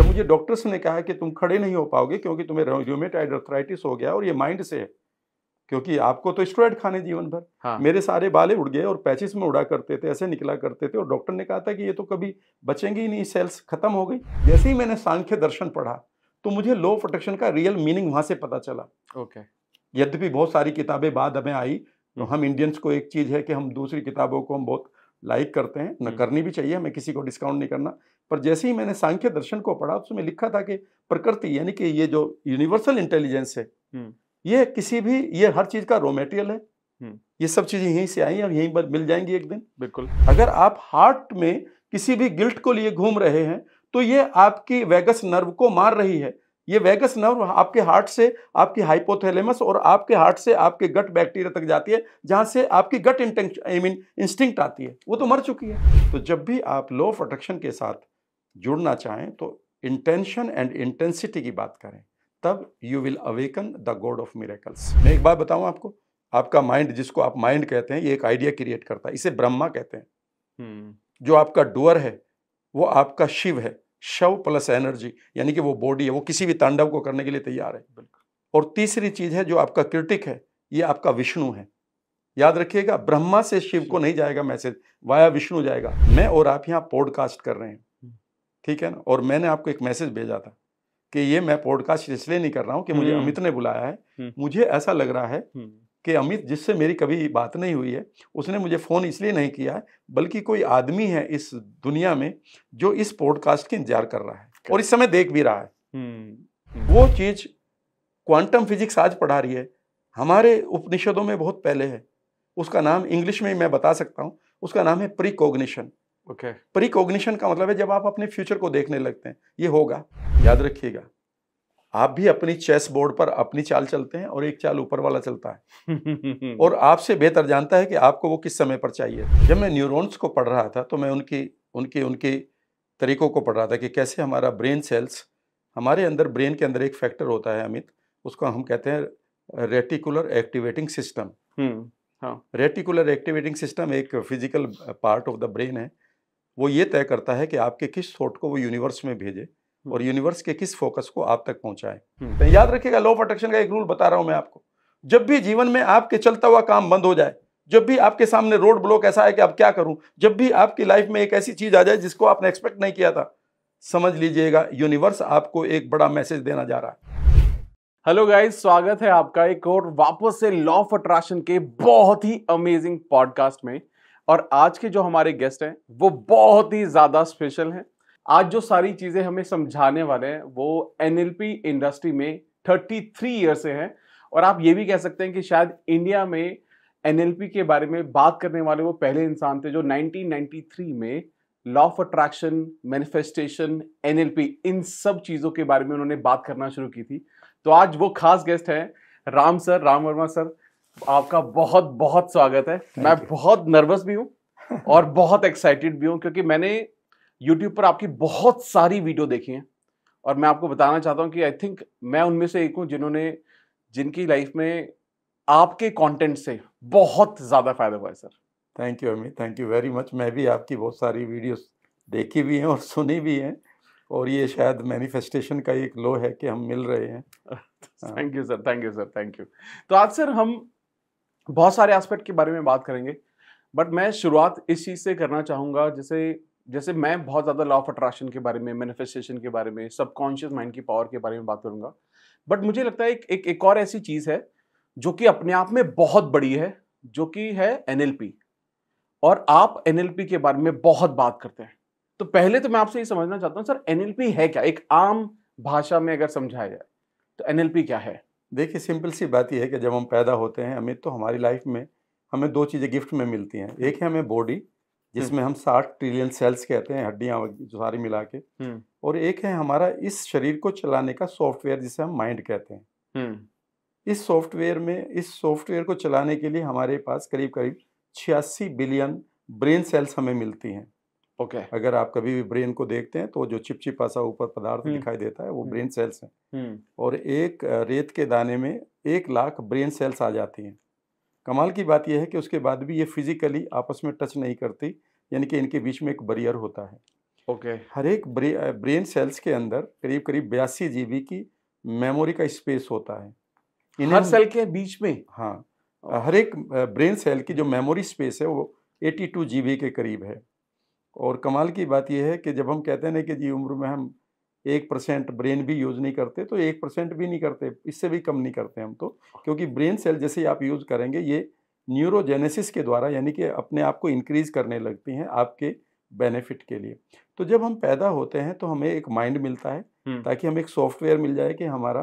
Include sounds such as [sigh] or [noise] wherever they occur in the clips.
जब मुझे डॉक्टर्स ने कहा कि तुम खड़े नहीं हो पाओगे क्योंकि तुम्हें रोमेटाइड अर्थराइटिस हो गया और ये माइंड से है क्योंकि आपको तो स्टेरॉइड खाने जीवन भर हाँ। मेरे सारे बाले उड़ गए और पैचिस में उड़ा करते थे ऐसे निकला करते थे और डॉक्टर ने कहा था कि ये तो कभी बचेंगे ही नहीं सेल्स खत्म हो गई जैसे ही मैंने सांख्य दर्शन पढ़ा तो मुझे लो प्रोटेक्शन का रियल मीनिंग वहां से पता चला ओके यद्यपि बहुत सारी किताबें बाद में आई तो हम इंडियंस को एक चीज़ है कि हम दूसरी किताबों को हम बहुत लाइक करते हैं न हम्म। करनी भी चाहिए हमें किसी को डिस्काउंट नहीं करना पर जैसे ही मैंने सांख्य दर्शन को पढ़ा तो उसमें लिखा था कि प्रकृति यानी कि ये जो यूनिवर्सल इंटेलिजेंस है हम्म। ये किसी भी ये हर चीज़ का रॉ मेटेरियल है हम्म। ये सब चीज़ें यहीं से आई और यहीं पर मिल जाएंगी एक दिन बिल्कुल अगर आप हार्ट में किसी भी गिल्ट को लिए घूम रहे हैं तो ये आपकी वेगस नर्व को मार रही है ये वेगस नर्व आपके हार्ट से आपकी हाइपोथैलेमस और आपके हार्ट से आपके गट बैक्टीरिया तक जाती है जहाँ से आपकी गट आई मीन इंस्टिंक्ट आती है वो तो मर चुकी है तो जब भी आप लो ऑफ अट्रैक्शन के साथ जुड़ना चाहें तो इंटेंशन एंड इंटेंसिटी की बात करें तब you will awaken the god of miracles मैं एक बात बताऊं आपको आपका माइंड जिसको आप माइंड कहते हैं ये एक आइडिया क्रिएट करता है इसे ब्रह्मा कहते हैं hmm. जो आपका डुअर है वो आपका शिव है शव प्लस एनर्जी यानी कि वो बॉडी है वो किसी भी तांडव को करने के लिए तैयार है और तीसरी चीज़ है जो आपका क्रिटिक है ये आपका विष्णु है याद रखिएगा ब्रह्मा से शिव को नहीं जाएगा मैसेज वाया विष्णु जाएगा मैं और आप यहाँ पॉडकास्ट कर रहे हैं हम्म। ठीक है ना और मैंने आपको एक मैसेज भेजा था कि ये मैं पॉडकास्ट इसलिए नहीं कर रहा हूँ कि मुझे हम्म। अमित ने बुलाया है हम्म। मुझे ऐसा लग रहा है कि अमित जिससे मेरी कभी बात नहीं हुई है उसने मुझे फ़ोन इसलिए नहीं किया है बल्कि कोई आदमी है इस दुनिया में जो इस पॉडकास्ट के इंतजार कर रहा है और इस समय देख भी रहा है हम्म, हम्म। वो चीज़ क्वांटम फिजिक्स आज पढ़ा रही है हमारे उपनिषदों में बहुत पहले है उसका नाम इंग्लिश में मैं बता सकता हूँ उसका नाम है precognition okay okay. Precognition का मतलब है जब आप अपने फ्यूचर को देखने लगते हैं ये होगा याद रखिएगा आप भी अपनी चेस बोर्ड पर अपनी चाल चलते हैं और एक चाल ऊपर वाला चलता है [laughs] और आपसे बेहतर जानता है कि आपको वो किस समय पर चाहिए जब मैं न्यूरॉन्स को पढ़ रहा था तो मैं उनकी उनकी उनके तरीकों को पढ़ रहा था कि कैसे हमारा ब्रेन सेल्स हमारे अंदर ब्रेन के अंदर एक फैक्टर होता है अमित उसको हम कहते हैं रेटिकुलर एक्टिवेटिंग सिस्टम हम्म, हाँ। रेटिकुलर एक्टिवेटिंग सिस्टम एक physical part of the brain है वो ये तय करता है कि आपके किस थॉट को वो यूनिवर्स में भेजे और यूनिवर्स हम्म। के किस फोकस को आप तक पहुंचाएं हम्म। तो याद रखिएगा लॉ ऑफ अट्रैक्शन का एक रूल बता रहा हूं मैं आपको जब भी जीवन में आपके चलता हुआ काम बंद हो जाए जब भी आपके सामने रोड ब्लॉक ऐसा है कि आप क्या करूं जब भी आपकी लाइफ में एक ऐसी चीज आ जाए जिसको आपने एक्सपेक्ट नहीं किया था समझ लीजिएगा यूनिवर्स आपको एक बड़ा मैसेज देना जा रहा है हेलो गाइस स्वागत है आपका एक और वापस से लॉ ऑफ अट्रैक्शन के बहुत ही अमेजिंग पॉडकास्ट में और आज के जो हमारे गेस्ट हैं वो बहुत ही ज़्यादा स्पेशल हैं आज जो सारी चीज़ें हमें समझाने वाले हैं वो एन इंडस्ट्री में 33 ईयर से हैं और आप ये भी कह सकते हैं कि शायद इंडिया में एन के बारे में बात करने वाले वो पहले इंसान थे जो 1993 में law of attraction manifestation and इन सब चीज़ों के बारे में उन्होंने बात करना शुरू की थी तो आज वो खास गेस्ट हैं राम सर राम वर्मा सर आपका बहुत बहुत स्वागत है मैं बहुत नर्वस भी हूँ और बहुत एक्साइटेड भी हूँ क्योंकि मैंने यूट्यूब पर आपकी बहुत सारी वीडियो देखी हैं और मैं आपको बताना चाहता हूँ कि आई थिंक मैं उनमें से एक हूँ जिन्होंने जिनकी लाइफ में आपके कंटेंट से बहुत ज़्यादा फ़ायदा हुआ है sir thank you Amit thank you very much मैं भी आपकी बहुत सारी वीडियोस देखी भी हैं और सुनी भी हैं और ये शायद मैनिफेस्टेशन का एक लो है कि हम मिल रहे हैं thank you sir thank you sir thank you तो आज सर हम बहुत सारे एस्पेक्ट के बारे में बात करेंगे बट मैं शुरुआत इस चीज़ से करना चाहूँगा जैसे जैसे मैं बहुत ज़्यादा लॉ ऑफ अट्रैक्शन के बारे में मैनिफेस्टेशन के बारे में सबकॉन्शियस माइंड की पावर के बारे में बात करूँगा बट मुझे लगता है एक एक, एक और ऐसी चीज़ है जो कि अपने आप में बहुत बड़ी है जो कि है एन और आप एन के बारे में बहुत बात करते हैं तो पहले तो मैं आपसे ये समझना चाहता हूँ सर एन है क्या एक आम भाषा में अगर समझाया जाए तो एन क्या है देखिए सिंपल सी बात यह है कि जब हम पैदा होते हैं हमें तो हमारी लाइफ में हमें दो चीज़ें गिफ्ट में मिलती हैं एक है हमें बॉडी हम्म। जिसमें हम साठ ट्रिलियन सेल्स कहते हैं हड्डियाँ सारी मिला के हम्म। और एक है हमारा इस शरीर को चलाने का सॉफ्टवेयर जिसे हम माइंड कहते हैं हम्म। इस सॉफ्टवेयर में इस सॉफ्टवेयर को चलाने के लिए हमारे पास करीब करीब छियासी बिलियन ब्रेन सेल्स हमें मिलती हैं ओके okay. अगर आप कभी भी ब्रेन को देखते हैं तो जो चिपचिपा सा ऊपर पदार्थ दिखाई देता है वो ब्रेन सेल्स हैं और एक रेत के दाने में एक लाख ब्रेन सेल्स आ जाती हैं कमाल की बात यह है कि उसके बाद भी ये फिजिकली आपस में टच नहीं करती यानी कि इनके बीच में एक बरियर होता है ओके okay. हर एक ब्रे, ब्रेन सेल्स के अंदर करीब करीब बयासी जी की मेमोरी का स्पेस होता है इन हर सेल के बीच में हाँ हर एक ब्रेन सेल की जो मेमोरी स्पेस है वो 82 जीबी के करीब है और कमाल की बात यह है कि जब हम कहते हैं ना कि जी उम्र में हम एक परसेंट ब्रेन भी यूज़ नहीं करते तो एक परसेंट भी नहीं करते इससे भी कम नहीं करते हम तो क्योंकि ब्रेन सेल जैसे आप यूज़ करेंगे ये न्यूरोजेनेसिस के द्वारा यानी कि अपने आप को इंक्रीज़ करने लगती हैं आपके बेनिफिट के लिए तो जब हम पैदा होते हैं तो हमें एक माइंड मिलता है ताकि हमें एक सॉफ्टवेयर मिल जाए कि हमारा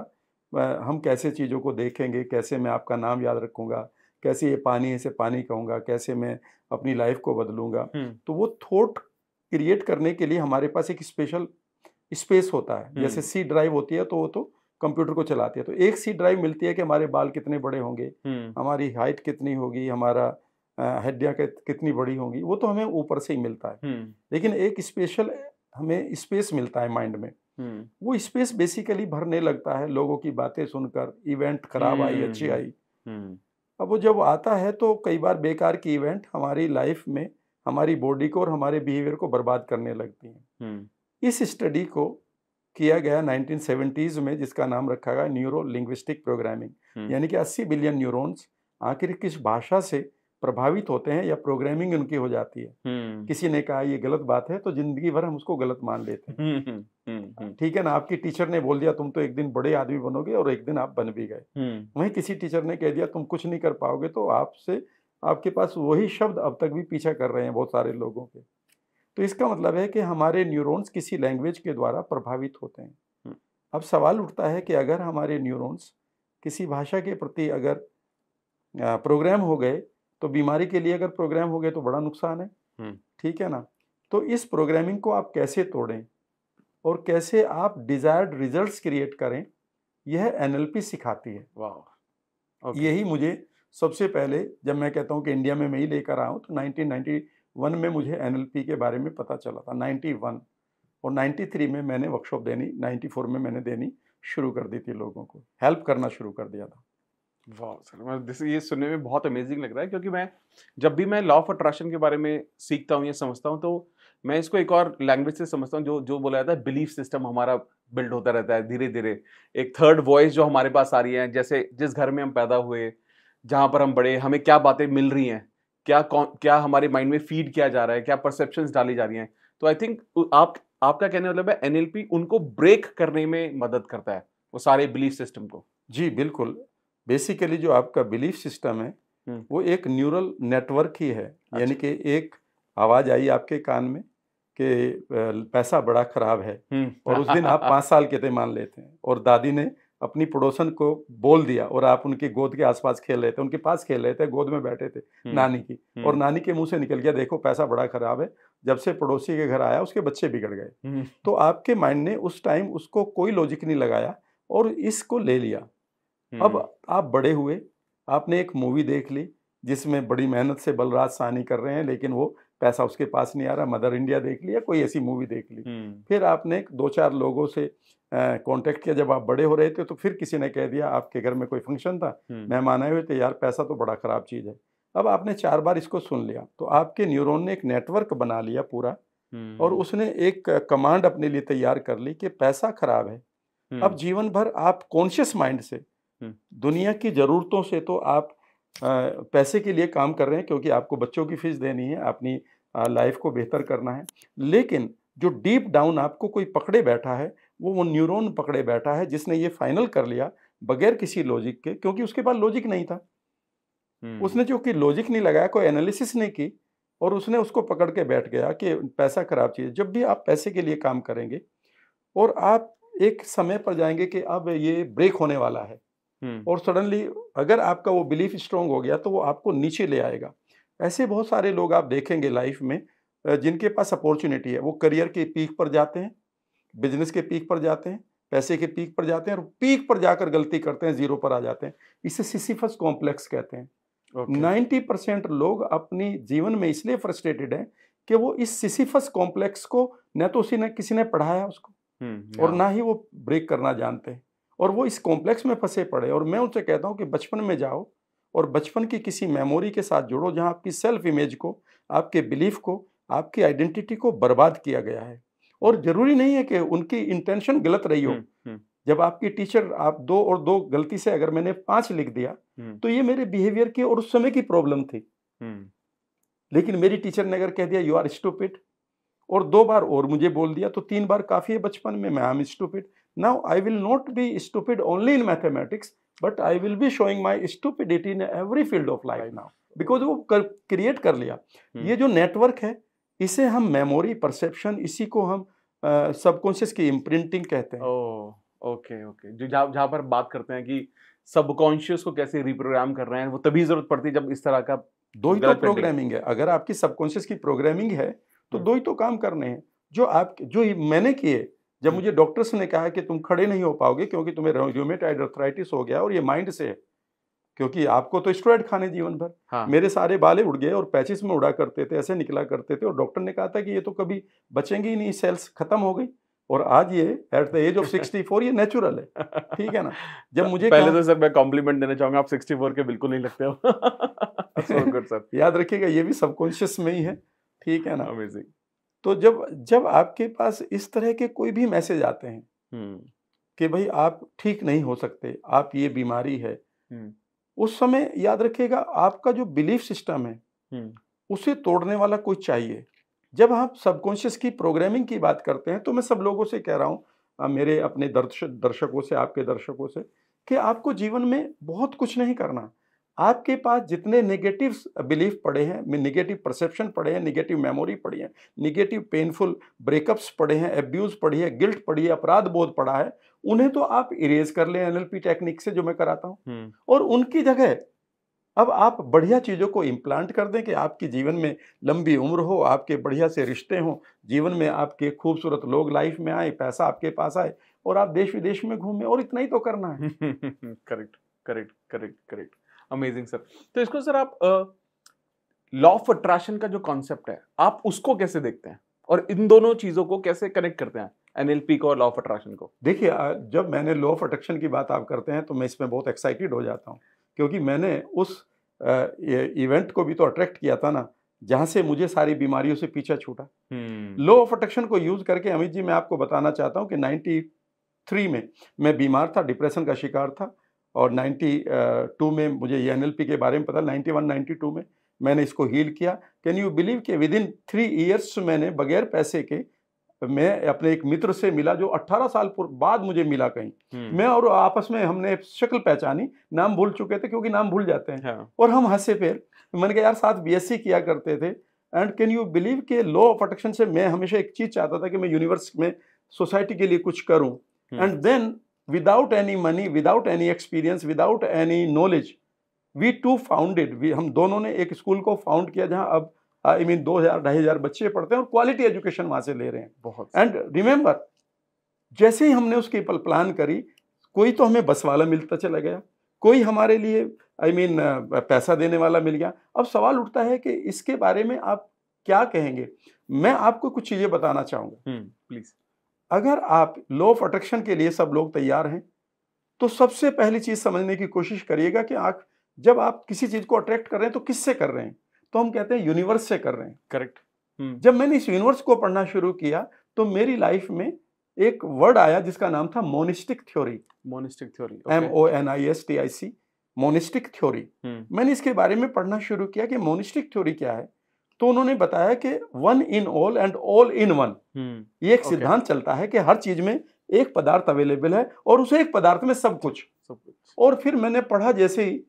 हम कैसे चीज़ों को देखेंगे कैसे मैं आपका नाम याद रखूँगा कैसे ये पानी ऐसे पानी कहूँगा कैसे मैं अपनी लाइफ को बदलूँगा तो वो थॉट क्रिएट करने के लिए हमारे पास एक स्पेशल स्पेस होता है जैसे सी ड्राइव होती है तो वो तो कंप्यूटर को चलाती है तो एक सी ड्राइव मिलती है कि हमारे बाल कितने बड़े होंगे हमारी हाइट कितनी होगी हमारा हड्डियाँ कितनी बड़ी होंगी वो तो हमें ऊपर से ही मिलता है लेकिन एक स्पेशल हमें स्पेस मिलता है माइंड में वो स्पेस बेसिकली भरने लगता है लोगों की बातें सुनकर इवेंट खराब आई अच्छी आई अब वो जब आता है तो कई बार बेकार की इवेंट हमारी लाइफ में हमारी बॉडी को और हमारे बिहेवियर को बर्बाद करने लगती हैं इस स्टडी को किया गया 1970s में जिसका नाम रखा गया न्यूरो लिंग्विस्टिक प्रोग्रामिंग हम्म। यानी कि 80 बिलियन न्यूरॉन्स आखिर किस भाषा से प्रभावित होते हैं या प्रोग्रामिंग उनकी हो जाती है हम्म। किसी ने कहा ये गलत बात है तो जिंदगी भर हम उसको गलत मान लेते हैं हम्म, ठीक है ना आपकी टीचर ने बोल दिया तुम तो एक दिन बड़े आदमी बनोगे और एक दिन आप बन भी गए वहीं किसी टीचर ने कह दिया तुम कुछ नहीं कर पाओगे तो आपसे आपके पास वही शब्द अब तक भी पीछा कर रहे हैं बहुत सारे लोगों के तो इसका मतलब है कि हमारे न्यूरॉन्स किसी लैंग्वेज के द्वारा प्रभावित होते हैं हम्म। अब सवाल उठता है कि अगर हमारे न्यूरॉन्स किसी भाषा के प्रति अगर प्रोग्राम हो गए तो बीमारी के लिए अगर प्रोग्राम हो गए तो बड़ा नुकसान है हम्म। ठीक है ना तो इस प्रोग्रामिंग को आप कैसे तोड़ें और कैसे आप डिजायर्ड रिजल्ट्स क्रिएट करें यह एनएलपी सिखाती है वाह यही मुझे सबसे पहले जब मैं कहता हूँ कि इंडिया में मैं ही लेकर आया हूँ तो नाइनटीन वन में मुझे एन के बारे में पता चला था नाइन्टी वन और नाइन्टी थ्री में मैंने वर्कशॉप देनी नाइन्टी फोर में मैंने देनी शुरू कर दी थी लोगों को हेल्प करना शुरू कर दिया था वाह सर दिस ये सुनने में बहुत अमेजिंग लग रहा है क्योंकि मैं जब भी मैं लॉ ऑफ अट्रैक्शन के बारे में सीखता हूँ या समझता हूँ तो मैं इसको एक और लैंग्वेज से समझता हूँ जो जो बोला जाता है बिलीफ सिस्टम हमारा बिल्ड होता रहता है धीरे धीरे एक थर्ड वॉइस जो हमारे पास आ रही है जैसे जिस घर में हम पैदा हुए जहाँ पर हम बड़े हमें क्या बातें मिल रही हैं क्या क्या हमारे माइंड में फीड किया जा रहा है क्या परसेप्शन डाली जा रही हैं तो आई थिंक आप आपका कहने मतलब है एनएलपी उनको ब्रेक करने में मदद करता है वो सारे बिलीफ सिस्टम को जी बिल्कुल बेसिकली जो आपका बिलीफ सिस्टम है हम्म। वो एक न्यूरल नेटवर्क ही है अच्छा। यानी कि एक आवाज़ आई आपके कान में कि पैसा बड़ा खराब है हम्म। और उस दिन आप [laughs] पाँच साल के थे मान लेते हैं और दादी ने अपनी पड़ोसन को बोल दिया और आप उनकी गोद के आसपास खेल रहे थे उनके पास खेल रहे थे गोद में बैठे थे नानी की और नानी के मुंह से निकल गया देखो पैसा बड़ा खराब है जब से पड़ोसी के घर आया उसके बच्चे बिगड़ गए तो आपके माइंड ने उस टाइम उसको कोई लॉजिक नहीं लगाया और इसको ले लिया अब आप बड़े हुए आपने एक मूवी देख ली जिसमें बड़ी मेहनत से बलराज सहनी कर रहे हैं लेकिन वो पैसा उसके पास नहीं आ रहा मदर इंडिया देख लिया कोई ऐसी मूवी देख ली हम्म। फिर आपने दो चार लोगों से कांटेक्ट किया जब आप बड़े हो रहे थे तो फिर किसी ने कह दिया आपके घर में कोई फंक्शन था हम्म। मेहमान आए हुए थे यार पैसा तो बड़ा ख़राब चीज़ है अब आपने चार बार इसको सुन लिया तो आपके न्यूरोन ने एक नेटवर्क बना लिया पूरा हम्म। और उसने एक कमांड अपने लिए तैयार कर ली कि पैसा खराब है अब जीवन भर आप कॉन्शियस माइंड से दुनिया की ज़रूरतों से तो आप पैसे के लिए काम कर रहे हैं क्योंकि आपको बच्चों की फ़ीस देनी है अपनी लाइफ को बेहतर करना है लेकिन जो डीप डाउन आपको कोई पकड़े बैठा है वो वो न्यूरोन पकड़े बैठा है जिसने ये फाइनल कर लिया बगैर किसी लॉजिक के क्योंकि उसके पास लॉजिक नहीं था उसने हम्म। जो कि लॉजिक नहीं लगाया कोई एनालिसिस नहीं की और उसने उसको पकड़ के बैठ गया कि पैसा खराब चीज़ जब भी आप पैसे के लिए काम करेंगे और आप एक समय पर जाएंगे कि अब ये ब्रेक होने वाला है हम्म। और सडनली अगर आपका वो बिलीफ स्ट्रांग हो गया तो वो आपको नीचे ले आएगा ऐसे बहुत सारे लोग आप देखेंगे लाइफ में जिनके पास अपॉर्चुनिटी है वो करियर के पीक पर जाते हैं बिजनेस के पीक पर जाते हैं पैसे के पीक पर जाते हैं और पीक पर जाकर गलती करते हैं जीरो पर आ जाते हैं इसे सिसिफस कॉम्प्लेक्स कहते हैं नाइन्टी परसेंट लोग अपनी जीवन में इसलिए फ्रस्ट्रेटेड हैं कि वो इस सिसिफस कॉम्प्लेक्स को न तो उसी ने किसी ने पढ़ाया उसको हम्म, और ना ही वो ब्रेक करना जानते हैं और वो इस कॉम्प्लेक्स में फंसे पड़े और मैं उनसे कहता हूँ कि बचपन में जाओ और बचपन की किसी मेमोरी के साथ जुड़ो जहाँ आपकी सेल्फ इमेज को आपके बिलीफ को आपकी आइडेंटिटी को बर्बाद किया गया है और हम्म। ज़रूरी नहीं है कि उनकी इंटेंशन गलत रही हो हम्म, हम्म। जब आपकी टीचर आप दो और दो गलती से अगर मैंने पांच लिख दिया तो ये मेरे बिहेवियर की और उस समय की प्रॉब्लम थी लेकिन मेरी टीचर ने अगर कह दिया यू आर स्टूपिड और दो बार और मुझे बोल दिया तो तीन बार काफ़ी है बचपन में मैं am stupid Now I will not be stupid only in mathematics, but I will be showing my stupidity in every field of life now because वो कर क्रिएट कर लिया hmm. ये जो नेटवर्क है इसे हम मेमोरी परसेप्शन इसी को हम सबकॉन्शियस uh, की इम्प्रिंटिंग कहते हैं ओके ओके जो जहाँ जहाँ पर बात करते हैं कि सबकॉन्शियस को कैसे रिप्रोग्राम कर रहे हैं वो तभी जरूरत पड़ती है जब इस तरह का दो ही तो प्रोग्रामिंग है अगर आपकी सबकॉन्शियस की प्रोग्रामिंग है तो हम्म। दो ही तो काम करने हैं जो आप जो मैंने किए जब हम्म। मुझे डॉक्टर्स ने कहा कि तुम खड़े नहीं हो पाओगे क्योंकि तुम्हें रोमेटाइड अर्थराइटिस हो गया और ये माइंड से है क्योंकि आपको तो स्टेरॉइड खाने जीवन भर हाँ। मेरे सारे बाले उड़ गए और पैचिस में उड़ा करते थे ऐसे निकला करते थे और डॉक्टर ने कहा था कि ये तो कभी बचेंगे ही नहीं सेल्स खत्म हो गई और आज ये at the age of sixty four ये नेचुरल है ठीक है ना जब [laughs] मुझे पहले तो सर मैं कॉम्प्लीमेंट देना चाहूंगा आप फोर के बिल्कुल नहीं लगते हो सो गुड सर याद रखिएगा ये भी सबकॉन्शियस में ही है ठीक है ना अमेजिंग तो जब जब आपके पास इस तरह के कोई भी मैसेज आते हैं कि भाई आप ठीक नहीं हो सकते आप ये बीमारी है उस समय याद रखिएगा आपका जो बिलीफ सिस्टम है उसे तोड़ने वाला कोई चाहिए जब आप सबकॉन्शियस की प्रोग्रामिंग की बात करते हैं तो मैं सब लोगों से कह रहा हूँ मेरे अपने दर्शक दर्शकों से आपके दर्शकों से कि आपको जीवन में बहुत कुछ नहीं करना आपके पास जितने निगेटिव बिलीफ पड़े हैं निगेटिव परसेप्शन पड़े हैं निगेटिव मेमोरी पड़ी है निगेटिव पेनफुल ब्रेकअप्स पड़े हैं एब्यूज़ पड़ी है गिल्ट पड़ी है अपराध बोध पड़ा है उन्हें तो आप इरेज कर लें एनएलपी टेक्निक से जो मैं कराता हूँ हम्म। और उनकी जगह अब आप बढ़िया चीज़ों को इम्प्लांट कर दें कि आपके जीवन में लंबी उम्र हो आपके बढ़िया से रिश्ते हों जीवन में आपके खूबसूरत लोग लाइफ में आए पैसा आपके पास आए और आप देश विदेश में घूमें और इतना ही तो करना है [laughs] correct correct correct correct amazing sir तो इसको सर आप लॉ ऑफ अट्रैक्शन का जो कॉन्सेप्ट है आप उसको कैसे देखते हैं और इन दोनों चीज़ों को कैसे कनेक्ट करते हैं एनएलपी को लॉ ऑफ अट्रैक्शन को देखिए जब मैंने लॉ ऑफ अट्रैक्शन की बात आप करते हैं तो मैं इसमें बहुत एक्साइटेड हो जाता हूँ क्योंकि मैंने उस इवेंट को भी तो अट्रैक्ट किया था ना जहाँ से मुझे सारी बीमारियों से पीछा छूटा लॉ ऑफ अट्रैक्शन को यूज़ करके अमित जी मैं आपको बताना चाहता हूँ कि 93 में मैं बीमार था डिप्रेशन का शिकार था और 92 में मुझे ये एन के बारे में पता 91 92 में मैंने इसको हील किया कैन यू बिलीव कि विद इन थ्री ईयर्स मैंने बगैर पैसे के मैं अपने एक मित्र से मिला जो 18 साल बाद मुझे मिला कहीं हम्म। मैं और आपस में हमने शक्ल पहचानी नाम भूल चुके थे क्योंकि नाम भूल जाते हैं हाँ। और हम हंसे फिर मैंने कहा यार साथ बीएससी किया करते थे एंड कैन यू बिलीव के लॉ ऑफ प्रोटेक्शन से मैं हमेशा एक चीज़ चाहता था कि मैं यूनिवर्स में सोसाइटी के लिए कुछ करूं and hmm. Then without any money without any experience without any knowledge we two founded हम दोनों ने एक स्कूल को फाउंड किया जहाँ अब आई मीन दो हजार ढाई हजार बच्चे पढ़ते हैं और क्वालिटी एजुकेशन वहां से ले रहे हैं बहुत एंड रिमेंबर जैसे ही हमने उसकी प्लान करी कोई तो हमें बस वाला मिलता चला गया कोई हमारे लिए आई I मीन mean, पैसा देने वाला मिल गया अब सवाल उठता है कि इसके बारे में आप क्या कहेंगे मैं आपको कुछ चीज़ें बताना चाहूंगा प्लीज़ हम्म, अगर आप लॉ ऑफ अट्रैक्शन के लिए सब लोग तैयार हैं तो सबसे पहली चीज़ समझने की कोशिश करिएगा कि आप जब आप किसी चीज़ को अट्रैक्ट कर रहे हैं तो किससे कर रहे हैं तो हम कहते हैं यूनिवर्स से कर रहे हैं करेक्ट हम्म। जब मैंने इस यूनिवर्स को पढ़ना शुरू किया तो मेरी लाइफ में एक वर्ड आया जिसका नाम था monistic theory monistic theory M O N I S T I C monistic theory मैंने इसके बारे में पढ़ना शुरू किया कि मोनिस्टिक थ्योरी क्या है तो उन्होंने बताया कि one in all and all in one ये एक okay. सिद्धांत चलता है कि हर चीज में एक पदार्थ अवेलेबल है और उस एक पदार्थ में सब कुछ सब कुछ और फिर मैंने पढ़ा जैसे ही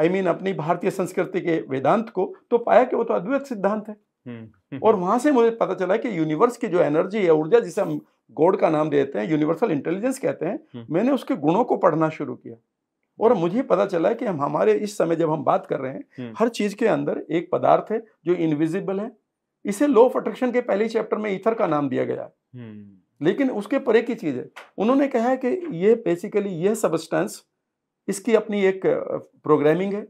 आई I मीन mean, अपनी भारतीय संस्कृति के वेदांत को तो पाया कि वो तो अद्वैत सिद्धांत है हम्म। और वहां से मुझे पता चला कि यूनिवर्स की जो एनर्जी है ऊर्जा जिसे हम गॉड का नाम देते हैं यूनिवर्सल इंटेलिजेंस कहते हैं हम्म। मैंने उसके गुणों को पढ़ना शुरू किया और मुझे पता चला है कि हम हमारे इस समय जब हम बात कर रहे हैं हम्म। हर चीज के अंदर एक पदार्थ है जो इनविजिबल है इसे लो ऑफ अट्रैक्शन के पहले चैप्टर में इथर का नाम दिया गया हम्म। लेकिन उसके परे की चीज है उन्होंने कहा है कि ये बेसिकली यह सबस्टेंस इसकी अपनी एक प्रोग्रामिंग है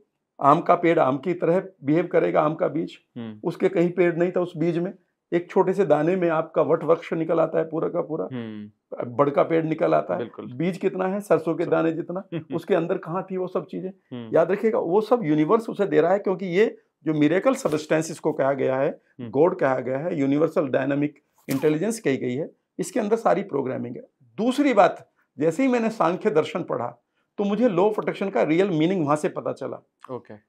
आम का पेड़ आम की तरह बिहेव करेगा आम का बीज हम्म। उसके कहीं पेड़ नहीं था उस बीज में एक छोटे से दाने में आपका वट वृक्ष निकल आता है पूरा का पूरा हम्म। बड़ का पेड़ निकल आता है बीज कितना है सरसों के दाने जितना [laughs] उसके अंदर कहाँ थी वो सब चीजें हम्म। याद रखिएगा वो सब यूनिवर्स उसे दे रहा है क्योंकि ये जो मिरेकल सबस्टेंस इसको कहा गया है गॉड हम्म। कहा गया है यूनिवर्सल डायनामिक इंटेलिजेंस कही गई है इसके अंदर सारी प्रोग्रामिंग है दूसरी बात जैसे ही मैंने सांख्य दर्शन पढ़ा तो मुझे लो प्रोटेक्शन का रियल मीनिंग वहां से पता चला ओके okay.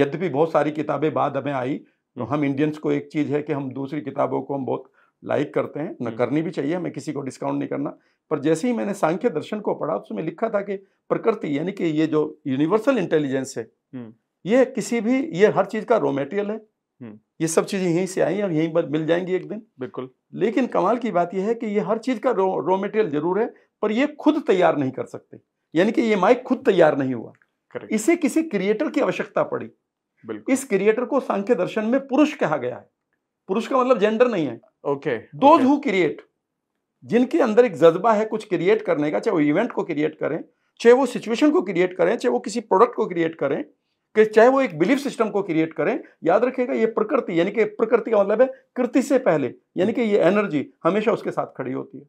यद्यपि बहुत सारी किताबें बाद में आई तो हम इंडियंस को एक चीज़ है कि हम दूसरी किताबों को हम बहुत लाइक करते हैं न हम्म। करनी भी चाहिए हमें किसी को डिस्काउंट नहीं करना पर जैसे ही मैंने सांख्य दर्शन को पढ़ा उसमें लिखा था कि प्रकृति यानी कि ये जो यूनिवर्सल इंटेलिजेंस है हम्म। ये किसी भी ये हर चीज़ का रॉ मेटेरियल है हम्म। ये सब चीज़ें यहीं से आई और यहीं पर मिल जाएंगी एक दिन बिल्कुल लेकिन कमाल की बात यह है कि ये हर चीज़ का रॉ रॉ मेटेरियल जरूर है पर ये खुद तैयार नहीं कर सकते यानी कि ये माइक खुद तैयार नहीं हुआ इसे किसी क्रिएटर की आवश्यकता पड़ी इस क्रिएटर को सांख्य दर्शन में पुरुष कहा गया है पुरुष का मतलब जेंडर नहीं है ओके दोज हु क्रिएट जिनके अंदर एक जज्बा है कुछ क्रिएट करने का चाहे वो इवेंट को क्रिएट करें चाहे वो सिचुएशन को क्रिएट करें चाहे वो किसी प्रोडक्ट को क्रिएट करें कि चाहे वो एक बिलीफ सिस्टम को क्रिएट करें याद रखिएगा ये प्रकृति यानी कि प्रकृति का मतलब है कृति से पहले यानी कि ये एनर्जी हमेशा उसके साथ खड़ी होती है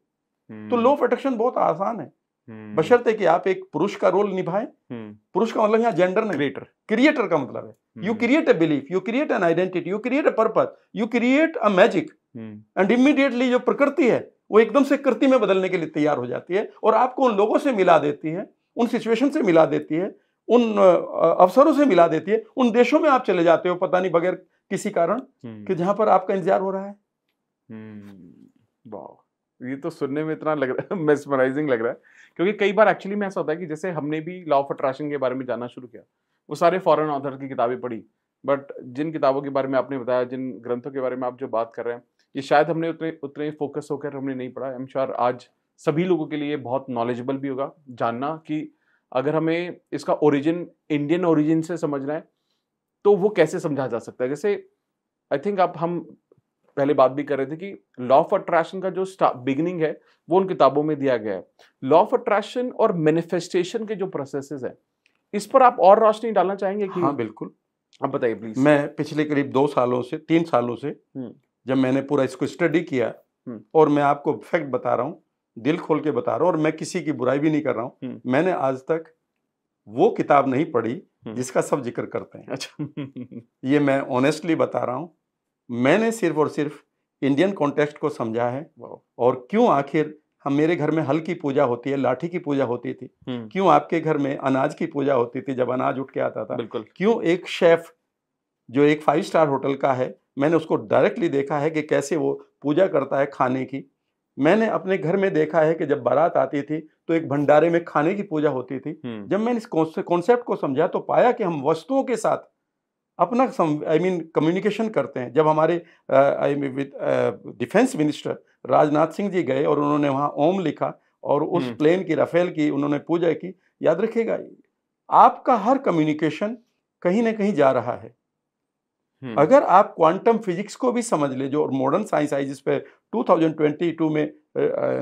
तो लो हम्म। प्रोटेक्शन बहुत आसान है हम्म। बशर्ते कि आप एक पुरुष का रोल निभाए हम्म। पुरुष का मतलब यहाँ जेंडर नहीं क्रिएटर क्रिएटर का मतलब है you create a belief you create an identity you create a purpose you create a magic and immediately जो प्रकृति है वो एकदम से कृति में बदलने के लिए तैयार हो जाती है और आपको उन लोगों से मिला देती है उन सिचुएशन से मिला देती है उन अवसरों से मिला देती है उन देशों में आप चले जाते हो पता नहीं बगैर किसी कारण हम्म। कि जहां पर आपका इंतजार हो रहा है ये तो सुनने में इतना लग रहा है मेस्मराइजिंग [laughs] लग रहा है क्योंकि कई बार एक्चुअली में ऐसा होता है कि जैसे हमने भी लॉ ऑफ अट्रैक्शन के बारे में जानना शुरू किया वो सारे फॉरेन ऑथर की किताबें पढ़ी बट जिन किताबों के बारे में आपने बताया जिन ग्रंथों के बारे में आप जो बात कर रहे हैं ये शायद हमने उतने उतने फोकस होकर हमने नहीं पढ़ा एम श्योर आज सभी लोगों के लिए बहुत नॉलेजेबल भी होगा जानना कि अगर हमें इसका ओरिजिन इंडियन ओरिजिन से समझना है तो वो कैसे समझा जा सकता है जैसे आई थिंक आप हम पहले बात भी कर रहे थे कि लॉ ऑफ अट्रैक्शन का जो बिगनिंग है वो उन किताबों में दिया गया है लॉ ऑफ अट्रैक्शन और मैनिफेस्टेशन के जो प्रोसेसेस हैं इस पर आप और रोशनी डालना चाहेंगे कि हाँ बिल्कुल आप बताइए प्लीज मैं पिछले करीब दो सालों से तीन सालों से हम्म। जब मैंने पूरा इसको स्टडी किया हम्म। और मैं आपको फैक्ट बता रहा हूँ दिल खोल के बता रहा हूँ और मैं किसी की बुराई भी नहीं कर रहा हूँ हम्म। मैंने आज तक वो किताब नहीं पढ़ी जिसका सब जिक्र करते हैं अच्छा [laughs] ये मैं ऑनेस्टली बता रहा हूँ मैंने सिर्फ और सिर्फ इंडियन कॉन्टेक्स्ट को समझा है और क्यों आखिर हम मेरे घर में हल की पूजा होती है लाठी की पूजा होती थी हम्म। क्यों आपके घर में अनाज की पूजा होती थी जब अनाज उठ के आता था बिल्कुल क्यों एक शेफ जो एक फाइव स्टार होटल का है मैंने उसको डायरेक्टली देखा है कि कैसे वो पूजा करता है खाने की मैंने अपने घर में देखा है कि जब बारात आती थी तो एक भंडारे में खाने की पूजा होती थी हम्म। जब मैंने इस कॉन्सेप्ट को समझा तो पाया कि हम वस्तुओं के साथ अपना आई मीन कम्युनिकेशन करते हैं जब हमारे I mean with defence minister Rajnath Singh ji गए और उन्होंने वहाँ ओम लिखा और उस प्लेन हम्म। की राफेल की उन्होंने पूजा की याद रखिएगा आपका हर कम्युनिकेशन कहीं ना कहीं जा रहा है हम्म। अगर आप क्वांटम फिजिक्स को भी समझ ले जो मॉडर्न साइंस आई जिस पे टू में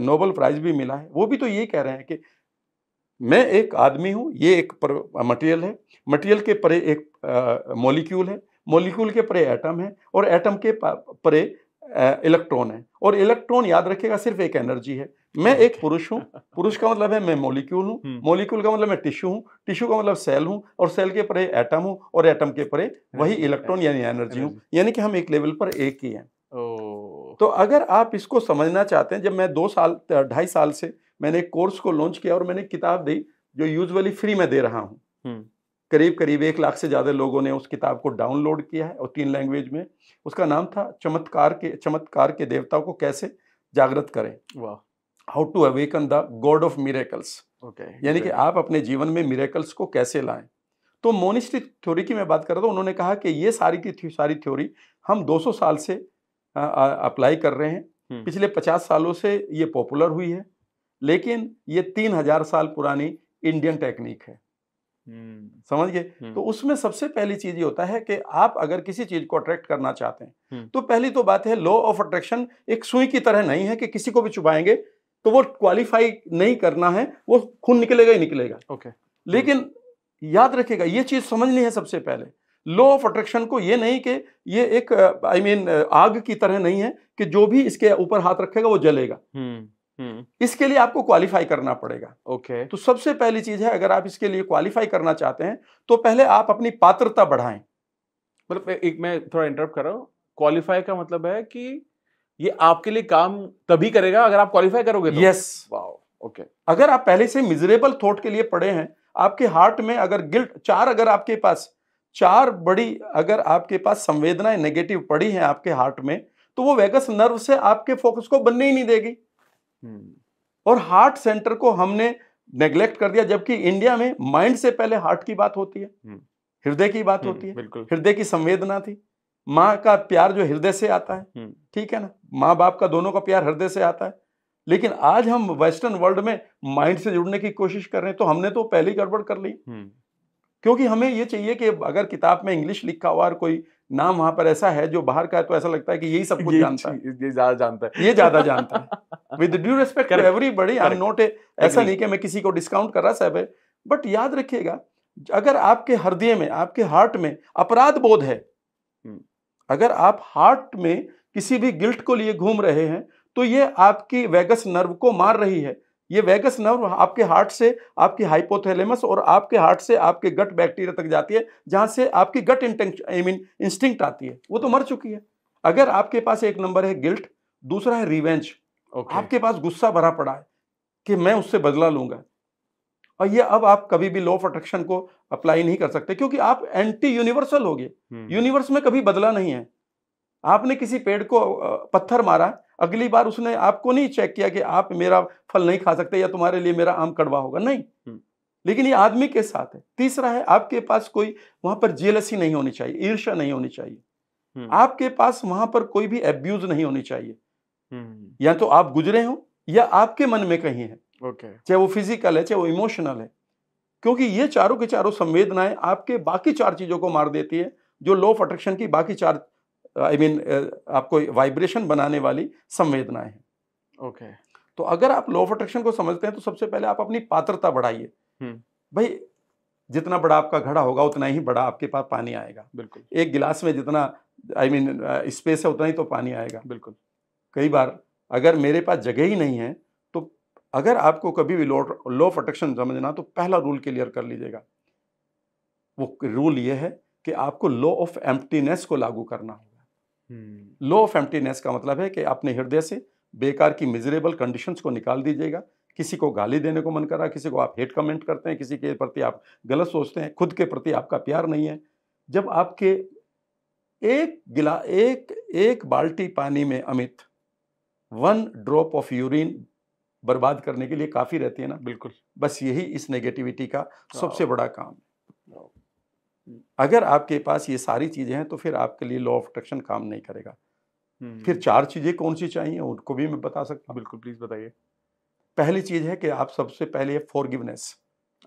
नोबल प्राइज भी मिला है वो भी तो ये कह रहे हैं कि मैं एक आदमी हूँ ये एक मटेरियल है मटेरियल के परे एक मॉलिक्यूल है मॉलिक्यूल के परे एटम है और एटम के परे इलेक्ट्रॉन है और इलेक्ट्रॉन याद रखेगा सिर्फ एक एनर्जी है मैं एक अच्छा। पुरुष हूँ पुरुष का मतलब है मैं मॉलिक्यूल हूँ मॉलिक्यूल हम्म। का मतलब मैं टिश्यू हूँ टिश्यू का मतलब सेल हूँ और सेल के परे एटम हूँ और एटम के परे वही इलेक्ट्रॉन यानी एनर्जी हूँ यानी कि हम एक लेवल पर एक ही हैं तो अगर आप इसको समझना चाहते हैं जब मैं दो साल ढाई साल से मैंने एक कोर्स को लॉन्च किया और मैंने किताब दी जो यूजुअली फ्री में दे रहा हूँ हम्म। करीब करीब एक लाख से ज़्यादा लोगों ने उस किताब को डाउनलोड किया है और तीन लैंग्वेज में उसका नाम था चमत्कार के चमत्कार के देवताओं को कैसे जागृत करें वाह how to awaken the god of miracles okay यानी कि आप अपने जीवन में मिरेकल्स को कैसे लाएं तो मोनिस्टिक थ्योरी की मैं बात कर रहा था उन्होंने कहा कि ये सारी की सारी थ्योरी हम 200 साल से अप्लाई कर रहे हैं हम्म। पिछले 50 सालों से ये पॉपुलर हुई है लेकिन ये तीन हजार साल पुरानी इंडियन टेक्निक है हम्म। समझ गए हम्म। तो उसमें सबसे पहली चीज ये होता है कि आप अगर किसी चीज को अट्रैक्ट करना चाहते हैं हम्म। तो पहली तो बात है लॉ ऑफ अट्रैक्शन एक सुई की तरह नहीं है कि किसी को भी चुपाएंगे तो वो क्वालिफाई नहीं करना है वो खून निकलेगा ही निकलेगा ओके लेकिन याद रखेगा ये चीज समझनी है सबसे पहले लॉ ऑफ अट्रैक्शन को ये नहीं कि ये एक आई I मीन mean, आग की तरह नहीं है कि जो भी इसके ऊपर हाथ रखेगा वो जलेगा हम्म। इसके लिए आपको क्वालिफाई करना पड़ेगा ओके तो सबसे पहली चीज है अगर आप इसके लिए क्वालिफाई करना चाहते हैं तो पहले आप अपनी पात्रता बढ़ाएं मतलब एक मैं थोड़ा इंटरप्ट कर रहा हूँ क्वालिफाई का मतलब है कि ये आपके लिए काम तभी करेगा अगर आप क्वालिफाई करोगे तो यस वाह ओके अगर आप पहले से मिजरेबल थॉट के लिए पड़े हैं आपके हार्ट में अगर गिल्ट चार अगर आपके पास चार बड़ी अगर आपके पास संवेदनाएं नेगेटिव पड़ी हैं आपके हार्ट में तो वो वेगस नर्व से आपके फोकस को बनने ही नहीं देगी हम्म। और हार्ट सेंटर को हमने नेग्लेक्ट कर दिया जबकि इंडिया में माइंड से पहले हार्ट की बात होती है हम्म। हृदय की बात हम्म, होती है बिल्कुल हृदय की संवेदना थी माँ का प्यार जो हृदय से आता है ठीक है ना माँ बाप का दोनों का प्यार हृदय से आता है लेकिन आज हम वेस्टर्न वर्ल्ड में माइंड से जुड़ने की कोशिश कर रहे हैं तो हमने तो पहले गड़बड़ कर ली क्योंकि हमें ये चाहिए कि अगर किताब में इंग्लिश लिखा हुआ और कोई नाम वहां पर ऐसा है जो बाहर का तो ऐसा लगता है कि यही सब कुछ जानता है ये ज्यादा जानता है ये ज्यादा जानता है with due respect I am not ऐसा नहीं कि मैं किसी को डिस्काउंट कर रहा साहब बट याद रखिएगा अगर आपके हृदय में आपके हार्ट में अपराध बोध है हम्म। अगर आप हार्ट में किसी भी गिल्ट को लिए घूम रहे हैं तो ये आपकी वेगस नर्व को मार रही है ये वेगस नर्व आपके हार्ट से आपकी हाइपोथैलेमस और आपके हार्ट से आपके गट बैक्टीरिया तक जाती है जहाँ से आपकी गट आई मीन इंस्टिंक्ट आती है वो तो मर चुकी है अगर आपके पास एक नंबर है गिल्ट दूसरा है रिवेंज okay. आपके पास गुस्सा भरा पड़ा है कि मैं उससे बदला लूंगा और ये अब आप कभी भी लॉ ऑफ अट्रैक्शन को अप्लाई नहीं कर सकते क्योंकि आप एंटी यूनिवर्सल हो गए यूनिवर्स हम्म। में कभी बदला नहीं है आपने किसी पेड़ को पत्थर मारा अगली बार उसने आपको नहीं चेक किया कि आप मेरा फल नहीं खा सकते या तुम्हारे लिए मेरा आम कड़वा होगा नहीं हम्म। लेकिन ये आदमी के साथ है तीसरा है आपके पास कोई वहां पर जेलसी नहीं होनी चाहिए ईर्ष्या नहीं होनी चाहिए हम्म। आपके पास वहां पर कोई भी एब्यूज नहीं होनी चाहिए हम्म। या तो आप गुजरे हो या आपके मन में कहीं है चाहे वो फिजिकल है चाहे वो इमोशनल है क्योंकि ये चारों के चारों संवेदनाएं आपके बाकी चार चीजों को मार देती है जो लॉ ऑफ अट्रैक्शन की बाकी चार आई I मीन mean, आपको वाइब्रेशन बनाने वाली संवेदनाएं हैं ओके okay. तो अगर आप लॉ ऑफ अट्रैक्शन को समझते हैं तो सबसे पहले आप अपनी पात्रता बढ़ाइए हम्म। भाई जितना बड़ा आपका घड़ा होगा उतना ही बड़ा आपके पास पानी आएगा बिल्कुल एक गिलास में जितना आई मीन स्पेस है उतना ही तो पानी आएगा बिल्कुल कई बार अगर मेरे पास जगह ही नहीं है तो अगर आपको कभी भी लॉ लॉ ऑफ अट्रैक्शन समझना तो पहला रूल क्लियर कर लीजिएगा वो रूल ये है कि आपको लॉ ऑफ एम्प्टीनेस को लागू करना लो ऑफ एम्प्टीनेस का मतलब है कि अपने हृदय से बेकार की मिजरेबल कंडीशंस को निकाल दीजिएगा किसी को गाली देने को मन कर रहा किसी को आप हेट कमेंट करते हैं किसी के प्रति आप गलत सोचते हैं खुद के प्रति आपका प्यार नहीं है जब आपके एक गिला एक एक बाल्टी पानी में Amit one drop of urine बर्बाद करने के लिए काफ़ी रहती है ना बिल्कुल बस यही इस नेगेटिविटी का हाँ। सबसे बड़ा काम है हाँ। अगर आपके पास ये सारी चीज़ें हैं तो फिर आपके लिए लॉ ऑफ अट्रैक्शन काम नहीं करेगा हम्म। फिर चार चीज़ें कौन सी चाहिए उनको भी मैं बता सकता हूँ बिल्कुल प्लीज़ बताइए पहली चीज़ है कि आप सबसे पहले है फॉरगिवनेस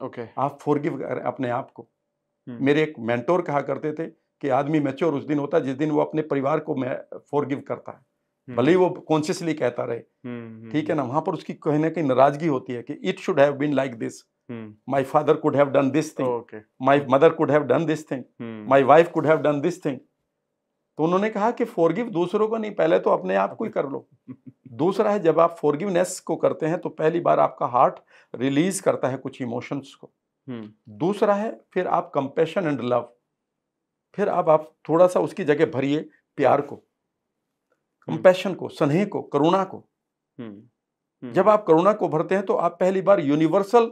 ओके okay. आप फॉरगिव करें अपने आप को हम्म। मेरे एक मेंटोर कहा करते थे कि आदमी मेच्योर उस दिन होता है जिस दिन वो अपने परिवार को फॉरगिव करता है हम्म। भले ही वो कॉन्शियसली कहता रहे ठीक है ना वहां पर उसकी कहीं ना कहीं नाराजगी होती है कि it should have been like this my father could have done this thing my mother could have done this thing my wife could have done this thing तो उन्होंने कहा कि फोरगिव दूसरों को नहीं पहले तो अपने आप को ही कर लो [laughs] दूसरा है जब आप फोरगिवनेस को करते हैं तो पहली बार आपका हार्ट रिलीज करता है कुछ इमोशंस को hmm. दूसरा है फिर आप कंपेशन एंड लव फिर आप आप थोड़ा सा उसकी जगह भरिए प्यार को कंपेशन hmm. को स्नेह को करुणा को hmm. जब आप करुणा को भरते हैं तो आप पहली बार यूनिवर्सल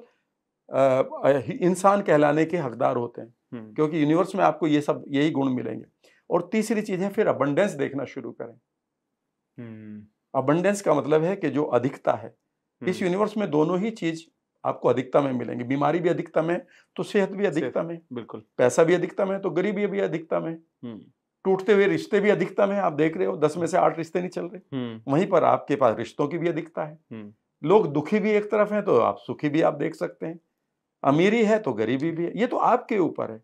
इंसान कहलाने के हकदार होते हैं हम्म। क्योंकि यूनिवर्स में आपको ये सब यही गुण मिलेंगे और तीसरी चीज है फिर अबंडेंस देखना शुरू करें अबंडेंस हम्म। का मतलब है कि जो अधिकता है हम्म। इस यूनिवर्स में दोनों ही चीज आपको अधिकता में मिलेंगे बीमारी भी अधिकता में तो सेहत भी अधिकता में बिल्कुल पैसा भी अधिकता में तो गरीबी भी अधिकता में टूटते हुए रिश्ते भी अधिकता में आप देख रहे हो दस में से आठ रिश्ते नहीं चल रहे वहीं पर आपके पास रिश्तों की भी अधिकता है लोग दुखी भी एक तरफ हैं तो आप सुखी भी आप देख सकते हैं अमीरी है तो गरीबी भी है ये तो आपके ऊपर है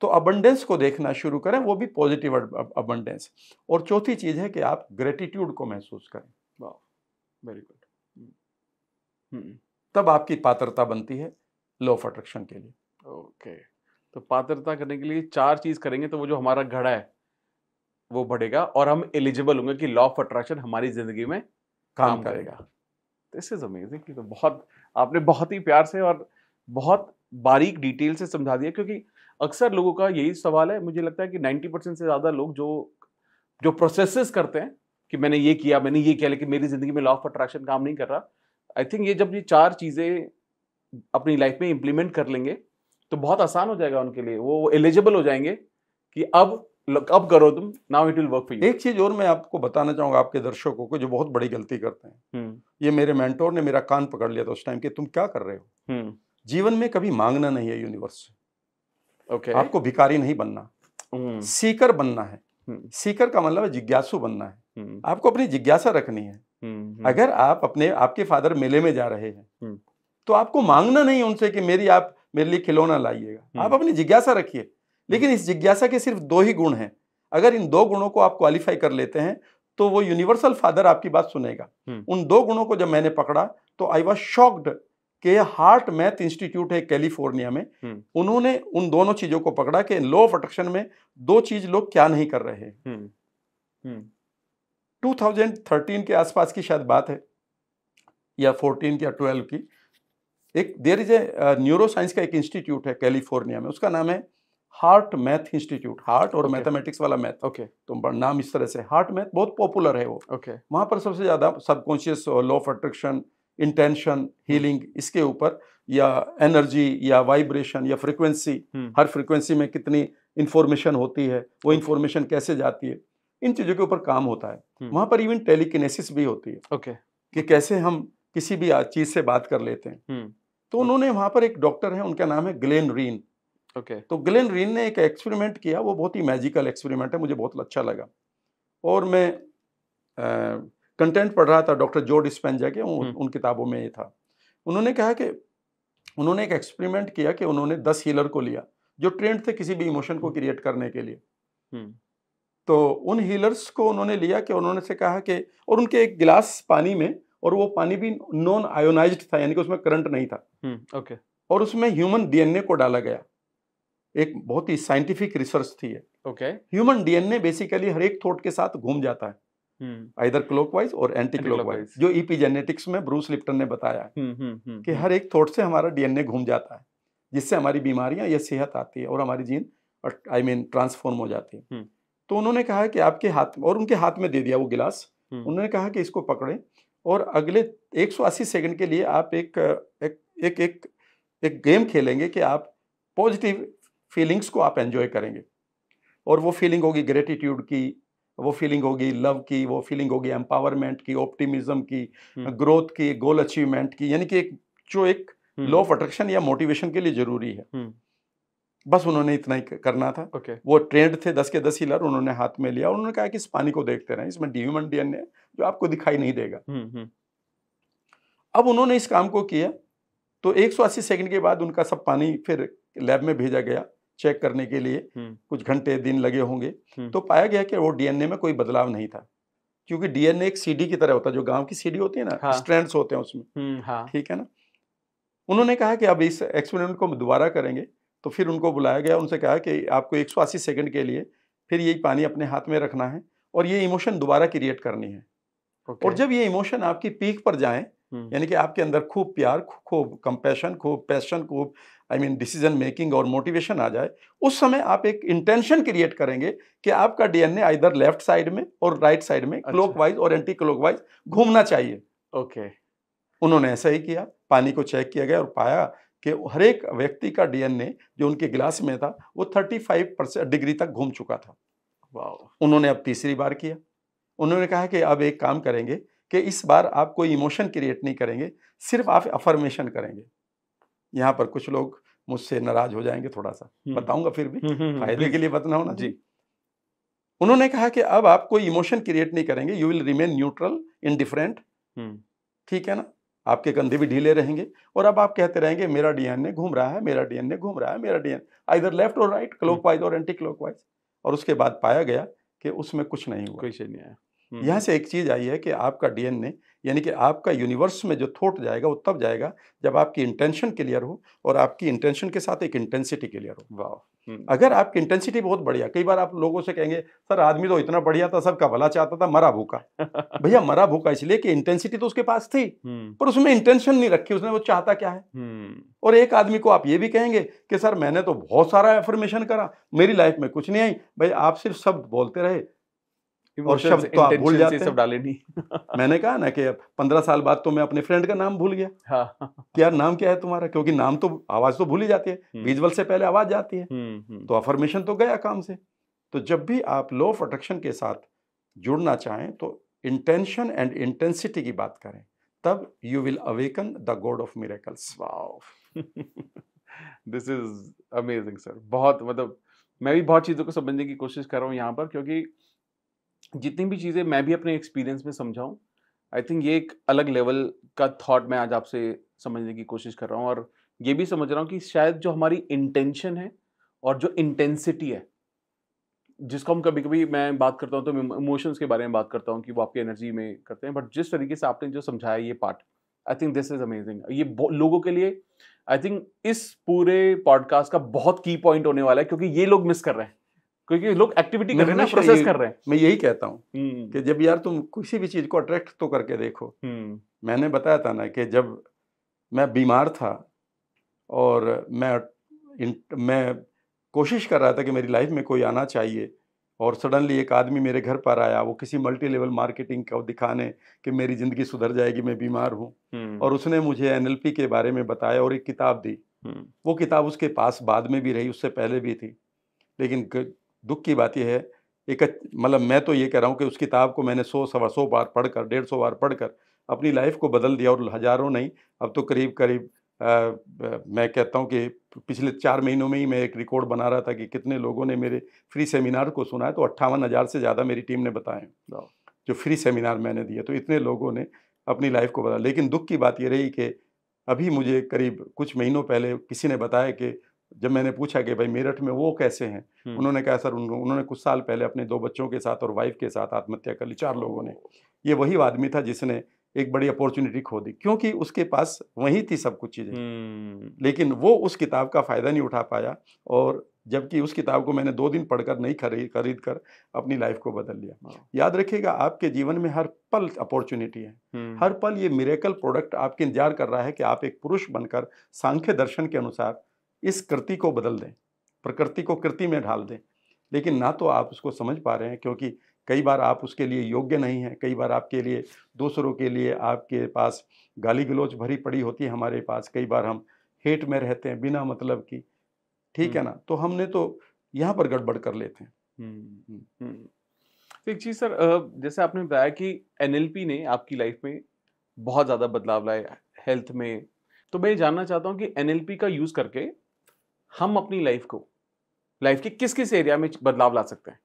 तो अबंडेंस को देखना शुरू करें वो भी पॉजिटिव अबंडेंस और चौथी चीज़ है कि आप ग्रेटिट्यूड को महसूस करें वाह वेरी गुड हम्म। हम्म। तब आपकी पात्रता बनती है लॉ ऑफ अट्रैक्शन के लिए ओके तो पात्रता करने के लिए चार चीज़ करेंगे तो वो जो हमारा घड़ा है वो बढ़ेगा और हम एलिजिबल होंगे कि लॉ ऑफ अट्रैक्शन हमारी ज़िंदगी में काम, काम करेगा दिस इज़ अमेजिंग तो बहुत आपने बहुत ही प्यार से और बहुत बारीक डिटेल से समझा दिया क्योंकि अक्सर लोगों का यही सवाल है मुझे लगता है कि 90 परसेंट से ज़्यादा लोग जो जो प्रोसेसेस करते हैं कि मैंने ये किया मैंने ये किया लेकिन मेरी ज़िंदगी में लॉ ऑफ अट्रैक्शन काम नहीं कर रहा आई थिंक ये जब ये चार चीज़ें अपनी लाइफ में इम्प्लीमेंट कर लेंगे तो बहुत आसान हो जाएगा उनके लिए वो एलिजिबल हो जाएंगे कि अब अब करो तुम now it will work for you एक चीज और मैं आपको बताना चाहूंगा आपके दर्शकों को जो बहुत बड़ी गलती करते हैं हम्म। ये मेरे मेंटोर ने मेरा कान पकड़ लिया था उस टाइम कि तुम क्या कर रहे हो हम्म। जीवन में कभी मांगना नहीं है यूनिवर्स से ओके okay. आपको भिकारी नहीं बनना हम्म। सीकर बनना है हम्म। सीकर का मतलब जिज्ञासु बनना है हम्म। आपको अपनी जिज्ञासा रखनी है अगर आप अपने आपके फादर मेले में जा रहे हैं तो आपको मांगना नहीं उनसे कि मेरी आप मेरे लिए खिलौना लाइएगा आप अपनी जिज्ञासा रखिए लेकिन इस जिज्ञासा के सिर्फ दो ही गुण हैं अगर इन दो गुणों को आप क्वालिफाई कर लेते हैं तो वो यूनिवर्सल फादर आपकी बात सुनेगा उन दो गुणों को जब मैंने पकड़ा तो आई वॉज शॉक्ड के हार्ट मैथ इंस्टीट्यूट है कैलिफोर्निया में हम्म। उन्होंने उन दोनों चीजों को पकड़ा कि लॉ ऑफ अट्रैक्शन में दो चीज लोग क्या नहीं कर रहे हैं 2013 हम्म, हम्म। के आसपास की शायद बात है या 14 या 12 की एक there is a neuroscience का एक इंस्टीट्यूट है कैलिफोर्निया में उसका नाम है हार्ट मैथ इंस्टीट्यूट हार्ट और मैथमेटिक्स okay. वाला मैथ ओके okay. तो नाम इस तरह से हार्ट मैथ बहुत पॉपुलर है वो ओके okay. पर सबसे ज़्यादा subconscious law of attraction intention healing hmm. इसके ऊपर या एनर्जी या वाइब्रेशन या फ्रिक्वेंसी hmm. हर फ्रिक्वेंसी में कितनी इंफॉर्मेशन होती है वो इंफॉर्मेशन कैसे जाती है इन चीज़ों के ऊपर काम होता है hmm. वहाँ पर इवन टेलीकिनेसिस भी होती है ओके कि कैसे हम किसी भी चीज़ से बात कर लेते हैं तो उन्होंने वहाँ पर एक डॉक्टर है उनका नाम है ग्लेन रीन ओके तो ग्लेन रीन ने एक एक्सपेरिमेंट किया वो बहुत ही मैजिकल एक्सपेरिमेंट है मुझे बहुत अच्छा लगा और मैं कंटेंट पढ़ रहा था डॉक्टर जोर्ड डिस्पेंजा के उन, हम्म। उन किताबों में ये था उन्होंने कहा कि उन्होंने एक एक्सपेरिमेंट किया कि उन्होंने दस हीलर को लिया जो ट्रेंड थे किसी भी इमोशन को क्रिएट हम्म। करने के लिए हम्म। तो उन हीलर्स को उन्होंने लिया कि उन्होंने से कहा कि और उनके एक गिलास पानी में और वो पानी भी नॉन आयोनाइज था यानी कि उसमें करंट नहीं था ओके और उसमें ह्यूमन डीएनए को डाला गया एक बहुत ही साइंटिफिक रिसर्च थी ओके ह्यूमन डीएनए बेसिकली हर एक थॉट के साथ घूम जाता है आइदर क्लॉकवाइज और एंटी क्लॉकवाइज जो ईपी जेनेटिक्स में ब्रूस लिप्टन ने बताया है हम्म, हम्म, हम्म, कि हर एक थॉट से हमारा डीएनए घूम जाता है जिससे हमारी बीमारियां या सेहत आती है और हमारी जीन आई मीन ट्रांसफॉर्म हो जाती है तो उन्होंने कहा कि आपके हाथ और उनके हाथ में दे दिया वो गिलास उन्होंने कहा कि इसको पकड़ें और अगले 180 सेकंड के लिए आप एक एक एक एक, एक गेम खेलेंगे कि आप पॉजिटिव फीलिंग्स को आप एंजॉय करेंगे और वो फीलिंग होगी ग्रेटिट्यूड की वो फीलिंग होगी लव की वो फीलिंग होगी एम्पावरमेंट की ऑप्टिमिज्म की ग्रोथ हम्म। की गोल अचीवमेंट की यानी कि एक जो एक लॉ ऑफ अट्रैक्शन या मोटिवेशन के लिए जरूरी है हम्म। बस उन्होंने इतना ही करना था okay. वो ट्रेंड थे दस के दस ही लर उन्होंने हाथ में लिया उन्होंने कहा कि इस पानी को देखते रहे इसमें ह्यूमन डीएनए जो आपको दिखाई नहीं देगा हम्म, अब उन्होंने इस काम को किया तो 180 सेकंड के बाद उनका सब पानी फिर लैब में भेजा गया चेक करने के लिए हम्म। कुछ घंटे दिन लगे होंगे हम्म। तो पाया गया कि वो डीएनए में कोई बदलाव नहीं था क्योंकि डीएनए एक सीडी की तरह होता है जो गांव की सीडी होती है ना हाँ। स्ट्रैंड्स होते हैं उसमें हम्म, हाँ। ठीक है ना उन्होंने कहा कि अब इस एक्सपेरिमेंट को हम दोबारा करेंगे तो फिर उनको बुलाया गया उनसे कहा कि आपको अस्सी सेकंड के लिए फिर यही पानी अपने हाथ में रखना है और ये इमोशन दोबारा क्रिएट करनी है okay. और जब ये इमोशन आपकी पीक पर जाए यानी कि आपके अंदर खूब प्यार खूब कंपेशन खूब पैशन खूब आई मीन डिसीजन मेकिंग और मोटिवेशन आ जाए उस समय आप एक इंटेंशन क्रिएट करेंगे कि आपका डीएनए इधर लेफ्ट साइड में और राइट साइड में अच्छा। क्लोक वाइज और एंटी क्लोक वाइज घूमना चाहिए ओके okay. उन्होंने ऐसा ही किया पानी को चेक किया गया और पाया कि हर एक व्यक्ति का डीएनए जो उनके गिलास में था वो थर्टी फाइव परसेंट डिग्री तक घूम चुका था उन्होंने अब तीसरी बार किया उन्होंने कहा कि अब एक काम करेंगे कि इस बार आप कोई इमोशन क्रिएट नहीं करेंगे सिर्फ आप अफर्मेशन करेंगे यहाँ पर कुछ लोग मुझसे नाराज हो जाएंगे थोड़ा सा हम्म। बताऊंगा फिर भी हम्म, हम्म, फायदे के लिए बतना होना जी उन्होंने कहा कि अब आप कोई इमोशन क्रिएट नहीं करेंगे you will remain neutral in different ठीक है ना आपके कंधे भी ढीले रहेंगे और अब आप कहते रहेंगे मेरा डीएनए घूम रहा है मेरा डीएनए घूम रहा है मेरा डीएनए इधर लेफ्ट और राइट क्लॉकवाइज और एंटी क्लॉकवाइज और उसके बाद पाया गया कि उसमें कुछ नहीं हुआ कुछ नहीं आया यहाँ हम्म। से एक चीज़ आई है कि आपका डीएनए यानी कि आपका यूनिवर्स में जो थॉट जाएगा वो तब जाएगा जब आपकी इंटेंशन क्लियर हो और आपकी इंटेंशन के साथ एक इंटेंसिटी क्लियर हो वाह हम्म। अगर आपकी इंटेंसिटी बहुत बढ़िया कई बार आप लोगों से कहेंगे सर आदमी तो इतना बढ़िया था सबका भला चाहता था मरा भूखा [laughs] भैया मरा भूखा इसलिए कि इंटेंसिटी तो उसके पास थी हम्म। पर उसमें इंटेंशन नहीं रखी उसने वो चाहता क्या है और एक आदमी को आप ये भी कहेंगे कि सर मैंने तो बहुत सारा एफर्मेशन करा मेरी लाइफ में कुछ नहीं आई भाई आप सिर्फ शब्द बोलते रहे और शब्द तो आप भूल जाते सब डाले नहीं [laughs] मैंने कहा ना कि पंद्रह साल बाद तो मैं अपने फ्रेंड का नाम भूल गया हाँ। कि यार नाम क्या है तुम्हारा क्योंकि नाम तो आवाज तो भूल ही जाती है विजुअल हम्म। से पहले आवाज जाती है हम्म, हम्म। तो अफर्मेशन तो गया काम से तो जब भी आप लो ऑफ अट्रैक्शन के साथ जुड़ना चाहें तो इंटेंशन एंड इंटेंसिटी की बात करें तब you will awaken the god of miracles wow this is amazing sir बहुत मतलब मैं भी बहुत चीज़ों को समझने की कोशिश कर रहा हूँ यहाँ पर क्योंकि जितनी भी चीज़ें मैं भी अपने एक्सपीरियंस में समझाऊँ आई थिंक ये एक अलग लेवल का थाट मैं आज आपसे समझने की कोशिश कर रहा हूँ और ये भी समझ रहा हूँ कि शायद जो हमारी इंटेंशन है और जो इंटेंसिटी है जिसको हम कभी कभी मैं बात करता हूँ तो इमोशंस के बारे में बात करता हूँ कि वो आपकी एनर्जी में करते हैं बट जिस तरीके से आपने जो समझाया ये part I think this is amazing ये लोगों के लिए आई थिंक इस पूरे पॉडकास्ट का बहुत की पॉइंट होने वाला है क्योंकि ये लोग मिस कर रहे हैं क्योंकि लोग एक्टिविटी कर रहे हैं प्रोसेस कर रहे हैं मैं यही कहता हूँ हम्म। कि जब यार तुम किसी भी चीज को अट्रैक्ट तो करके देखो हम्म। मैंने बताया था ना कि जब मैं बीमार था और मैं मैं कोशिश कर रहा था कि मेरी लाइफ में कोई आना चाहिए और सडनली एक आदमी मेरे घर पर आया वो किसी मल्टी लेवल मार्केटिंग को दिखाने कि मेरी ज़िंदगी सुधर जाएगी मैं बीमार हूँ हम्म। और उसने मुझे एनएलपी के बारे में बताया और एक किताब दी वो किताब उसके पास बाद में भी रही उससे पहले भी थी लेकिन दुख की बात यह है एक मतलब मैं तो ये कह रहा हूँ कि उस किताब को मैंने सौ सवा सौ बार पढ़ कर डेढ़ सौ बार पढ़ कर अपनी लाइफ को बदल दिया और हज़ारों नहीं अब तो करीब करीब आ, मैं कहता हूँ कि पिछले चार महीनों में ही मैं एक रिकॉर्ड बना रहा था कि कितने लोगों ने मेरे फ्री सेमिनार को सुना है तो अट्ठावन हज़ार से ज़्यादा मेरी टीम ने बताए जो फ्री सेमिनार मैंने दिए तो इतने लोगों ने अपनी लाइफ को बदला लेकिन दुख की बात ये रही कि अभी मुझे करीब कुछ महीनों पहले किसी ने बताया कि जब मैंने पूछा कि भाई मेरठ में वो कैसे हैं उन्होंने कहा सर उन्होंने कुछ साल पहले अपने दो बच्चों के साथ और वाइफ के साथ आत्महत्या कर ली चार लोगों ने ये वही आदमी था जिसने एक बड़ी अपॉर्चुनिटी खो दी क्योंकि उसके पास वही थी सब कुछ चीज़ें लेकिन वो उस किताब का फ़ायदा नहीं उठा पाया और जबकि उस किताब को मैंने दो दिन पढ़कर नहीं खरीद खरीद कर अपनी लाइफ को बदल लिया याद रखिएगा आपके जीवन में हर पल अपॉर्चुनिटी है हर पल ये मिरेकल प्रोडक्ट आपके इंतजार कर रहा है कि आप एक पुरुष बनकर सांख्य दर्शन के अनुसार इस कृति को बदल दें प्रकृति को कृति में ढाल दें लेकिन ना तो आप उसको समझ पा रहे हैं क्योंकि कई बार आप उसके लिए योग्य नहीं हैं कई बार आपके लिए दूसरों के लिए आपके पास गाली गलोच भरी पड़ी होती है हमारे पास कई बार हम हेट में रहते हैं बिना मतलब की ठीक है हम्म। ना तो हमने तो यहाँ पर गड़बड़ कर लेते हैं हम्म, हम्म, तो एक चीज़ सर जैसे आपने बताया कि एनएलपी ने आपकी लाइफ में बहुत ज़्यादा बदलाव लाया हेल्थ में तो मैं ये जानना चाहता हूँ कि एनएलपी का यूज़ करके हम अपनी लाइफ को लाइफ के किस किस एरिया में बदलाव ला सकते हैं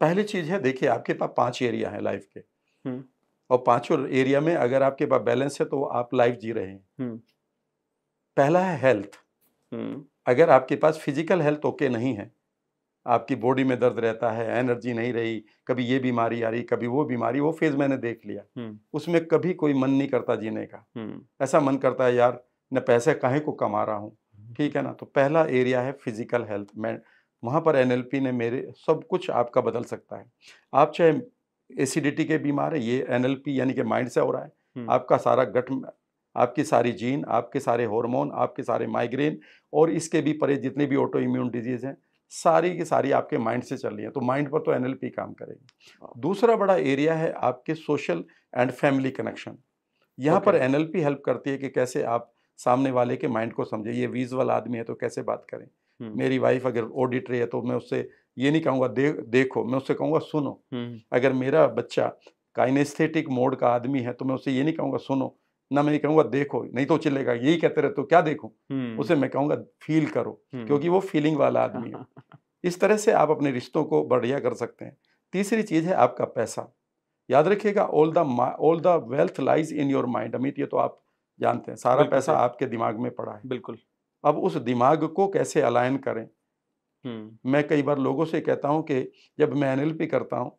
पहली चीज़ है देखिए आपके पास पांच एरिया है लाइफ के हम्म। और पांचों एरिया में अगर आपके पास बैलेंस है तो आप लाइफ जी रहे हैं हम्म। पहला है हेल्थ हम्म। अगर आपके पास फिजिकल हेल्थ ओके नहीं है आपकी बॉडी में दर्द रहता है एनर्जी नहीं रही कभी ये बीमारी आ रही कभी वो बीमारी वो फेज मैंने देख लिया उसमें कभी कोई मन नहीं करता जीने का ऐसा मन करता है यार न पैसे काहे को कमा रहा हूँ ठीक है ना तो पहला एरिया है फिजिकल हेल्थ मैं वहाँ पर एनएलपी ने मेरे सब कुछ आपका बदल सकता है आप चाहे एसिडिटी के बीमार है ये एनएलपी यानी कि माइंड से हो रहा है हम्म। आपका सारा गठ आपकी सारी जीन आपके सारे हार्मोन आपके सारे माइग्रेन और इसके भी परे जितने भी ऑटो इम्यून डिजीज़ हैं सारी की सारी आपके माइंड से चल रही है तो माइंड पर तो एन काम करेगी दूसरा बड़ा एरिया है आपके सोशल एंड फैमिली कनेक्शन यहाँ okay. पर एन हेल्प करती है कि कैसे आप सामने वाले के माइंड को समझे ये विजुअल आदमी है तो कैसे बात करें मेरी वाइफ अगर ऑडिटरी है तो मैं उससे ये नहीं कहूँगा दे, देखो मैं उससे कहूँगा सुनो अगर मेरा बच्चा काइनेस्थेटिक मोड का आदमी है तो मैं उससे ये नहीं कहूँगा सुनो ना मैं कहूंगा देखो नहीं तो चिल्लेगा यही कहते रहे तो क्या देखो उसे मैं कहूंगा फील करो क्योंकि वो फीलिंग वाला आदमी है [laughs] इस तरह से आप अपने रिश्तों को बढ़िया कर सकते हैं तीसरी चीज़ है आपका पैसा याद रखिएगा all the all the wealth lies in your mind Amit ये तो आप जानते हैं सारा पैसा आपके दिमाग में पड़ा है बिल्कुल अब उस दिमाग को कैसे अलाइन करें मैं कई बार लोगों से कहता हूँ कि जब मैं एन करता हूँ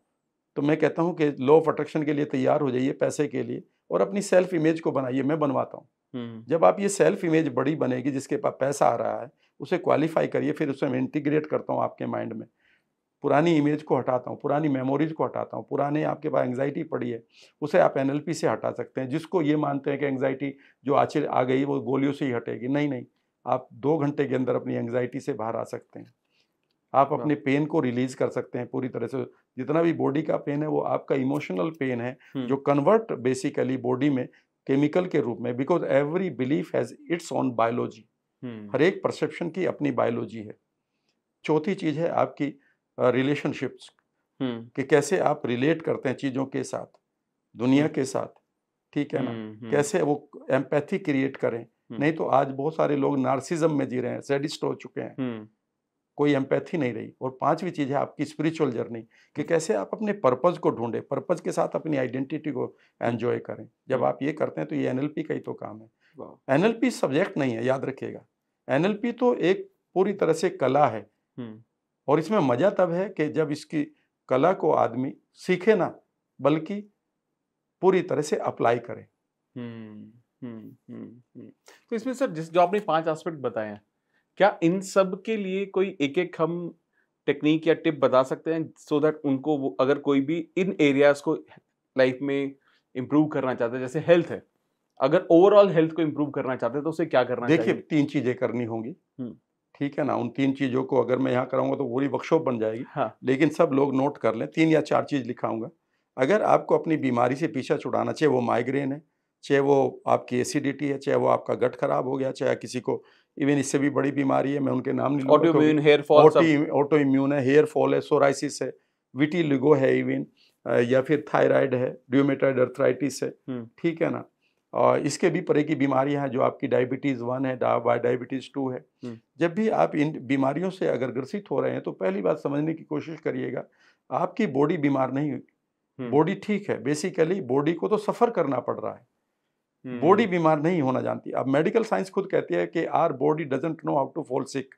तो मैं कहता हूँ कि लॉ ऑफ अट्रैक्शन के लिए तैयार हो जाइए पैसे के लिए और अपनी सेल्फ इमेज को बनाइए मैं बनवाता हूँ जब आप ये सेल्फ इमेज बड़ी बनेगी जिसके पास पैसा आ रहा है उसे क्वालिफाई करिए फिर उसे मैं इंटीग्रेट करता हूँ आपके माइंड में पुरानी इमेज को हटाता हूँ पुरानी मेमोरीज को हटाता हूँ पुराने आपके पास एंग्जाइटी पड़ी है उसे आप एन से हटा सकते हैं जिसको ये मानते हैं कि एंग्जाइटी जो आचिर आ गई वो गोलियों से ही हटेगी नहीं नहीं आप दो घंटे के अंदर अपनी एंग्जाइटी से बाहर आ सकते हैं आप अपने पेन को रिलीज कर सकते हैं पूरी तरह से जितना भी बॉडी का पेन है वो आपका इमोशनल पेन है जो कन्वर्ट बेसिकली बॉडी में केमिकल के रूप में because every belief has its own biology हर एक परसेप्शन की अपनी बायोलॉजी है चौथी चीज़ है आपकी रिलेशनशिप्स हम्म। कि कैसे आप रिलेट करते हैं चीज़ों के साथ दुनिया हम्म। के साथ ठीक है ना हम्म, कैसे वो एम्पैथी क्रिएट करें नहीं तो आज बहुत सारे लोग नार्सिज्म में जी रहे हैं सेडिस्ट हो चुके हैं कोई एम्पैथी नहीं रही और पांचवी चीज़ है आपकी स्पिरिचुअल जर्नी कि कैसे आप अपने पर्पज़ को ढूंढे पर्पज़ के साथ अपनी आइडेंटिटी को एंजॉय करें जब आप ये करते हैं तो ये एनएलपी का ही तो काम है एनएलपी सब्जेक्ट नहीं है याद रखिएगा एनएलपी तो एक पूरी तरह से कला है और इसमें मज़ा तब है कि जब इसकी कला को आदमी सीखे ना बल्कि पूरी तरह से अप्लाई करे हम्म, हम्म, हम्म, तो इसमें सर जिस जो आपने पांच एस्पेक्ट बताए हैं क्या इन सब के लिए कोई एक एक हम टेक्निक या टिप बता सकते हैं सो so दैट उनको वो अगर कोई भी इन एरियाज को लाइफ में इम्प्रूव करना चाहते हैं जैसे हेल्थ है अगर ओवरऑल हेल्थ को इम्प्रूव करना चाहते हैं तो उसे क्या करना देखिए तीन चीजें करनी होंगी ठीक है ना उन तीन चीज़ों को अगर मैं यहाँ कराऊंगा तो पूरी वर्कशॉप बन जाएगी हाँ। लेकिन सब लोग नोट कर लें तीन या चार चीज़ लिखाऊंगा अगर आपको अपनी बीमारी से पीछा छुड़ाना चाहे वो माइग्रेन है चाहे वो आपकी एसिडिटी है चाहे वो आपका गट खराब हो गया चाहे किसी को इवन इससे भी बड़ी बीमारी है मैं उनके नाम नहीं ऑटो तो इम्यून है हेयर फॉल है सोराइसिस है विटी लिगो है इवन या फिर थायराइड है ड्यूमेटाइड अर्थराइटिस है ठीक है ना और इसके भी परे की बीमारियां हैं जो आपकी डायबिटीज़ वन है डायबिटीज़ टू है जब भी आप इन बीमारियों से अगर ग्रसित हो रहे हैं तो पहली बात समझने की कोशिश करिएगा आपकी बॉडी बीमार नहीं हुई बॉडी ठीक है बेसिकली बॉडी को तो सफ़र करना पड़ रहा है बॉडी बीमार नहीं होना जानती अब मेडिकल साइंस खुद कहती है कि our body doesn't know how to fall sick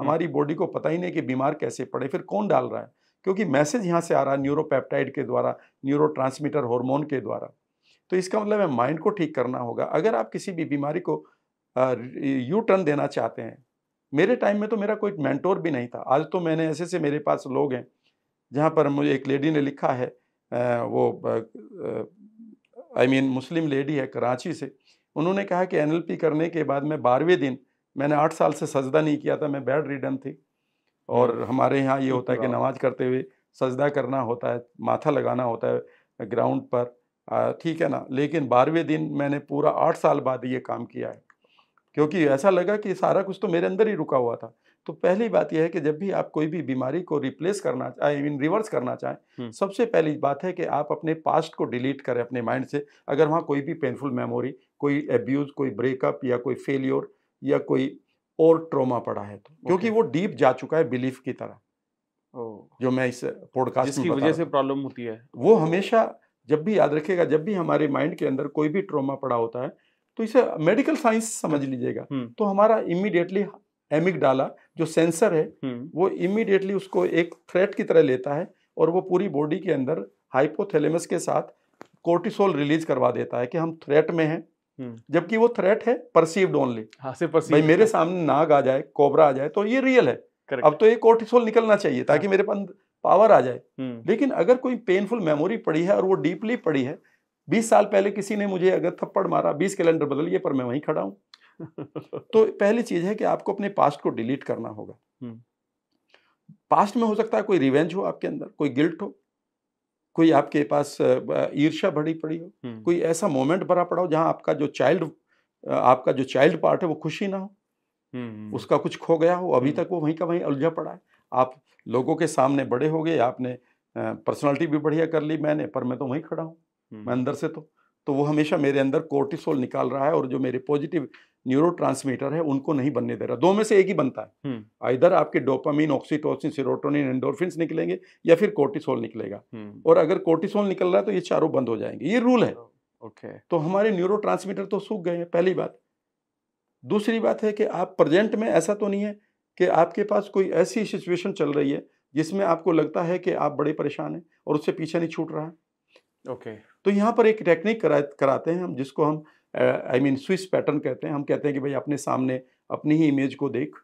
हमारी बॉडी को पता ही नहीं कि बीमार कैसे पड़े फिर कौन डाल रहा है क्योंकि मैसेज यहाँ से आ रहा है न्यूरोपेप्टाइड के द्वारा न्यूरो ट्रांसमीटर हार्मोन के द्वारा तो इसका मतलब है माइंड को ठीक करना होगा अगर आप किसी भी बीमारी को यू टर्न देना चाहते हैं मेरे टाइम में तो मेरा कोई मेंटोर भी नहीं था आज तो मैंने ऐसे से मेरे पास लोग हैं जहाँ पर मुझे एक लेडी ने लिखा है वो I I mean mean, Muslim lady है कराची से उन्होंने कहा कि एनएलपी करने के बाद मैं बारहवें दिन मैंने आठ साल से सजदा नहीं किया था मैं बैड रिडन थी और हम्म, हमारे यहाँ ये तो होता है कि नमाज करते हुए सजदा करना होता है माथा लगाना होता है ग्राउंड पर ठीक है ना लेकिन बारहवें दिन मैंने पूरा आठ साल बाद ये काम किया है क्योंकि ऐसा लगा कि सारा कुछ तो मेरे अंदर ही रुका हुआ था तो पहली बात यह है कि जब भी आप कोई भी बीमारी को रिप्लेस करना आई मीन रिवर्स करना चाहें सबसे पहली बात है कि आप अपने पास्ट को डिलीट करें अपने माइंड से अगर वहाँ कोई भी पेनफुल मेमोरी कोई एब्यूज़ कोई ब्रेकअप या कोई फेल्योर या कोई और ट्रोमा पड़ा है तो क्योंकि वो डीप जा चुका है बिलीफ की तरह जो मैं इस पॉडकास्ट की वजह से प्रॉब्लम होती है वो हमेशा जब भी याद रखेगा जब भी हमारे माइंड के अंदर कोई भी ट्रोमा पड़ा होता है तो इसे मेडिकल साइंस समझ हाँ। लीजिएगा हम्म। तो हमारा इमीडिएटली एमिक डाला जो सेंसर है हम्म। वो इमीडिएटली उसको एक थ्रेट की तरह लेता है और वो पूरी बॉडी के अंदर हाइपोथेलेमस के साथ कोर्टिसोल रिलीज करवा देता है कि हम थ्रेट में हैं हम्म। जबकि वो थ्रेट है परसीव्ड ओनली हाँ, भाई मेरे सामने नाग आ जाए कोबरा आ जाए तो ये रियल है अब तो ये कोर्टिसोल निकलना चाहिए ताकि हाँ. मेरे पावर आ जाए हम्म। लेकिन अगर कोई पेनफुल मेमोरी पड़ी है और वो डीपली पड़ी है बीस साल पहले किसी ने मुझे अगर थप्पड़ मारा बीस कैलेंडर बदल लिए पर मैं वहीं खड़ा हूं [laughs] तो पहली चीज है कि आपको अपने पास्ट को डिलीट करना होगा पास्ट हम्म। में हो सकता है कोई रिवेंज हो आपके अंदर कोई गिल्ट हो कोई आपके पास ईर्ष्या भरी पड़ी हो हम्म। कोई ऐसा मोमेंट भरा पड़ा हो जहाँ आपका जो चाइल्ड आपका जो चाइल्ड पार्ट है वो खुशी ना हो उसका कुछ खो गया हो अभी तक वो वहीं का वहीं उलझा पड़ा है आप लोगों के सामने बड़े हो गए आपने पर्सनालिटी भी बढ़िया कर ली मैंने पर मैं तो वहीं खड़ा हूँ मैं अंदर से तो तो वो हमेशा मेरे अंदर कोर्टिसोल निकाल रहा है और जो मेरे पॉजिटिव न्यूरो है उनको नहीं बनने दे रहा दो में से एक ही बनता है आइधर आपके डोपामीन ऑक्सीटोसिन सीरोटोनिन एंडोरफिन निकलेंगे या फिर कोर्टिसोल निकलेगा और अगर कोर्टिसोल निकल रहा है तो ये चारों बंद हो जाएंगे ये रूल है ओके तो हमारे न्यूरो तो सूख गए हैं पहली बात दूसरी बात है कि आप प्रेजेंट में ऐसा तो नहीं है कि आपके पास कोई ऐसी सिचुएशन चल रही है जिसमें आपको लगता है कि आप बड़े परेशान हैं और उससे पीछे नहीं छूट रहा है ओके okay. तो यहाँ पर एक टेक्निक करा कराते हैं हम जिसको हम आई मीन स्विस पैटर्न कहते हैं हम कहते हैं कि भाई अपने सामने अपनी ही इमेज को देख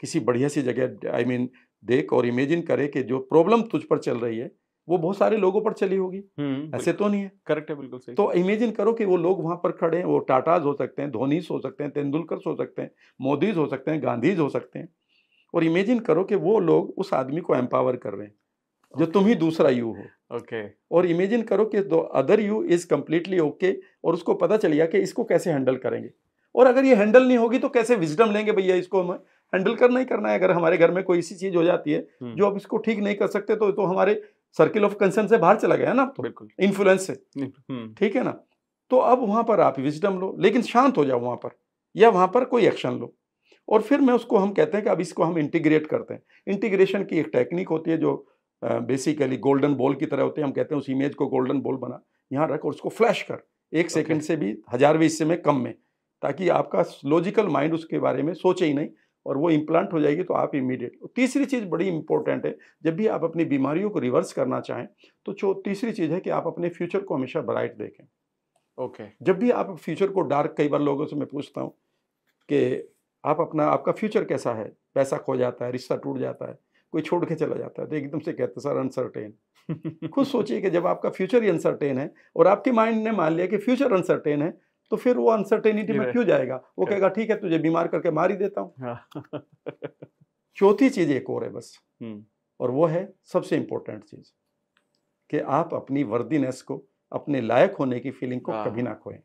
किसी बढ़िया सी जगह आई मीन देख और इमेजिन करे कि जो प्रॉब्लम तुझ पर चल रही है वो बहुत सारे लोगों पर चली होगी हम्म, ऐसे तो नहीं है करेक्ट है बिल्कुल सही तो इमेजिन करो कि वो लोग वहां पर खड़े हैं वो टाटाज हो सकते हैं धोनीस हो सकते हैं तेंदुलकर हो सकते हैं मोदीज हो सकते हैं गांधीज हो सकते हैं और इमेजिन करो कि वो लोग उस आदमी को एम्पावर कर रहे हैं जो तुम ही दूसरा यू हो ओके okay. और इमेजिन करो कि दो other you is completely okay और उसको पता चल गया कि इसको कैसे हैंडल करेंगे और अगर ये हैंडल नहीं होगी तो कैसे विजडम लेंगे भैया इसको हमें हैंडल करना ही करना है अगर हमारे घर में कोई ऐसी चीज़ हो जाती है हम्म। जो अब इसको ठीक नहीं कर सकते तो तो हमारे सर्किल ऑफ कंसर्न से बाहर चला गया ना तो बिल्कुल इन्फ्लुएंस से हम्म। ठीक है ना तो अब वहां पर आप विजडम लो लेकिन शांत हो जाओ वहां पर या वहां पर कोई एक्शन लो और फिर मैं उसको हम कहते हैं कि अब इसको हम इंटीग्रेट करते हैं इंटीग्रेशन की एक टेक्निक होती है जो बेसिकली गोल्डन बॉल की तरह होती है हम कहते हैं उस इमेज को गोल्डन बॉल बना यहाँ रख और उसको फ्लैश कर एक okay. सेकंड से भी हजारवें हिस्से में कम में ताकि आपका लॉजिकल माइंड उसके बारे में सोचे ही नहीं और वो इम्प्लांट हो जाएगी तो आप इमीडिएट तीसरी चीज़ बड़ी इंपॉर्टेंट है जब भी आप अपनी बीमारियों को रिवर्स करना चाहें तो जो तीसरी चीज़ है कि आप अपने फ्यूचर को हमेशा ब्राइट देखें ओके okay. जब भी आप फ्यूचर को डार्क कई बार लोगों से मैं पूछता हूँ कि आप अपना आपका फ्यूचर कैसा है पैसा खो जाता है रिश्ता टूट जाता है कोई छोड़ के चला जाता है तो एकदम से कहते सर अनसर्टेन [laughs] खुद सोचिए कि जब आपका फ्यूचर ही अनसर्टेन है और आपके माइंड ने मान लिया कि फ्यूचर अनसर्टेन है तो फिर वो अनसर्टेनिटी में क्यों जाएगा वो कहेगा ठीक है तुझे बीमार करके मार ही देता हूँ [laughs] हाँ। चौथी चीज़ एक और है बस हम्म। और वो है सबसे इंपॉर्टेंट चीज़ कि आप अपनी वर्दीनेस को अपने लायक होने की फीलिंग को हाँ। कभी ना खोएं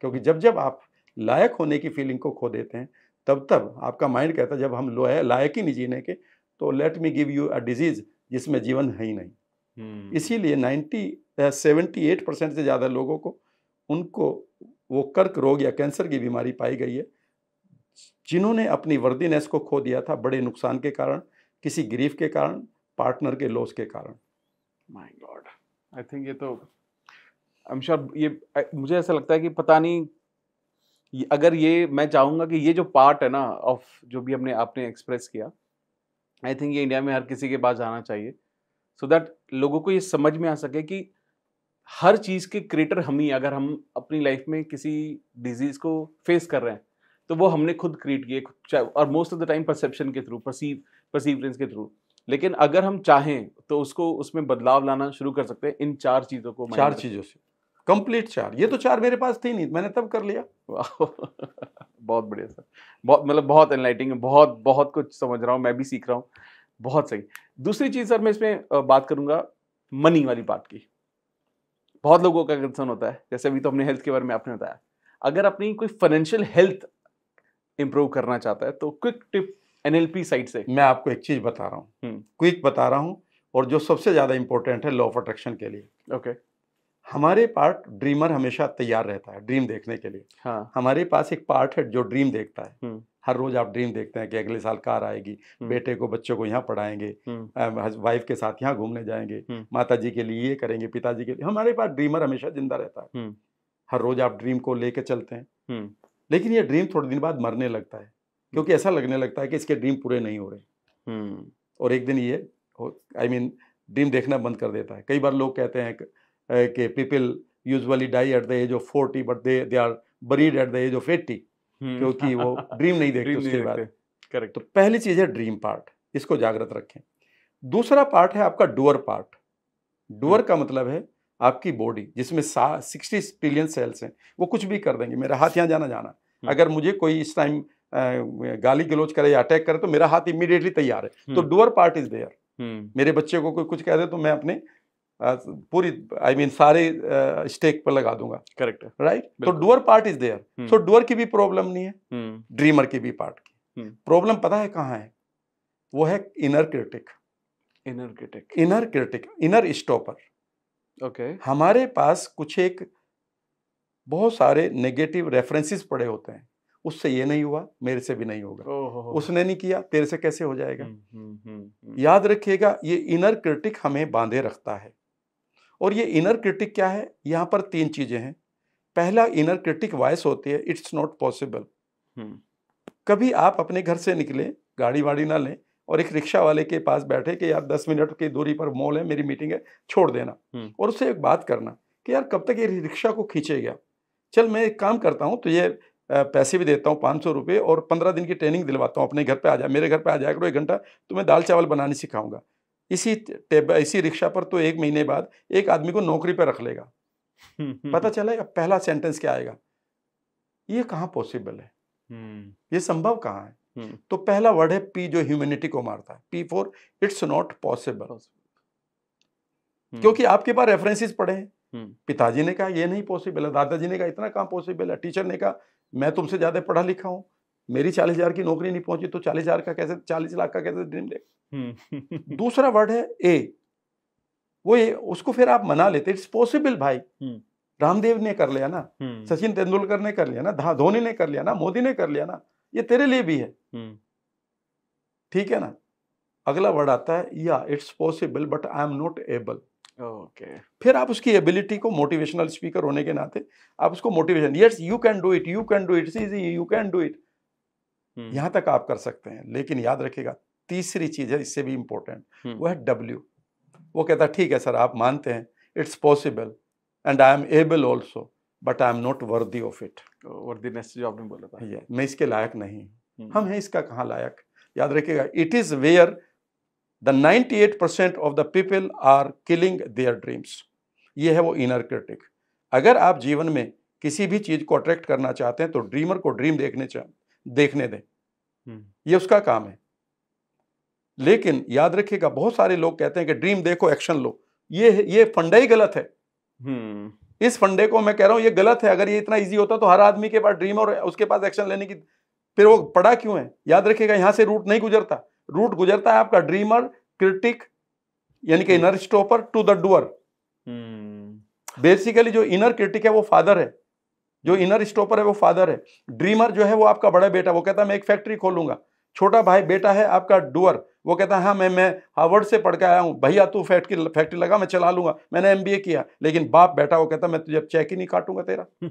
क्योंकि जब जब आप लायक होने की फीलिंग को खो देते हैं तब तब आपका माइंड कहता है जब हम लो है लायक ही नहीं जीने के तो let me give you a disease जिसमें जीवन है ही नहीं हम्म। इसीलिए नाइन्टी सेवेंटी एट परसेंट से ज़्यादा लोगों को उनको वो कर्क रोग या कैंसर की बीमारी पाई गई है जिन्होंने अपनी वर्दीनेस को खो दिया था बड़े नुकसान के कारण किसी ग्रीफ के कारण पार्टनर के लॉस के कारण माय गॉड आई थिंक ये तो आई एम श्योर ये मुझे ऐसा लगता है कि पता नहीं अगर ये मैं चाहूँगा कि ये जो पार्ट है ना ऑफ जो भी हमने आपने एक्सप्रेस किया आई थिंक ये इंडिया में हर किसी के पास जाना चाहिए सो so दैट लोगों को ये समझ में आ सके कि हर चीज़ के क्रिएटर हम ही अगर हम अपनी लाइफ में किसी डिजीज़ को फेस कर रहे हैं तो वो हमने खुद क्रिएट किए और most of the time perception के थ्रू परसीव परसीवरेंस के थ्रू लेकिन अगर हम चाहें तो उसको उसमें बदलाव लाना शुरू कर सकते हैं इन चार चीज़ों को चार चीज़ों से कंप्लीट चार ये तो चार मेरे पास थी नहीं मैंने तब कर लिया [laughs] बहुत बढ़िया सर बहुत मतलब बहुत एनलाइटिंग है बहुत बहुत कुछ समझ रहा हूँ मैं भी सीख रहा हूँ बहुत सही दूसरी चीज़ सर मैं इसमें बात करूँगा मनी वाली बात की बहुत लोगों का कंसर्न होता है जैसे अभी तो हमने हेल्थ के बारे में आपने बताया अगर अपनी कोई फाइनेंशियल हेल्थ इंप्रूव करना चाहता है तो क्विक टिप एनएलपी साइड से मैं आपको एक चीज़ बता रहा हूँ क्विक हम्म। बता रहा हूँ और जो सबसे ज़्यादा इंपॉर्टेंट है लॉ ऑफ अट्रैक्शन के लिए ओके okay. हमारे पार्ट ड्रीमर हमेशा तैयार रहता है ड्रीम देखने के लिए हाँ। हमारे पास एक पार्ट है जो ड्रीम देखता है हम्म। हर रोज आप ड्रीम देखते हैं कि अगले साल कार आएगी हम्म। बेटे को बच्चों को यहाँ पढ़ाएंगे हम्म। वाइफ के साथ यहाँ घूमने जाएंगे माता जी के लिए ये करेंगे पिताजी के लिए हमारे पास ड्रीमर हमेशा जिंदा रहता है हर रोज आप ड्रीम को लेके चलते हैं लेकिन ये ड्रीम थोड़े दिन बाद मरने लगता है क्योंकि ऐसा लगने लगता है कि इसके ड्रीम पूरे नहीं हो रहे और एक दिन ये आई मीन ड्रीम देखना बंद कर देता है कई बार लोग कहते हैं के people usually die at the age of forty but they they are buried at the age of eighty क्योंकि वो ड्रीम [laughs] नहीं देखते उसके बाद करेक्ट तो पहली चीज़ है ड्रीम पार्ट इसको जागृत रखें दूसरा पार्ट है आपका डुअर पार्ट डुअर का मतलब है आपकी बॉडी जिसमें सा सिक्सटी ट्रिलियन सेल्स हैं वो कुछ भी कर देंगे मेरा हाथ यहाँ जाना जाना hmm. अगर मुझे कोई इस टाइम uh, गाली गलोच करे या अटैक करे तो मेरा हाथ इमीडिएटली तैयार है तो डुअर पार्ट इज देयर मेरे बच्चे को कोई कुछ कह दे तो मैं अपने पूरी आई मीन सारे स्टेक पर लगा दूंगा करेक्ट राइट तो doer part is there so doer की भी प्रॉब्लम नहीं है ड्रीमर हम्म। की भी पार्ट की प्रॉब्लम हम्म। पता है कहाँ है वो है inner critic inner critic inner critic inner stopper okay हमारे पास कुछ एक बहुत सारे नेगेटिव रेफरेंसेस पड़े होते हैं उससे ये नहीं हुआ मेरे से भी नहीं होगा उसने नहीं किया तेरे से कैसे हो जाएगा हम्म, याद रखिएगा ये इनर क्रिटिक हमें बांधे रखता है और ये इनर क्रिटिक क्या है यहाँ पर तीन चीज़ें हैं पहला इनर क्रिटिक वॉइस होती है इट्स नॉट पॉसिबल कभी आप अपने घर से निकले गाड़ी वाड़ी ना लें और एक रिक्शा वाले के पास बैठे कि यार दस मिनट की दूरी पर मॉल है मेरी मीटिंग है छोड़ देना हम्म। और उससे एक बात करना कि यार कब तक ये रिक्शा को खींचेगा चल मैं एक काम करता हूँ तुझे पैसे भी देता हूँ पाँच सौ रुपये और पंद्रह दिन की ट्रेनिंग दिलवाता हूँ अपने घर पे आ जाए मेरे घर पे आ जाए करो एक घंटा तो मैं दाल चावल बनाने सिखाऊंगा इसी टेब इसी रिक्शा पर तो एक महीने बाद एक आदमी को नौकरी पर रख लेगा पता चलेगा पहला सेंटेंस क्या आएगा ये कहाँ पॉसिबल है हम्म। ये संभव कहाँ है हम्म। तो पहला वर्ड है पी जो ह्यूमेनिटी को मारता है P four it's not possible क्योंकि आपके पास रेफरेंसेस पड़े हैं हम्म। पिताजी ने कहा ये नहीं पॉसिबल है दादाजी ने कहा इतना कहाँ पॉसिबल है टीचर ने कहा मैं तुमसे ज्यादा पढ़ा लिखा हूं मेरी चालीस हजार की नौकरी नहीं पहुंची तो चालीस हजार का कैसे चालीस लाख का कैसे ड्रीम देगा हम्म। दूसरा वर्ड है ए वो ए उसको फिर आप मना लेते इट्स पॉसिबल भाई हम्म। रामदेव ने कर लिया ना हम्म। सचिन तेंदुलकर ने कर लिया ना धोनी ने कर लिया ना मोदी ने कर लिया ना ये तेरे लिए भी है ठीक है ना अगला वर्ड आता है या it's possible but I am not able okay फिर आप उसकी एबिलिटी को मोटिवेशनल स्पीकर होने के नाते आप उसको motivation yes you can do it you can do it is you can do it यहां तक आप कर सकते हैं लेकिन याद रखेगा तीसरी चीज़ है इससे भी इम्पोर्टेंट हम्म। वो है डब्ल्यू वो कहता ठीक है सर आप मानते हैं it's possible and I am able also but I am not worthy of it worthiness जो आपने बोला था ये मैं इसके लायक नहीं हूँ हम्म। हम हैं इसका कहाँ लायक याद रखिएगा it is where the 98 percent of the people are killing their dreams ये है वो इनर क्रिटिक अगर आप जीवन में किसी भी चीज़ को अट्रैक्ट करना चाहते हैं तो ड्रीमर को ड्रीम देखने देखने दें हम्म। ये उसका काम है लेकिन याद रखिएगा बहुत सारे लोग कहते हैं कि ड्रीम देखो एक्शन लो ये ये फंडा ही गलत है हम्म। इस फंडे को मैं कह रहा हूं ये गलत है अगर ये इतना इजी होता तो हर आदमी के पास ड्रीम और उसके पास एक्शन लेने की फिर वो पड़ा क्यों है याद रखिएगा यहां से रूट नहीं गुजरता रूट गुजरता है आपका ड्रीमर क्रिटिक यानी कि inner stopper to the doer basically जो इनर क्रिटिक है वो फादर है जो इनर हम्म। स्टॉपर है वो फादर है ड्रीमर जो है वो आपका बड़ा बेटा वो कहता है मैं एक फैक्ट्री खोलूंगा छोटा भाई बेटा है आपका डुअर वो कहता है हाँ मैं मैं हार्वर्ड से पढ़ के आया हूँ भैया तू फैक्ट्री फैक्ट्री लगा मैं चला लूंगा मैंने एम किया लेकिन बाप बैठा वो कहता मैं तुझे चेक ही नहीं काटूंगा तेरा [laughs]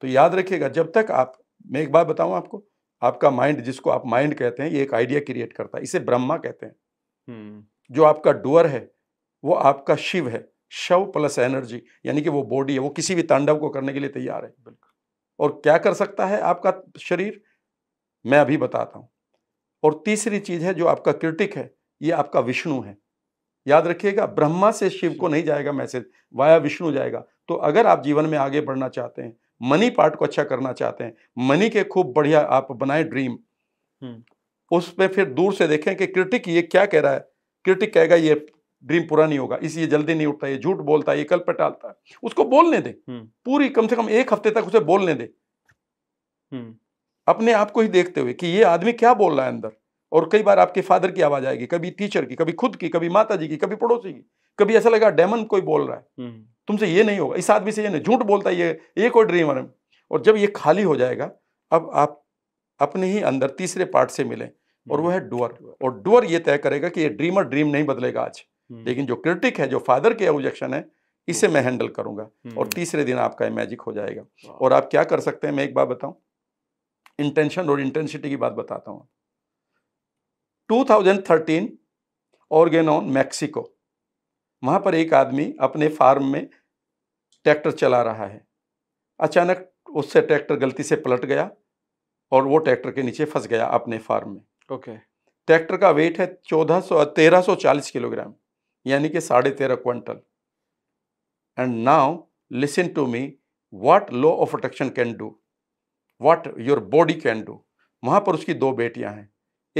तो याद रखिएगा जब तक आप मैं एक बात बताऊँ आपको आपका माइंड जिसको आप माइंड कहते हैं ये एक आइडिया क्रिएट करता है इसे ब्रह्मा कहते हैं हम्म। जो आपका डुअर है वो आपका शिव है शव प्लस एनर्जी यानी कि वो बॉडी है वो किसी भी तांडव को करने के लिए तैयार है बिल्कुल और क्या कर सकता है आपका शरीर मैं अभी बताता हूँ और तीसरी चीज़ है जो आपका क्रिटिक है ये आपका विष्णु है याद रखिएगा ब्रह्मा से शिव को नहीं जाएगा मैसेज वाया विष्णु जाएगा तो अगर आप जीवन में आगे बढ़ना चाहते हैं मनी पार्ट को अच्छा करना चाहते हैं मनी के खूब बढ़िया आप बनाए ड्रीम हम्म। उस पर फिर दूर से देखें कि क्रिटिक ये क्या कह रहा है क्रिटिक कहेगा ये ड्रीम पूरा नहीं होगा इसलिए जल्दी नहीं उठता ये झूठ बोलता है ये कल पे टालता है उसको बोलने दे हम्म। पूरी कम से कम एक हफ्ते तक उसे बोलने दे हम्म। अपने आप को ही देखते हुए कि ये आदमी क्या बोल रहा है अंदर और कई बार आपके फादर की आवाज़ आएगी कभी टीचर की कभी खुद की कभी माता जी की कभी पड़ोसी की कभी ऐसा लगा डेमन कोई बोल रहा है हम्म। तुमसे ये नहीं होगा इस आदमी से ये नहीं झूठ बोलता है ये ये कोई ड्रीमर है और जब ये खाली हो जाएगा अब आप अपने ही अंदर तीसरे पार्ट से मिलें और हम्म। वो है डुअर और डुअर ये तय करेगा कि ये ड्रीमर ड्रीम नहीं बदलेगा आज हम्म। लेकिन जो क्रिटिक है जो फादर के ऑब्जेक्शन है इसे मैं हैंडल करूंगा और तीसरे दिन आपका मैजिक हो जाएगा और आप क्या कर सकते हैं मैं एक बार बताऊं इंटेंशन और इंटेंसिटी की बात बताता हूँ 2013 ऑर्गेनॉन मैक्सिको वहाँ पर एक आदमी अपने फार्म में ट्रैक्टर चला रहा है अचानक उससे ट्रैक्टर गलती से पलट गया और वो ट्रैक्टर के नीचे फंस गया अपने फार्म में ओके ट्रैक्टर का वेट है चौदह सौ तेरह चालीस किलोग्राम यानी कि साढ़े तेरह quintal and now listen to me what law of attraction can do what your body can do वहाँ पर उसकी दो बेटियाँ हैं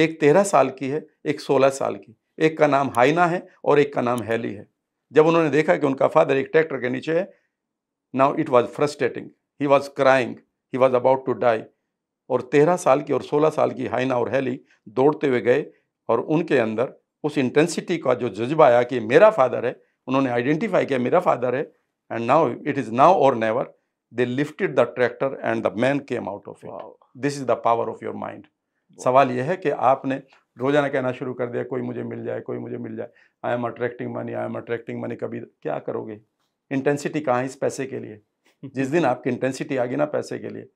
एक तेरह साल की है एक सोलह साल की एक का नाम हाइना है और एक का नाम हैली है जब उन्होंने देखा कि उनका फादर एक ट्रैक्टर के नीचे है now it was frustrating he was crying he was about to die और तेरह साल की और सोलह साल की हाइना और हैली दौड़ते हुए गए और उनके अंदर उस इंटेंसिटी का जो जज्बा आया कि मेरा फादर है उन्होंने आइडेंटिफाई किया मेरा फादर है and now it is now or never they lifted the tractor and the man came out of it. Wow. This is the power of your mind. सवाल यह है कि आपने रोजाना कहना शुरू कर दिया कोई मुझे मिल जाए कोई मुझे मिल जाए I am attracting money I am attracting money कभी क्या करोगे इंटेंसिटी कहाँ इस पैसे के लिए [laughs] जिस दिन आपकी इंटेंसिटी आ गई ना पैसे के लिए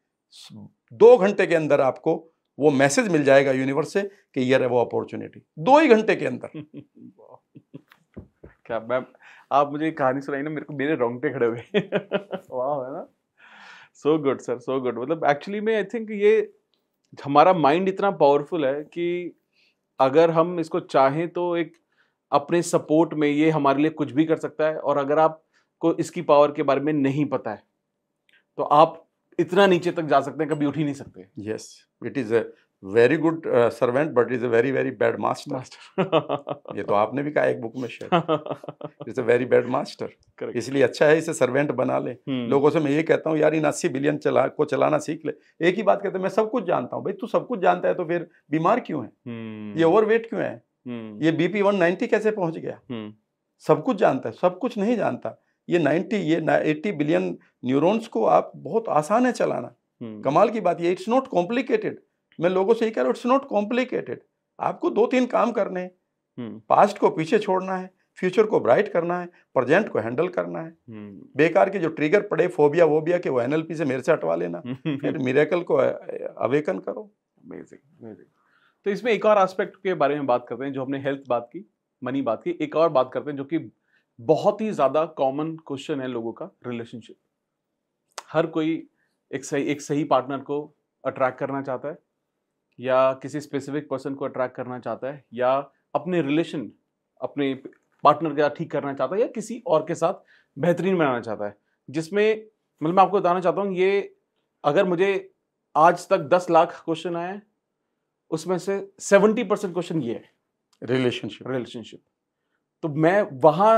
दो घंटे के अंदर आपको वो मैसेज मिल जाएगा यूनिवर्स से कि ये है वो अपॉर्चुनिटी दो ही घंटे के अंदर [laughs] क्या मैम आप मुझे कहानी सुनाई ना मेरे को मेरे रोंगटे खड़े हुए वाह [laughs] है ना so good sir so good मतलब एक्चुअली में आई थिंक ये हमारा माइंड इतना पावरफुल है कि अगर हम इसको चाहें तो एक अपने सपोर्ट में ये हमारे लिए कुछ भी कर सकता है और अगर आपको इसकी पावर के बारे में नहीं पता है तो आप इतना नीचे तक जा सकते हैं कभी उठ ही नहीं सकते yes it is very good servant but is a very very bad master ये तो आपने भी कहा एक बुक में share is a very bad master इसलिए अच्छा है इसे सर्वेंट बना ले हम्म। लोगों से मैं ये कहता हूँ यार इन अस्सी बिलियन चला को चलाना सीख ले एक ही बात कहते हैं मैं सब कुछ जानता हूँ भाई तू सब कुछ जानता है तो फिर बीमार क्यों है हम्म। ये ये वेट क्यों है हम्म। ये बीपी वन नाइन्टी कैसे पहुंच गया सब कुछ जानता है सब कुछ नहीं जानता ये नाइनटी ये एट्टी बिलियन न्यूरोन्स को आप बहुत आसान है चलाना कमाल की बात ये इट्स नॉट कॉम्प्लिकेटेड मैं लोगों से ये कह रहा हूँ इट्स नॉट कॉम्प्लिकेटेड आपको दो तीन काम करने हैं पास्ट हम्म। को पीछे छोड़ना है फ्यूचर को ब्राइट करना है प्रेजेंट को हैंडल करना है हम्म। बेकार के जो ट्रिगर पड़े फोबिया वोबिया के वो एन से मेरे से हटवा लेना [laughs] फिर मिरेकल को अवेकन करो अमेजिंग तो इसमें एक और एस्पेक्ट के बारे में बात करते हैं जो हमने हेल्थ बात की मनी बात की एक और बात करते हैं जो कि बहुत ही ज़्यादा कॉमन क्वेश्चन है लोगों का रिलेशनशिप हर कोई एक सही एक सही पार्टनर को अट्रैक्ट करना चाहता है या किसी स्पेसिफिक पर्सन को अट्रैक्ट करना चाहता है या अपने रिलेशन अपने पार्टनर के साथ ठीक करना चाहता है या किसी और के साथ बेहतरीन बनाना चाहता है जिसमें मतलब मैं आपको बताना चाहता हूँ ये अगर मुझे आज तक दस लाख क्वेश्चन आए उसमें से सेवेंटी परसेंट क्वेश्चन ये है रिलेशनशिप रिलेशनशिप तो मैं वहाँ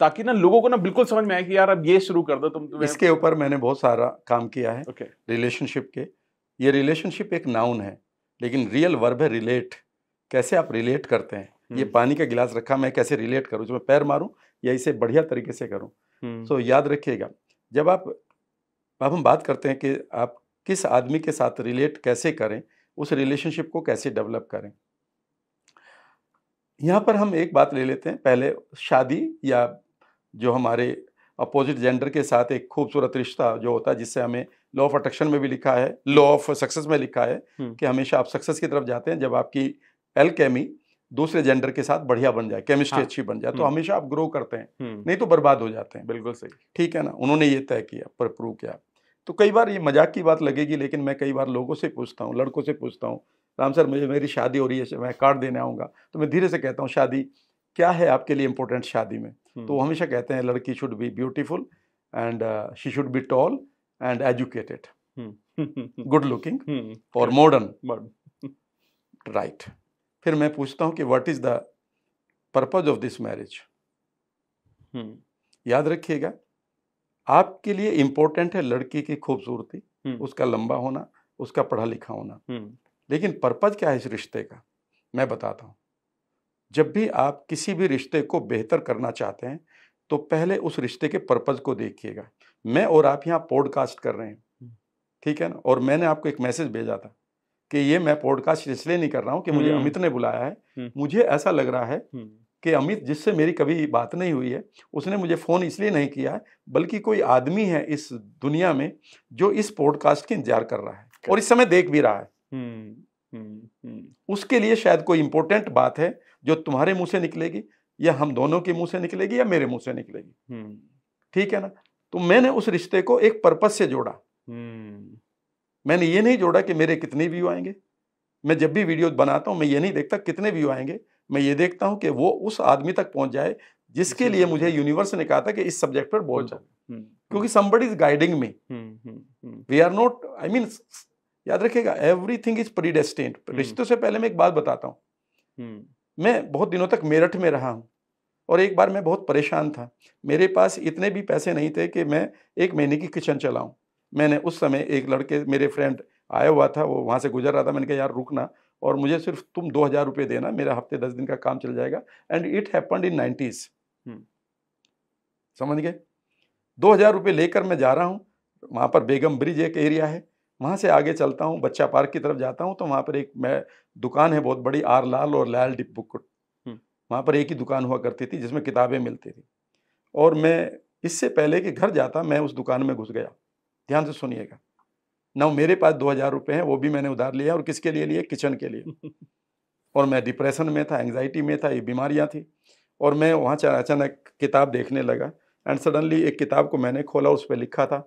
ताकि ना लोगों को ना बिल्कुल समझ में आए कि यार अब ये शुरू कर दो तुम तो इसके ऊपर मैंने बहुत सारा काम किया है रिलेशनशिप okay. के ये रिलेशनशिप एक नाउन है लेकिन रियल वर्ब है रिलेट कैसे आप रिलेट करते हैं ये हम्म। पानी का गिलास रखा मैं कैसे रिलेट करूँ जो मैं पैर मारूँ या इसे बढ़िया तरीके से करूँ सो हम्म। so, याद रखिएगा जब आप अब हम बात करते हैं कि आप किस आदमी के साथ रिलेट कैसे करें उस रिलेशनशिप को कैसे डेवलप करें यहाँ पर हम एक बात ले लेते हैं पहले शादी या जो हमारे अपोजिट जेंडर के साथ एक खूबसूरत रिश्ता जो होता है जिससे हमें लॉ ऑफ अट्रैक्शन में भी लिखा है लॉ ऑफ सक्सेस में लिखा है हम्म। कि हमेशा आप सक्सेस की तरफ जाते हैं जब आपकी एलकेमी दूसरे जेंडर के साथ बढ़िया बन जाए केमिस्ट्री हाँ, अच्छी बन जाए तो हम्म। हमेशा आप ग्रो करते हैं हम्म। नहीं तो बर्बाद हो जाते हैं बिल्कुल सही ठीक है ना उन्होंने ये तय किया पर प्रूव किया तो कई बार ये मजाक की बात लगेगी लेकिन मैं कई बार लोगों से पूछता हूँ लड़कों से पूछता हूँ राम सर मुझे मेरी शादी हो रही है मैं कार्ड देने आऊँगा तो मैं धीरे से कहता हूँ शादी क्या है आपके लिए इम्पोर्टेंट शादी में हम्म। तो वो हमेशा कहते हैं लड़की should be beautiful and she should be tall and educated good looking और मॉडर्न राइट फिर मैं पूछता हूँ कि what is the purpose of this marriage याद रखिएगा आपके लिए इम्पोर्टेंट है लड़की की खूबसूरती हम्म। उसका लंबा होना उसका पढ़ा लिखा होना हम्म। लेकिन पर्पज क्या है इस रिश्ते का मैं बताता हूँ जब भी आप किसी भी रिश्ते को बेहतर करना चाहते हैं तो पहले उस रिश्ते के पर्पज़ को देखिएगा मैं और आप यहाँ पॉडकास्ट कर रहे हैं हम्म। ठीक है ना और मैंने आपको एक मैसेज भेजा था कि ये मैं पॉडकास्ट इसलिए नहीं कर रहा हूँ कि मुझे हम्म। अमित ने बुलाया है हम्म। मुझे ऐसा लग रहा है कि अमित जिससे मेरी कभी बात नहीं हुई है उसने मुझे फ़ोन इसलिए नहीं किया है बल्कि कोई आदमी है इस दुनिया में जो इस पॉडकास्ट की इंतजार कर रहा है और इस समय देख भी रहा है उसके लिए शायद कोई इम्पोर्टेंट बात है जो तुम्हारे मुंह से निकलेगी या हम दोनों के मुंह से निकलेगी या मेरे मुंह से निकलेगी हम्म। ठीक है ना तो मैंने उस रिश्ते को एक पर्पज से जोड़ा हम्म। मैंने ये नहीं जोड़ा कि मेरे कितने व्यू आएंगे मैं जब भी वीडियो बनाता हूँ मैं ये नहीं देखता कितने व्यू आएंगे मैं ये देखता हूँ कि वो उस आदमी तक पहुंच जाए जिसके लिए मुझे हम्म। यूनिवर्स ने कहा था कि इस सब्जेक्ट पर बोल जाओ क्योंकि somebody is guiding me we are not I mean याद रखेगा एवरी थिंग इज प्रीडेस्टेंट रिश्तों से पहले मैं एक बात बताता हूँ मैं बहुत दिनों तक मेरठ में रहा हूँ और एक बार मैं बहुत परेशान था मेरे पास इतने भी पैसे नहीं थे कि मैं एक महीने की किचन चलाऊँ मैंने उस समय एक लड़के मेरे फ्रेंड आया हुआ था वो वहाँ से गुजर रहा था मैंने कहा यार रुकना और मुझे सिर्फ तुम दो हज़ार रुपये देना मेरा हफ्ते दस दिन का काम चल जाएगा and it happened in nineties समझ गए दो हज़ार रुपये लेकर मैं जा रहा हूँ वहाँ पर बेगम ब्रिज एक एरिया है वहाँ से आगे चलता हूँ बच्चा पार्क की तरफ जाता हूँ तो वहाँ पर एक मैं दुकान है बहुत बड़ी आर लाल और लाल डिप बुक वहाँ पर एक ही दुकान हुआ करती थी जिसमें किताबें मिलती थी और मैं इससे पहले कि घर जाता मैं उस दुकान में घुस गया ध्यान से सुनिएगा ना मेरे पास दो हज़ार रुपये हैं वो भी मैंने उधार लिया और किसके लिए लिए किचन के लिए [laughs] और मैं डिप्रेशन में था एंग्जाइटी में था ये बीमारियाँ थी और मैं वहाँ अचानक किताब देखने लगा एंड सडनली एक किताब को मैंने खोला उस पर लिखा था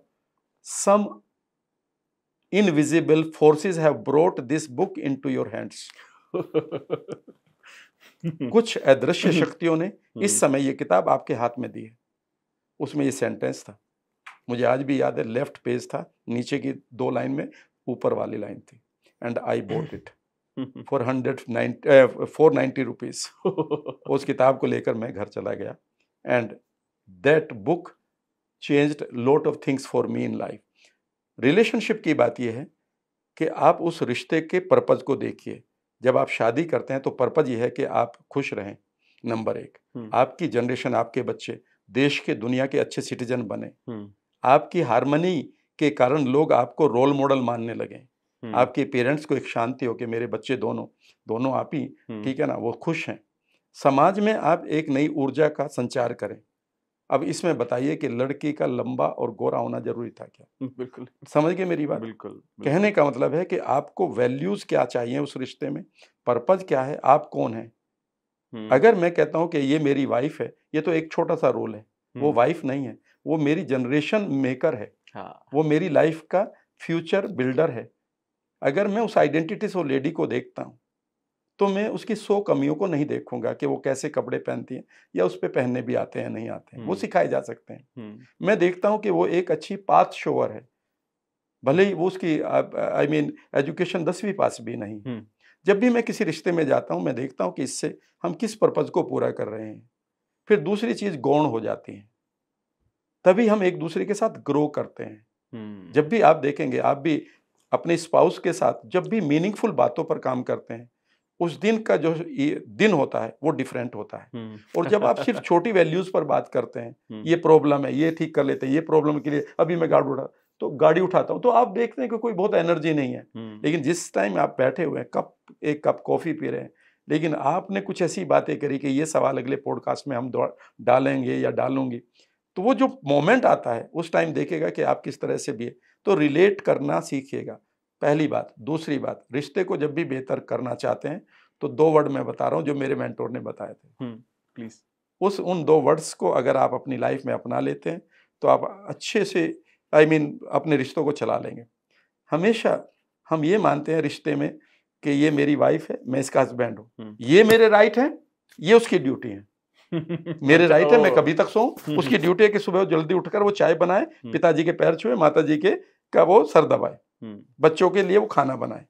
some invisible forces have brought this book into your hands कुछ अदृश्य [laughs] शक्तियों ने हम्म। इस समय ये किताब आपके हाथ में दी है उसमें ये सेंटेंस था मुझे आज भी याद है लेफ्ट पेज था नीचे की दो लाइन में ऊपर वाली लाइन थी and I bought it four hundred nine four ninety rupees उस किताब को लेकर मैं घर चला गया and that book changed lot of things for me in life relationship की बात यह है कि आप उस रिश्ते के पर्पज़ को देखिए जब आप शादी करते हैं तो पर्पज़ यह है कि आप खुश रहें नंबर एक आपकी जनरेशन आपके बच्चे देश के दुनिया के अच्छे सिटीजन बने आपकी हारमनी के कारण लोग आपको रोल मॉडल मानने लगे आपके पेरेंट्स को एक शांति हो कि मेरे बच्चे दोनों दोनों आप ही ठीक है ना वो खुश हैं समाज में आप एक नई ऊर्जा का संचार करें अब इसमें बताइए कि लड़की का लंबा और गोरा होना जरूरी था क्या बिल्कुल समझ गए मेरी बात बिल्कुल, बिल्कुल कहने का मतलब है कि आपको वैल्यूज क्या चाहिए उस रिश्ते में पर्पज क्या है आप कौन है हम्म। अगर मैं कहता हूँ कि ये मेरी वाइफ है ये तो एक छोटा सा रोल है वो वाइफ हम्म। नहीं है वो मेरी जनरेशन मेकर है हाँ। वो मेरी लाइफ का फ्यूचर बिल्डर है अगर मैं उस आइडेंटिटी से लेडी को देखता हूँ तो मैं उसकी सौ कमियों को नहीं देखूंगा कि वो कैसे कपड़े पहनती हैं या उस पर पहनने भी आते हैं नहीं आते हैं वो हम्म। सिखाए जा सकते हैं हम्म। मैं देखता हूँ कि वो एक अच्छी पाथ शोवर है भले ही वो उसकी आई मीन एजुकेशन दसवीं पास भी नहीं हम्म। जब भी मैं किसी रिश्ते में जाता हूँ मैं देखता हूँ कि इससे हम किस पर्पज़ को पूरा कर रहे हैं फिर दूसरी चीज़ गौण हो जाती है तभी हम एक दूसरे के साथ ग्रो करते हैं जब भी आप देखेंगे आप भी अपने स्पाउस के साथ जब भी मीनिंगफुल बातों पर काम करते हैं उस दिन का जो ये दिन होता है वो डिफरेंट होता है हम्म। और जब आप सिर्फ [laughs] छोटी वैल्यूज पर बात करते हैं हम्म। ये प्रॉब्लम है ये ठीक कर लेते हैं ये प्रॉब्लम के लिए अभी मैं गाड़ी उठा तो गाड़ी उठाता हूँ तो आप देखते हैं कि कोई बहुत एनर्जी नहीं है हम्म। लेकिन जिस टाइम आप बैठे हुए हैं कप एक कप कॉफ़ी पी रहे हैं लेकिन आपने कुछ ऐसी बातें करी कि ये सवाल अगले पॉडकास्ट में हम डालेंगे या डालूंगी तो वो जो मोमेंट आता है उस टाइम देखेगा कि आप किस तरह से भी है तो रिलेट करना सीखिएगा पहली बात दूसरी बात रिश्ते को जब भी बेहतर करना चाहते हैं तो दो वर्ड मैं बता रहा हूँ जो मेरे मेंटोर ने बताए थे प्लीज हम्म, उस उन दो वर्ड्स को अगर आप अपनी लाइफ में अपना लेते हैं तो आप अच्छे से आई I मीन mean, अपने रिश्तों को चला लेंगे हमेशा हम ये मानते हैं रिश्ते में कि ये मेरी वाइफ है मैं इसका हस्बैंड हूँ हम्म। ये मेरे राइट है ये उसकी ड्यूटी है [laughs] मेरे राइट है मैं कभी तक सो [laughs] उसकी ड्यूटी है कि सुबह जल्दी उठकर वो चाय बनाए हम्म। पिताजी के पैर छुए माता जी के का वो सर दबाए हम्म। बच्चों के लिए वो खाना बनाए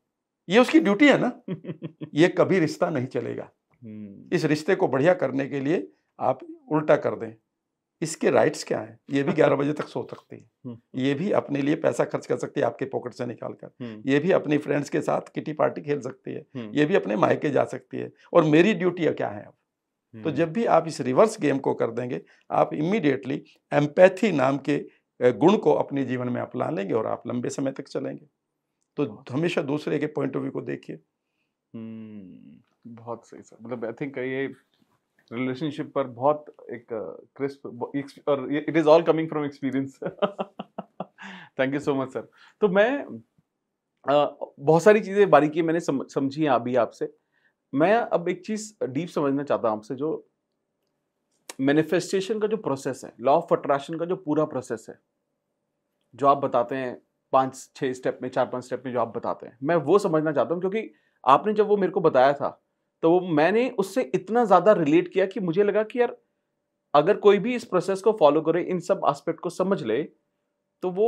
ये उसकी ड्यूटी है ना [laughs] ये कभी रिश्ता नहीं चलेगा हम्म। इस रिश्ते को बढ़िया करने के लिए आप उल्टा कर दें इसके राइट्स क्या है ये भी ग्यारह बजे तक सो सकती है हम्म। ये भी अपने लिए पैसा खर्च कर सकती है आपके पॉकेट से निकाल कर ये भी अपनी फ्रेंड्स के साथ किटी पार्टी खेल सकती है ये भी अपने मायके जा सकती है और मेरी ड्यूटी क्या है अब तो जब भी आप इस रिवर्स गेम को कर देंगे आप इमीडिएटली एम्पैथी नाम के गुण को अपने जीवन में आप ला लेंगे और आप लंबे समय तक चलेंगे तो हमेशा दूसरे के पॉइंट ऑफ व्यू को देखिए हम्म, बहुत सही सर मतलब आई थिंक ये रिलेशनशिप पर बहुत एक क्रिस्प और it is all coming from experience thank you so much sir तो मैं आ, बहुत सारी चीज़ें बारीकी मैंने सम, समझी हैं अभी आपसे मैं अब एक चीज़ डीप समझना चाहता हूँ आपसे जो मैनिफेस्टेशन का जो प्रोसेस है लॉ ऑफ अट्रैक्शन का जो पूरा प्रोसेस है जो आप बताते हैं पाँच छः स्टेप में चार पाँच स्टेप में जो आप बताते हैं मैं वो समझना चाहता हूँ क्योंकि आपने जब वो मेरे को बताया था तो मैंने उससे इतना ज़्यादा रिलेट किया कि मुझे लगा कि यार अगर कोई भी इस प्रोसेस को फॉलो करे इन सब एस्पेक्ट को समझ ले तो वो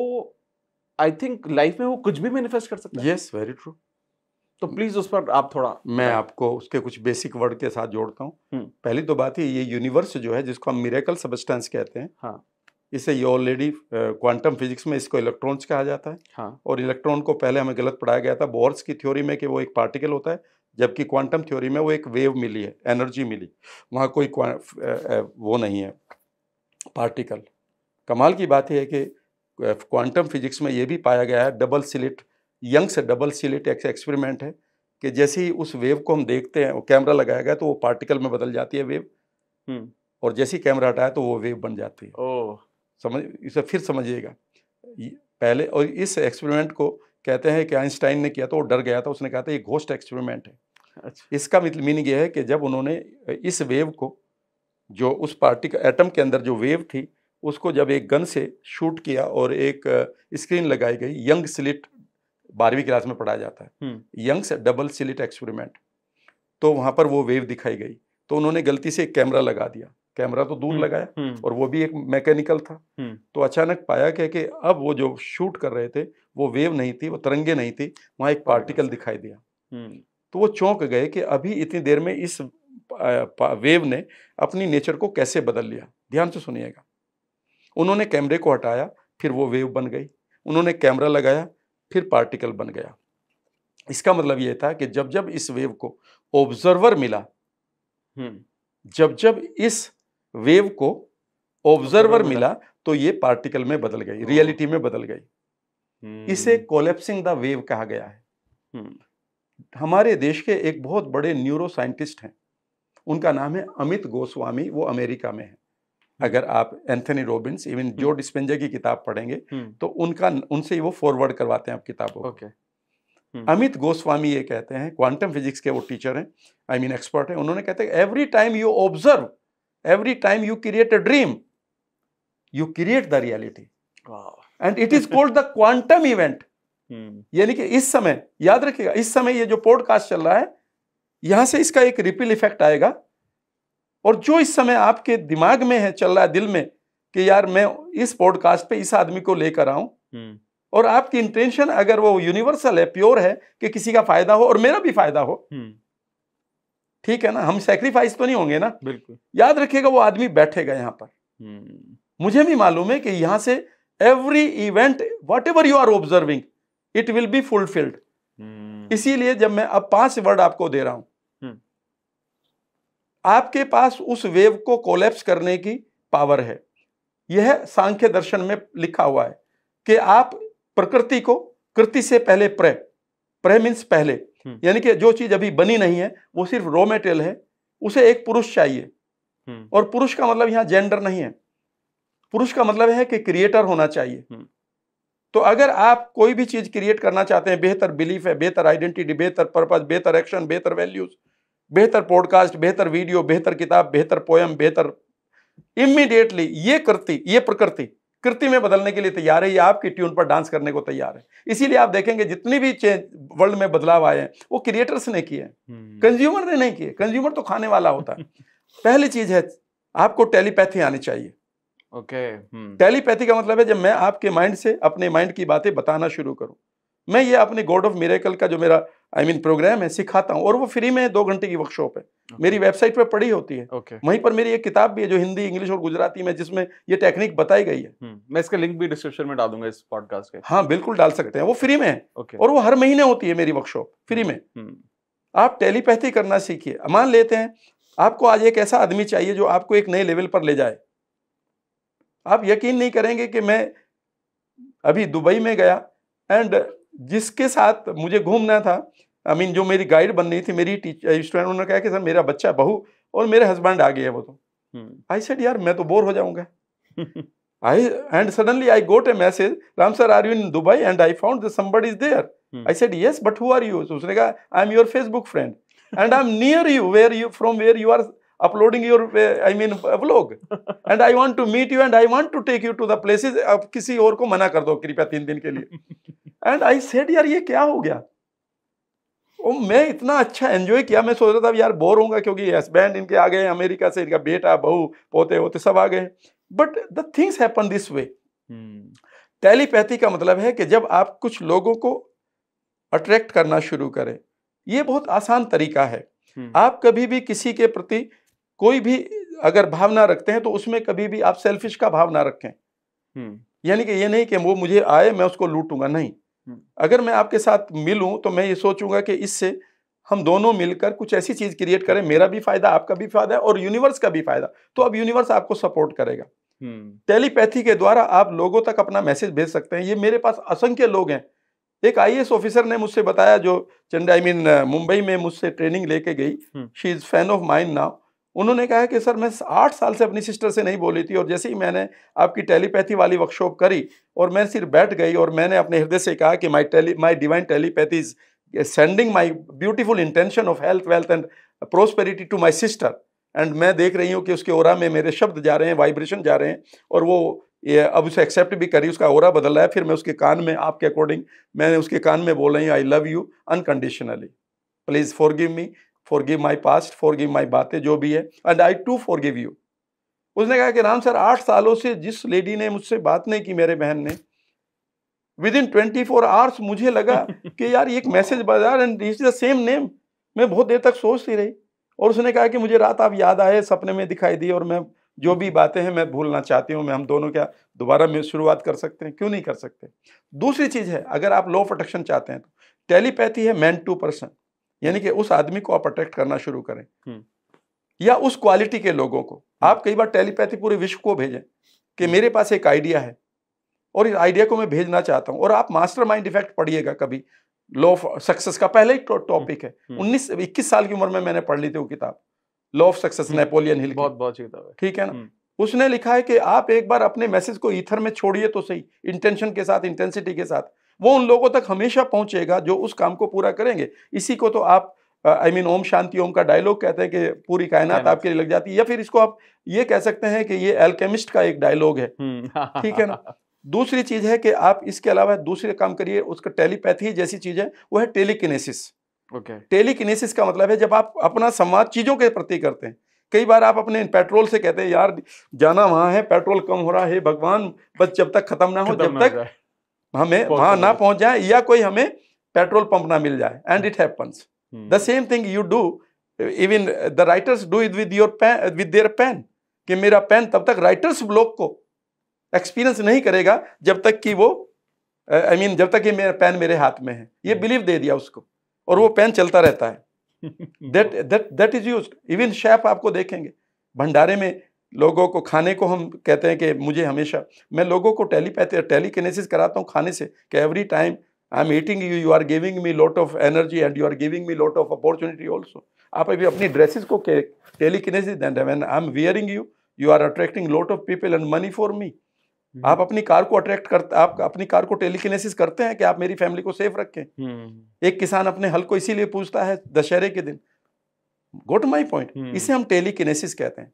आई थिंक लाइफ में वो कुछ भी मैनिफेस्ट कर सकता है यस वेरी ट्रू तो प्लीज उस पर आप थोड़ा मैं आपको उसके कुछ बेसिक वर्ड के साथ जोड़ता हूँ हम्म। पहली तो बात है ये यूनिवर्स जो है जिसको हम मिरेकल सबस्टेंस कहते हैं हाँ इसे ये ऑलरेडी क्वांटम फिजिक्स में इसको इलेक्ट्रॉन्स कहा जाता है हाँ. और इलेक्ट्रॉन को पहले हमें गलत पढ़ाया गया था बोर्स की थ्योरी में कि वो एक पार्टिकल होता है जबकि क्वांटम थ्योरी में वो एक वेव मिली है एनर्जी मिली वहाँ कोई वो नहीं है पार्टिकल कमाल की बात यह है कि क्वांटम फिजिक्स में ये भी पाया गया है डबल सिलिट यंग से डबल सिलिट एक एक्सपेरिमेंट है कि जैसे ही उस वेव को हम देखते हैं कैमरा लगाया गया तो वो पार्टिकल में बदल जाती है वेव हम्म। और जैसे ही कैमरा हटाया तो वो वेव बन जाती है ओह समझ इसे फिर समझिएगा पहले और इस एक्सपेरिमेंट को कहते हैं कि आइंस्टाइन ने किया तो वो डर गया था उसने कहा था ये घोस्ट एक्सपेरिमेंट है अच्छा। इसका मीनिंग यह है कि जब उन्होंने इस वेव को जो उस पार्टी एटम के अंदर जो वेव थी उसको जब एक गन से शूट किया और एक स्क्रीन लगाई गई यंग स्लिट बारहवीं क्लास में पढ़ाया जाता है हम्म। यंग से डबल स्लिट एक्सपेरिमेंट तो वहाँ पर वो वेव दिखाई गई तो उन्होंने गलती से एक कैमरा लगा दिया कैमरा तो दूर हम्म, लगाया हम्म। और वो भी एक मैकेनिकल था हम्म। तो अचानक पाया क्या कि अब वो जो शूट कर रहे थे वो वेव नहीं थी वो तरंगे नहीं थी वहाँ एक पार्टिकल दिखाई दिया तो वो चौंक गए कि अभी इतनी देर में इस वेव ने अपनी नेचर को कैसे बदल लिया ध्यान से सुनिएगा उन्होंने कैमरे को हटाया फिर वो वेव बन गई उन्होंने कैमरा लगाया फिर पार्टिकल बन गया इसका मतलब यह था कि जब जब इस वेव को ऑब्जर्वर मिला जब जब इस वेव को ऑब्जर्वर मिला तो ये पार्टिकल में बदल गई रियलिटी oh. में बदल गई hmm. इसे कोलेप्सिंग द वेव कहा गया है hmm. हमारे देश के एक बहुत बड़े न्यूरो साइंटिस्ट हैं उनका नाम है अमित गोस्वामी वो अमेरिका में है hmm. अगर आप Anthony Robbins even Joe Dispenza की किताब पढ़ेंगे तो उनका उनसे वो फॉरवर्ड करवाते हैं आप किताबों ओके अमित गोस्वामी ये कहते हैं क्वांटम फिजिक्स के वो टीचर हैं आई मीन एक्सपर्ट हैं उन्होंने कहते हैं every time you observe every time you create a dream you create the reality and it is is the quantum event यानी कि इस समय याद रखिएगा इस समय ये जो पॉडकास्ट चल रहा है यहां से इसका एक रिपिल इफेक्ट आएगा और जो इस समय आपके दिमाग में है चल रहा है दिल में कि यार मैं इस पॉडकास्ट पे इस आदमी को लेकर आऊं hmm. और आपकी इंटेंशन अगर वो यूनिवर्सल है प्योर है कि किसी का फायदा हो और मेरा भी फायदा हो hmm. ठीक है ना हम सेक्रीफाइस तो नहीं होंगे ना बिल्कुल याद रखिएगा वो आदमी बैठेगा यहाँ पर हम्म। मुझे भी मालूम है कि यहाँ से every event whatever you are observing it will be fulfilled इसीलिए जब मैं अब पांच वर्ड आपको दे रहा हूं हम्म। आपके पास उस वेव को कोलेप्स करने की पावर है यह सांख्य दर्शन में लिखा हुआ है कि आप प्रकृति को कृति से पहले प्रे प्रे मीन्स पहले हम्म। यानी कि जो चीज अभी बनी नहीं है वो सिर्फ रॉ मेटेरियल है उसे एक पुरुष चाहिए हम्म। और पुरुष का मतलब यहाँ जेंडर नहीं है पुरुष का मतलब है कि क्रिएटर होना चाहिए हम्म। तो अगर आप कोई भी चीज क्रिएट करना चाहते हैं बेहतर बिलीफ है बेहतर आइडेंटिटी बेहतर पर्पज बेहतर एक्शन बेहतर वैल्यूज बेहतर पॉडकास्ट बेहतर वीडियो बेहतर किताब बेहतर पोयम बेहतर इमीडिएटली ये करती ये प्रकृति कृति में बदलने के लिए तैयार है या आपकी ट्यून पर डांस करने को तैयार है इसीलिए आप देखेंगे जितनी भी चेंज वर्ल्ड में बदलाव आए हैं वो क्रिएटर्स ने किए हम्म। कंज्यूमर ने नहीं किए कंज्यूमर तो खाने वाला होता है पहली चीज है आपको टेलीपैथी आनी चाहिए ओके हम्म। टेलीपैथी का मतलब है जब मैं आपके माइंड से अपने माइंड की बातें बताना शुरू करूं मैं ये अपने गॉड ऑफ मिरेकल का जो मेरा I I mean mean, programme है सिखाता हूँ और वो फ्री में दो घंटे की वर्कशॉप है okay. मेरी वेबसाइट पे पड़ी होती है okay. वहीं पर मेरी एक किताब भी है जो हिंदी इंग्लिश और गुजराती में जिसमें ये टेक्निक बताई गई है हुँ. हम्म, मैं इसका लिंक भी डिस्क्रिप्शन में डालूंगा इस पॉडकास्ट के हाँ बिल्कुल डाल सकते हैं वो फ्री में है okay. और वो हर महीने होती है मेरी वर्कशॉप हम्म, फ्री में हम्म। आप टेलीपैथी करना सीखिए मान लेते हैं आपको आज एक ऐसा आदमी चाहिए जो आपको एक नए लेवल पर ले जाए आप यकीन नहीं करेंगे कि मैं अभी दुबई में गया एंड जिसके साथ मुझे घूमना था आई I मीन mean, जो मेरी गाइड बन रही थी मेरी टीचर स्टूडेंट uh, उन्होंने कहा कि सर मेरा बच्चा बहू और मेरे हस्बैंड आ गए है वो तो आई हम्म। सेड यार मैं तो बोर हो जाऊंगा I and suddenly I got a message Ram sir are you in Dubai and I found somebody is there I said yes but who are you उसने कहा I am your Facebook friend and I am near you where you from where you are uploading your I mean vlog and [laughs] I want to meet you and I want to take you to the places अब किसी और को मना कर दो कृपया तीन दिन के लिए एंड आई सेड यार ये क्या हो गया और मैं इतना अच्छा एंजॉय किया मैं सोच रहा था यार बोर होगा क्योंकि हस्बैंड इनके आ गए हैं अमेरिका से इनका बेटा बहू पोते होते सब आ गए हैं but the things happen this way telepathy का मतलब है कि जब आप कुछ लोगों को अट्रैक्ट करना शुरू करें ये बहुत आसान तरीका है आप कभी भी किसी के प्रति कोई भी अगर भावना रखते हैं तो उसमें कभी भी आप सेल्फिश का भाव ना रखें हम्म। यानी कि ये नहीं कि वो मुझे आए मैं उसको लूटूंगा नहीं हम्म। अगर मैं आपके साथ मिलूं तो मैं ये सोचूंगा कि इससे हम दोनों मिलकर कुछ ऐसी चीज क्रिएट करें मेरा भी फायदा आपका भी फायदा और यूनिवर्स का भी फायदा तो अब यूनिवर्स आपको सपोर्ट करेगा टेलीपैथी हम्म। के द्वारा आप लोगों तक अपना मैसेज भेज सकते हैं ये मेरे पास असंख्य लोग हैं एक आई ऑफिसर ने मुझसे बताया जो चंडा आई मीन मुंबई में मुझसे ट्रेनिंग लेके गई she is fan of mind now उन्होंने कहा कि सर मैं आठ साल से अपनी सिस्टर से नहीं बोली थी और जैसे ही मैंने आपकी टेलीपैथी वाली वर्कशॉप करी और मैं सिर्फ बैठ गई और मैंने अपने हृदय से कहा कि my tele my divine telepathy is sending my beautiful intention of health wealth and prosperity to my sister and मैं देख रही हूँ कि उसके ओरा में मेरे शब्द जा रहे हैं वाइब्रेशन जा रहे हैं और वो ये अब उसे एक्सेप्ट भी करी उसका ओरा बदल रहा है फिर मैं उसके कान में आपके अकॉर्डिंग मैंने उसके कान में बोल रही हूँ I love you unconditionally please forgive me forgive my past forgive my बातें जो भी है and I too forgive you उसने कहा कि राम सर आठ सालों से जिस लेडी ने मुझसे बात नहीं की मेरे बहन ने within twenty four hours मुझे लगा [laughs] कि यार एक मैसेज बाजार and is the same name मैं बहुत देर तक सोचती रही और उसने कहा कि मुझे रात आप याद आए सपने में दिखाई दी और मैं जो भी बातें हैं मैं भूलना चाहती हूँ मैं हम दोनों क्या दोबारा में शुरुआत कर सकते हैं क्यों नहीं कर सकते दूसरी चीज़ है अगर आप लो प्रोटेक्शन चाहते हैं तो टेलीपैथी है मैन टू पर्सन यानी कि उस आदमी को आप अट्रैक्ट करना शुरू करें हम्म। या उस क्वालिटी के लोगों को आप कई बार टेलीपैथी पूरे विश्व को भेजें कि मेरे पास एक आइडिया है और इस आइडिया को मैं भेजना चाहता हूं और आप मास्टर माइंड इफेक्ट पढ़िएगा कभी लॉ ऑफ सक्सेस का पहला ही टॉपिक हम्म, है हम्म। उन्नीस इक्कीस साल की उम्र में मैंने पढ़ ली थी वो किताब law of success Napoleon Hill बहुत बहुत किताब है ठीक है ना उसने लिखा है कि आप एक बार अपने मैसेज को ईथर में छोड़िए तो सही इंटेंशन के साथ इंटेंसिटी के साथ वो उन लोगों तक हमेशा पहुंचेगा जो उस काम को पूरा करेंगे इसी को तो आप आई मीन ओम शांति ओम का डायलॉग कहते हैं कि पूरी कायनात आपके लिए लग जाती है या फिर इसको आप ये कह सकते हैं कि ये एल्केमिस्ट का एक डायलॉग है हम्म। [laughs] ठीक है ना दूसरी चीज है कि आप इसके अलावा दूसरे काम करिए उसका टेलीपैथी जैसी चीज है वो है टेलीकिनेसिस ओके टेलीकिनेसिस का मतलब है जब आप अपना संवाद चीजों के प्रति करते हैं कई बार आप अपने पेट्रोल से कहते हैं यार जाना वहां है पेट्रोल कम हो रहा है भगवान बस जब तक खत्म ना हो जब तक हमें वहां ना पहुंच जाए या कोई हमें पेट्रोल पंप ना मिल जाए and it happens the same thing you do even the writers do it with your pen with their pen कि मेरा पेन तब तक राइटर्स ब्लॉक को एक्सपीरियंस नहीं करेगा जब तक कि वो आई I मीन mean, जब तक कि मेरा पेन मेरे हाथ में है ये बिलीव हम्म। दे दिया उसको और वो पेन चलता रहता है that that that is use even chef आपको देखेंगे भंडारे में लोगों को खाने को हम कहते हैं कि मुझे हमेशा मैं लोगों को टेलीपैथी टेलीकेनेसिस कराता हूँ खाने से कि every time I am eating you you are giving me lot of energy and you are giving me lot of opportunity also आप अभी अपनी ड्रेसेस को टेलीकेनेसिस दें I am wearing you you are attracting lot of people and money for me आप अपनी car को attract करते आप अपनी कार को टेलीकिनेसिस करते हैं कि आप मेरी फैमिली को सेफ रखें हम्म। एक किसान अपने हल को इसीलिए पूछता है दशहरे के दिन गोट माई पॉइंट इसे हम टेलीकिनेसिस कहते हैं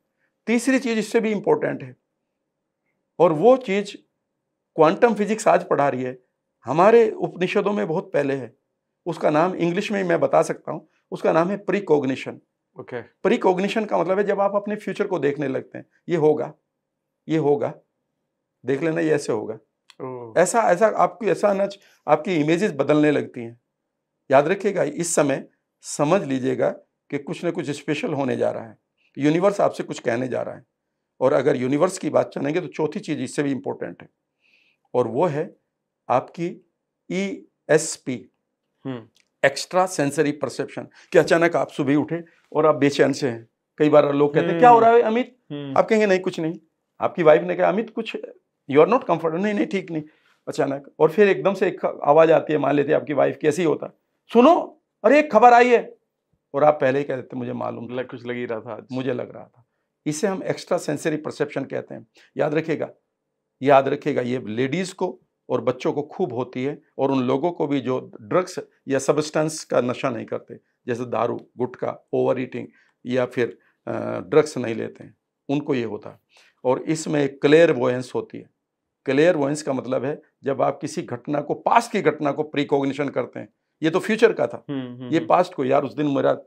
तीसरी चीज़ इससे भी इम्पोर्टेंट है और वो चीज़ क्वांटम फिजिक्स आज पढ़ा रही है हमारे उपनिषदों में बहुत पहले है उसका नाम इंग्लिश में मैं बता सकता हूँ उसका नाम है precognition okay precognition का मतलब है जब आप अपने फ्यूचर को देखने लगते हैं ये होगा ये होगा देख लेना ये ऐसे होगा oh. ऐसा ऐसा आपकी ऐसा नच आपकी इमेजेस बदलने लगती हैं याद रखिएगा इस समय समझ लीजिएगा कि कुछ ना कुछ स्पेशल होने जा रहा है यूनिवर्स आपसे कुछ कहने जा रहा है और अगर यूनिवर्स की बात चलेंगे तो चौथी चीज़ इससे भी इम्पोर्टेंट है और वो है आपकी E S P extra sensory perception कि अचानक आप सुबह उठे और आप बेचैन से हैं कई बार लोग कहते हैं क्या हो रहा है हम्म। अमित हम्म। आप कहेंगे नहीं कुछ नहीं आपकी वाइफ ने कहा अमित कुछ यू आर नॉट कम्फर्टेबल नहीं नहीं ठीक नहीं अचानक और फिर एकदम से एक आवाज़ आती है मान लेते आपकी वाइफ की ऐसे ही होता सुनो अरे एक खबर आई है और आप पहले ही कह देते मुझे मालूम लग, कुछ लग ही रहा था अच्छा। मुझे लग रहा था इसे हम एक्स्ट्रा सेंसरी परसेप्शन कहते हैं याद रखिएगा याद रखिएगा ये लेडीज़ को और बच्चों को खूब होती है और उन लोगों को भी जो ड्रग्स या सबस्टेंस का नशा नहीं करते जैसे दारू गुटखा ओवर ईटिंग या फिर ड्रग्स नहीं लेते हैं उनको ये होता है और इसमें एक क्लेयर वोयंस होती है क्लेयर वोयंस का मतलब है जब आप किसी घटना को पास की घटना को प्रिकॉग्निशन करते हैं ये तो फ्यूचर का था हम्म, हम्म, हम्म। ये पास्ट को यार उस दिन मेरा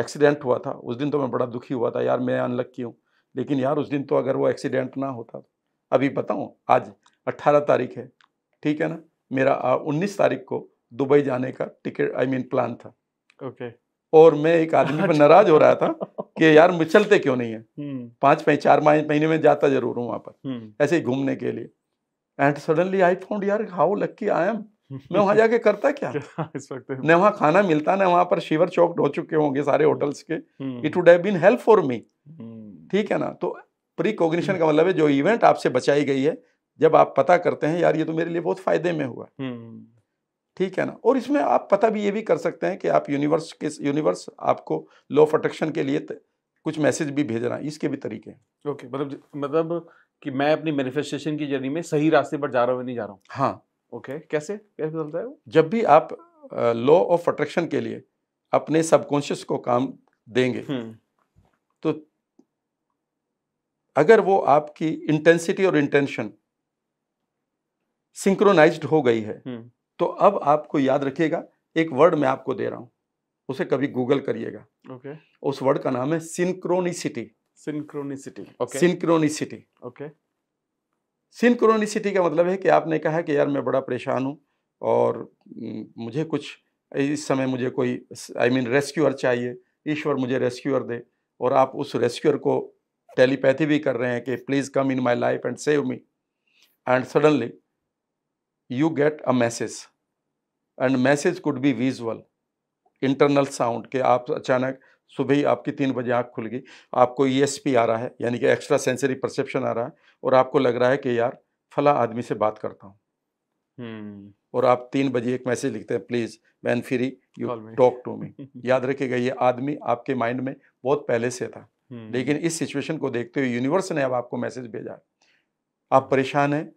एक्सीडेंट हुआ था उस दिन तो मैं बड़ा दुखी हुआ था यार मैं अनलक्की हूँ लेकिन यार उस दिन तो अगर वो एक्सीडेंट ना होता तो। अभी बताऊँ आज अट्ठारह तारीख है ठीक है ना मेरा उन्नीस तारीख को दुबई जाने का टिकट आई मीन प्लान था ओके और मैं एक आदमी पर नाराज हो रहा था [laughs] कि यार मुझे चलते क्यों नहीं है पाँच चार महीने में जाता जरूर हूँ वहाँ पर ऐसे ही घूमने के लिए एंड सडनली आई फाउंड यार हाउ लक्की आई एम मैं वहां जाके करता क्या [laughs] इस वक्त न वहां खाना मिलता ना वहां पर शिवर चौक हो चुके होंगे सारे होटल्स के it would have been help for me ठीक है ना तो प्री हम्म। कोग्निशन का मतलब है जो इवेंट आपसे बचाई गई है जब आप पता करते हैं यार ये तो मेरे लिए बहुत फायदे में हुआ हम्म। ठीक है ना और इसमें आप पता भी ये भी कर सकते हैं कि आप यूनिवर्स के यूनिवर्स आपको लो प्रोटेक्शन के लिए कुछ मैसेज भी भेज रहा है इसके भी तरीके हैं ओके मतलब मतलब कि मैं अपनी मैनिफेस्टेशन की जर्नी में सही रास्ते पर जा रहा हूँ नहीं जा रहा हूँ हाँ ओके okay. कैसे कैसे चलता है वो जब भी आप लॉ ऑफ अट्रैक्शन के लिए अपने सबकॉन्शियस को काम देंगे हम्म। तो अगर वो आपकी इंटेंसिटी और इंटेंशन सिंक्रोनाइज्ड हो गई है हम्म। तो अब आपको याद रखिएगा एक वर्ड मैं आपको दे रहा हूँ उसे कभी गूगल करिएगा ओके okay. उस वर्ड का नाम है synchronicity synchronicity okay synchronicity okay synchronicity का मतलब है कि आपने कहा कि यार मैं बड़ा परेशान हूँ और मुझे कुछ इस समय मुझे कोई आई मीन रेस्क्यूअर चाहिए ईश्वर मुझे रेस्क्यूअर दे और आप उस रेस्क्यूअर को टेलीपैथी भी कर रहे हैं कि please come in my life and save me and suddenly you get a message and message could be visual internal sound कि आप अचानक सुबह ही आपकी तीन बजे आँख खुल गई आपको ई e आ रहा है यानी कि एक्स्ट्रा सेंसरी परसेप्शन आ रहा है और आपको लग रहा है कि यार फला आदमी से बात करता हूँ हम्म। और आप तीन बजे एक मैसेज लिखते हैं please man free you talk to me [laughs] याद रखेगा ये आदमी आपके माइंड में बहुत पहले से था हम्म। लेकिन इस सिचुएशन को देखते हुए यूनिवर्स ने अब आपको मैसेज भेजा है आप हम्म। परेशान हैं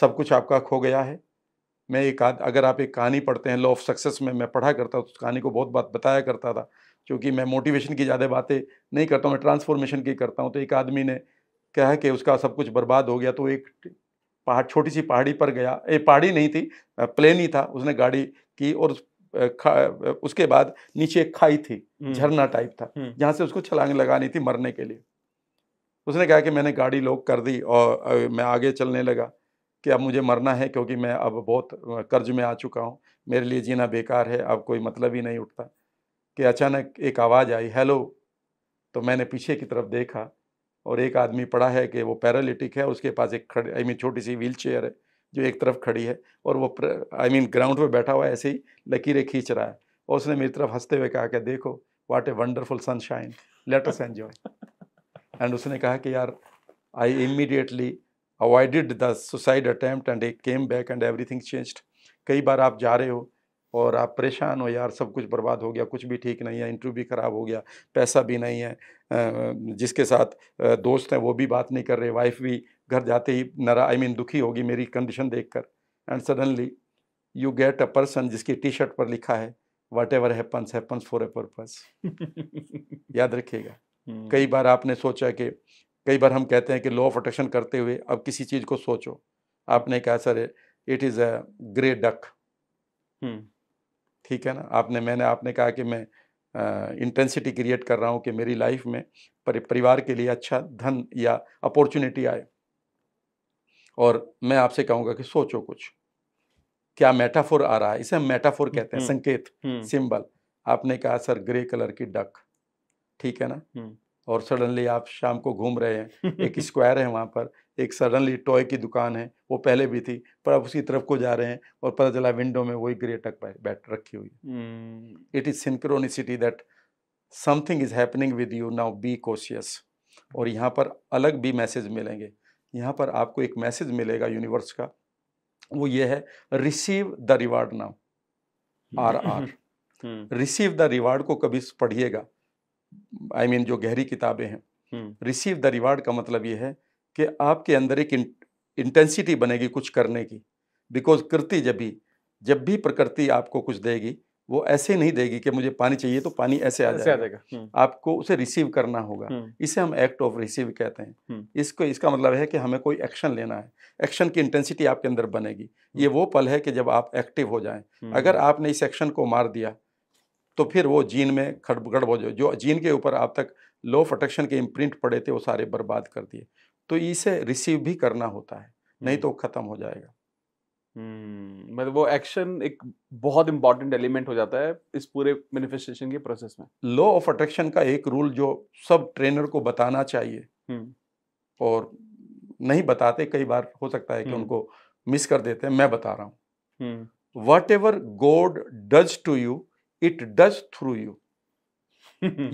सब कुछ आपका खो गया है मैं एक आद अगर आप एक कहानी पढ़ते हैं लॉ ऑफ सक्सेस में मैं पढ़ा करता उस कहानी को बहुत बात बताया करता था क्योंकि मैं मोटिवेशन की ज़्यादा बातें नहीं करता हूँ मैं ट्रांसफॉर्मेशन की करता हूँ तो एक आदमी ने क्या के कि उसका सब कुछ बर्बाद हो गया तो एक पहाड़ छोटी सी पहाड़ी पर गया ये पहाड़ी नहीं थी प्लेन ही था उसने गाड़ी की और उसके बाद नीचे एक खाई थी हम्म। झरना टाइप था हम्म। जहाँ से उसको छलांग लगानी थी मरने के लिए उसने कहा कि मैंने गाड़ी लॉक कर दी और मैं आगे चलने लगा कि अब मुझे मरना है क्योंकि मैं अब बहुत कर्ज में आ चुका हूँ मेरे लिए जीना बेकार है अब कोई मतलब ही नहीं उठता कि अचानक एक आवाज़ आई हेलो तो मैंने पीछे की तरफ देखा और एक आदमी पड़ा है कि वो पैरालिटिक है उसके पास एक खड़े आई मीन छोटी सी व्हील चेयर है जो एक तरफ खड़ी है और वो आई मीन ग्राउंड पर बैठा हुआ है ऐसे ही लकीरें खींच रहा है और उसने मेरी तरफ हंसते हुए कहा कि देखो what a wonderful sunshine let us enjoy and उसने कहा कि यार I immediately avoided the suicide attempt and a came back and everything changed कई बार आप जा रहे हो और आप परेशान हो यार सब कुछ बर्बाद हो गया कुछ भी ठीक नहीं है इंटरव्यू भी ख़राब हो गया पैसा भी नहीं है जिसके साथ दोस्त हैं वो भी बात नहीं कर रहे वाइफ भी घर जाते ही नरा आई I मीन mean, दुखी होगी मेरी कंडीशन देख कर and suddenly you get a person जिसकी टी शर्ट पर लिखा है whatever happens happens for a purpose याद रखिएगा hmm. कई बार आपने सोचा कि कई बार हम कहते हैं कि लॉ ऑफ अट्रैक्शन करते हुए अब किसी चीज़ को सोचो आपने कहा sir it is a grey duck ठीक है ना आपने मैंने आपने कहा कि मैं इंटेंसिटी क्रिएट कर रहा हूँ कि मेरी लाइफ में पर, परिवार के लिए अच्छा धन या अपॉर्चुनिटी आए और मैं आपसे कहूँगा कि सोचो कुछ क्या मेटाफोर आ रहा है इसे हम मेटाफोर हम्म, कहते हैं हम्म, संकेत सिंबल हम्म। आपने कहा सर ग्रे कलर की डक ठीक है ना और सडनली आप शाम को घूम रहे हैं एक स्क्वायर [laughs] है वहाँ पर एक सडनली टॉय की दुकान है वो पहले भी थी पर अब उसी तरफ को जा रहे हैं और पता चला विंडो में वही ग्रे टक बैठ रखी हुई है it is synchronicity that something is happening with you now be cautious और यहाँ पर अलग भी मैसेज मिलेंगे यहाँ पर आपको एक मैसेज मिलेगा यूनिवर्स का वो ये है receive the reward now are are receive the reward को कभी पढ़िएगा आई I मीन mean, जो गहरी किताबें हैं रिसीव द रिवार्ड का मतलब ये है कि आपके अंदर एक इंटेंसिटी बनेगी कुछ करने की बिकॉज कृति जब भी जब भी प्रकृति आपको कुछ देगी वो ऐसे नहीं देगी कि मुझे पानी चाहिए तो पानी ऐसे आ जाएगा हम्म। आपको उसे रिसीव करना होगा हम्म। इसे हम एक्ट ऑफ रिसीव कहते हैं हम्म। इसको इसका मतलब है कि हमें कोई एक्शन लेना है एक्शन की इंटेंसिटी आपके अंदर बनेगी ये वो पल है कि जब आप एक्टिव हो जाएं अगर आपने इस एक्शन को मार दिया तो फिर वो जीन में खड़बड़ हो जाए जो जीन के ऊपर आप तक लो प्रोटेक्शन के इम्प्रिंट पड़े थे वो सारे बर्बाद कर दिए तो इसे रिसीव भी करना होता है नहीं तो खत्म हो जाएगा मतलब वो एक्शन एक बहुत इंपॉर्टेंट एलिमेंट हो जाता है इस पूरे मैनिफेस्टेशन के प्रोसेस में लॉ ऑफ अट्रैक्शन का एक रूल जो सब ट्रेनर को बताना चाहिए और नहीं बताते कई बार हो सकता है कि उनको मिस कर देते हैं मैं बता रहा हूँ whatever God does to you it does through you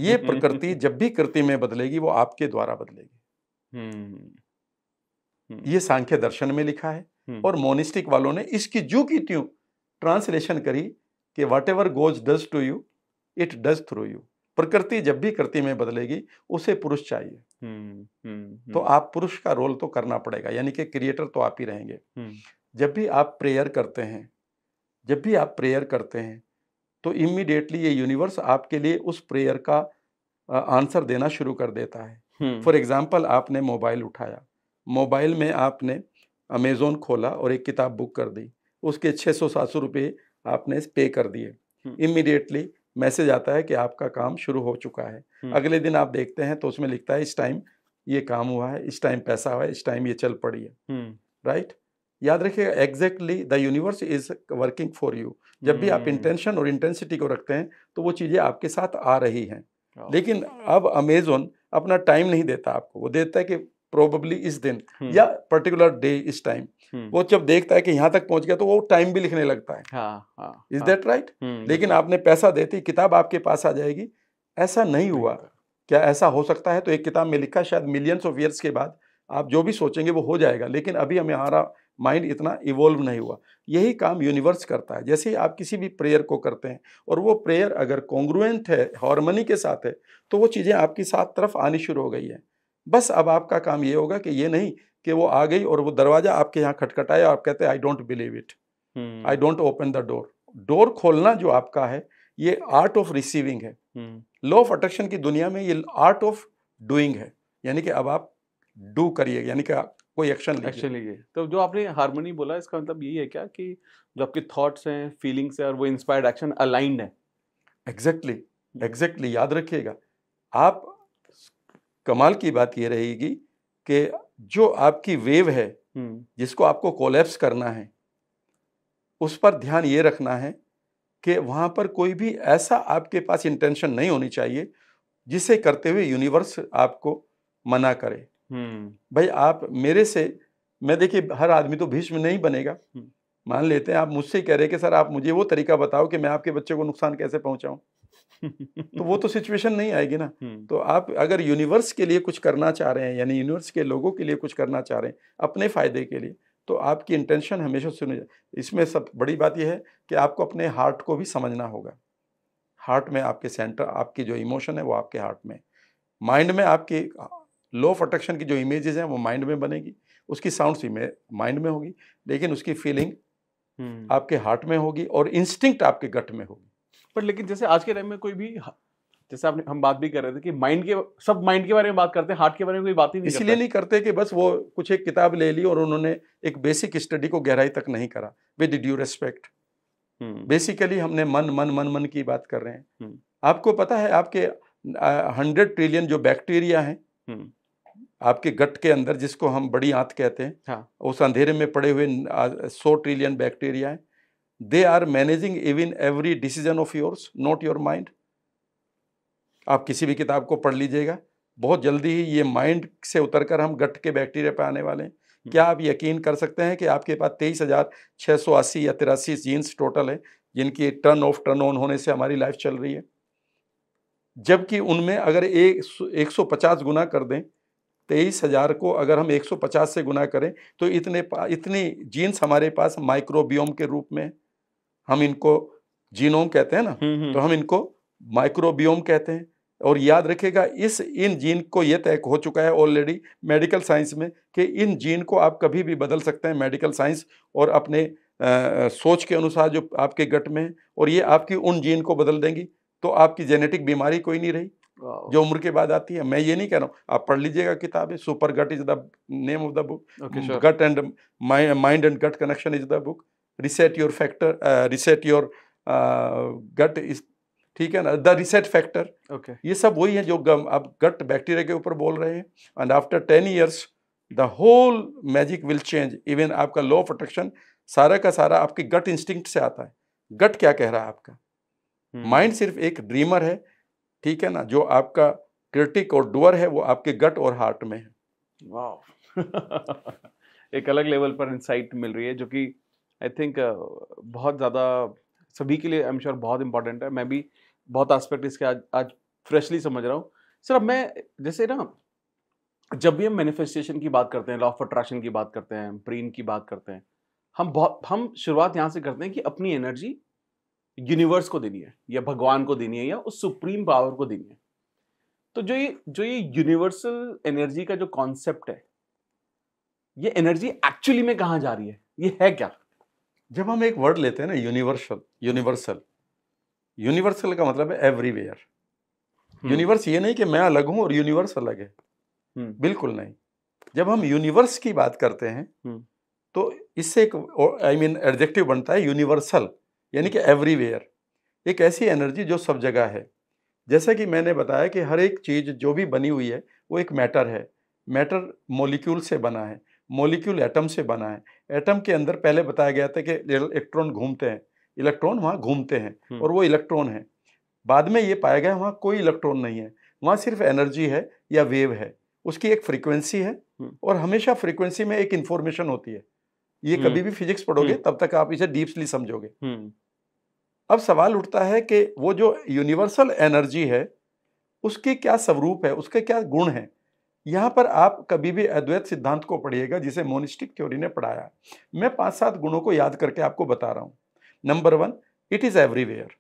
ये [laughs] प्रकृति जब भी कृति में बदलेगी वो आपके द्वारा बदलेगी हम्म, हम्म। ये सांख्य दर्शन में लिखा है हम्म। और मोनिस्टिक वालों ने इसकी जू की त्यू ट्रांसलेशन करी कि whatever goes does to you it does through you प्रकृति जब भी कृति में बदलेगी उसे पुरुष चाहिए हुँ, हुँ, तो आप पुरुष का रोल तो करना पड़ेगा यानी कि क्रिएटर तो आप ही रहेंगे जब भी आप प्रेयर करते हैं जब भी आप प्रेयर करते हैं तो इमीडिएटली ये यूनिवर्स आपके लिए उस प्रेयर का आंसर देना शुरू कर देता है हम्म। फॉर एग्जाम्पल आपने मोबाइल उठाया मोबाइल में आपने अमेजोन खोला और एक किताब बुक कर दी उसके छः सौ सात सौ रुपये आपने पे कर दिए हम्म। इमिडिएटली मैसेज आता है कि आपका काम शुरू हो चुका है हम्म। अगले दिन आप देखते हैं तो उसमें लिखता है इस टाइम ये काम हुआ है इस टाइम पैसा हुआ है इस टाइम ये चल पड़ी है राइट याद रखिएगा exactly the universe is working for you जब भी आप इंटेंशन और इंटेंसिटी को रखते हैं तो वो चीज़ें आपके साथ आ रही हैं लेकिन अब अमेजोन अपना टाइम नहीं देता आपको वो देता है कि प्रोबेबली इस दिन हम्म। या पर्टिकुलर डे इस टाइम हम्म। वो जब देखता है कि यहाँ तक पहुंच गया तो वो टाइम भी लिखने लगता है इज दैट राइट लेकिन तो आपने पैसा दे देती किताब आपके पास आ जाएगी ऐसा नहीं हुआ क्या ऐसा हो सकता है तो एक किताब में लिखा शायद मिलियंस ऑफ ईयर्स के बाद आप जो भी सोचेंगे वो हो जाएगा लेकिन अभी हमें हमारा माइंड इतना इवोल्व नहीं हुआ यही काम यूनिवर्स करता है जैसे आप किसी भी प्रेयर को करते हैं और वो प्रेयर अगर कॉन्ग्रुएंट है हॉर्मनी के साथ है तो वो चीज़ें आपकी सात तरफ आनी शुरू हो गई हैं बस अब आपका काम ये होगा कि ये नहीं कि वो आ गई और वो दरवाज़ा आपके यहाँ खटखटाया आप कहते हैं I don't believe it I don't open the door door खोलना जो आपका है ये आर्ट ऑफ रिसीविंग है लॉ ऑफ अट्रैक्शन की दुनिया में ये आर्ट ऑफ डूइंग है यानी कि अब आप डू करिए यानी कि कोई एक्शन एक्शन लीजिए तो जो आपने हारमोनी बोला इसका मतलब यही है क्या कि जो आपके थॉट्स हैं फीलिंग्स हैं और वो इंस्पायर्ड एक्शन अलाइंड है एग्जैक्टली exactly, एग्जैक्टली हम्म। exactly, याद रखिएगा आप कमाल की बात ये रहेगी कि जो आपकी वेव है हम्म। जिसको आपको कोलेप्स करना है उस पर ध्यान ये रखना है कि वहाँ पर कोई भी ऐसा आपके पास इंटेंशन नहीं होनी चाहिए जिसे करते हुए यूनिवर्स आपको मना करे हम्म। भाई आप मेरे से मैं देखिए हर आदमी तो भीष्म नहीं बनेगा हम्म। मान लेते हैं आप मुझसे कह रहे कि सर आप मुझे वो तरीका बताओ कि मैं आपके बच्चे को नुकसान कैसे पहुंचाऊं [laughs] तो वो तो सिचुएशन नहीं आएगी ना हम्म। तो आप अगर यूनिवर्स के लिए कुछ करना चाह रहे हैं यानी यूनिवर्स के लोगों के लिए कुछ करना चाह रहे हैं अपने फायदे के लिए तो आपकी इंटेंशन हमेशा सुनी जाए इसमें सब बड़ी बात यह है कि आपको अपने हार्ट को भी समझना होगा हार्ट में आपके सेंटर आपकी जो इमोशन है वो आपके हार्ट में माइंड में आपकी लो प्रोटेक्शन की जो इमेजेस हैं वो माइंड में बनेगी उसकी साउंड्स माइंड में होगी लेकिन उसकी फीलिंग हम्म। आपके हार्ट में होगी और इंस्टिंक्ट आपके गट में होगी पर लेकिन जैसे आज के टाइम में कोई भी जैसे आपने हम बात भी कर रहे थे कि माइंड के सब माइंड के बारे में बात करते हैं हार्ट के बारे में कोई बात ही नहीं इसलिए नहीं करते कि बस वो कुछ एक किताब ले ली और उन्होंने एक बेसिक स्टडी को गहराई तक नहीं करा विद ड्यू रेस्पेक्ट बेसिकली हमने मन मन मन मन की बात कर रहे हैं हम्म। आपको पता है आपके हंड्रेड ट्रिलियन जो बैक्टीरिया है हम्म। आपके गट के अंदर जिसको हम बड़ी आंत कहते हैं हाँ। उस अंधेरे में पड़े हुए सौ ट्रिलियन बैक्टीरिया हैं they are managing even every decision of yours not your mind आप किसी भी किताब को पढ़ लीजिएगा बहुत जल्दी ही ये माइंड से उतर कर हम गट के बैक्टीरिया पर आने वाले हैं हम्म। क्या आप यकीन कर सकते हैं कि आपके पास तेईस हज़ार छः सौ अस्सी या तिरासी जीन्स टोटल है जिनकी टर्न ऑफ टर्न ऑन होने से हमारी लाइफ चल रही है जबकि उनमें अगर एक एक सौ पचास गुना कर दें तेईस हज़ार को अगर हम 150 से गुना करें तो इतने इतनी जीन्स हमारे पास माइक्रोबियोम के रूप में हम इनको जीनोम कहते हैं ना हम्म, हम्म। तो हम इनको माइक्रोबियोम कहते हैं और याद रखेगा इस इन जीन को ये तय हो चुका है ऑलरेडी मेडिकल साइंस में कि इन जीन को आप कभी भी बदल सकते हैं मेडिकल साइंस और अपने आ, सोच के अनुसार जो आपके गट में है और ये आपकी उन जीन को बदल देंगी तो आपकी जेनेटिक बीमारी कोई नहीं रही जो उम्र के बाद आती है मैं ये नहीं कह रहा हूँ आप पढ़ लीजिएगा किताबें super gut is the name of the book gut and mind and gut connection is the book reset your factor reset your gut is ठीक है ना द रिसेट फैक्टर ओके ये सब वही है जो गम आप गट बैक्टीरिया के ऊपर बोल रहे हैं and after ten years the whole magic will change even आपका लॉ ऑफ अट्रैक्शन सारा का सारा आपके गट इंस्टिंक्ट से आता है गट क्या कह रहा है आपका माइंड hmm. सिर्फ एक ड्रीमर है ठीक है ना जो आपका क्रिटिक और डुअर है वो आपके गट और हार्ट में है वाह [laughs] एक अलग लेवल पर इंसाइट मिल रही है जो कि आई थिंक uh, बहुत ज़्यादा सभी के लिए आई एम श्योर बहुत इंपॉर्टेंट है मैं भी बहुत आस्पेक्ट इसके आज आज फ्रेशली समझ रहा हूँ सर अब मैं जैसे ना जब भी हम मैनिफेस्टेशन की बात करते हैं लॉ ऑफ अट्रैक्शन की बात करते हैं ब्रेन की बात करते हैं हम बहुत हम शुरुआत यहाँ से करते हैं कि अपनी एनर्जी यूनिवर्स को देनी है या भगवान को देनी है या उस सुप्रीम पावर को देनी है तो जो ये जो ये यूनिवर्सल एनर्जी का जो कॉन्सेप्ट है ये एनर्जी एक्चुअली में कहाँ जा रही है ये है क्या जब हम एक वर्ड लेते हैं ना यूनिवर्सल यूनिवर्सल यूनिवर्सल का मतलब है एवरीवेयर यूनिवर्स हम्म। ये नहीं कि मैं अलग हूं और यूनिवर्स अलग है हम्म। बिल्कुल नहीं जब हम यूनिवर्स की बात करते हैं हम्म। तो इससे एक आई मीन एडजेक्टिव बनता है यूनिवर्सल यानी कि एवरीवेयर एक ऐसी एनर्जी जो सब जगह है जैसा कि मैंने बताया कि हर एक चीज़ जो भी बनी हुई है वो एक मैटर है मैटर मोलिक्यूल से बना है मोलिक्यूल एटम से बना है एटम के अंदर पहले बताया गया था कि इलेक्ट्रॉन घूमते हैं इलेक्ट्रॉन वहाँ घूमते हैं हम्म। और वो इलेक्ट्रॉन है बाद में ये पाया गया वहाँ कोई इलेक्ट्रॉन नहीं है वहाँ सिर्फ एनर्जी है या वेव है उसकी एक फ्रीक्वेंसी है हम्म। और हमेशा फ्रीक्वेंसी में एक इन्फॉर्मेशन होती है ये हम्म। कभी भी फिजिक्स पढ़ोगे हम्म। तब तक आप इसे डीपली समझोगे हम्म। अब सवाल उठता है कि वो जो यूनिवर्सल एनर्जी है उसके क्या स्वरूप है उसके क्या गुण हैं यहाँ पर आप कभी भी अद्वैत सिद्धांत को पढ़िएगा जिसे मोनिस्टिक थ्योरी ने पढ़ाया मैं पांच सात गुणों को याद करके आपको बता रहा हूँ number one it is everywhere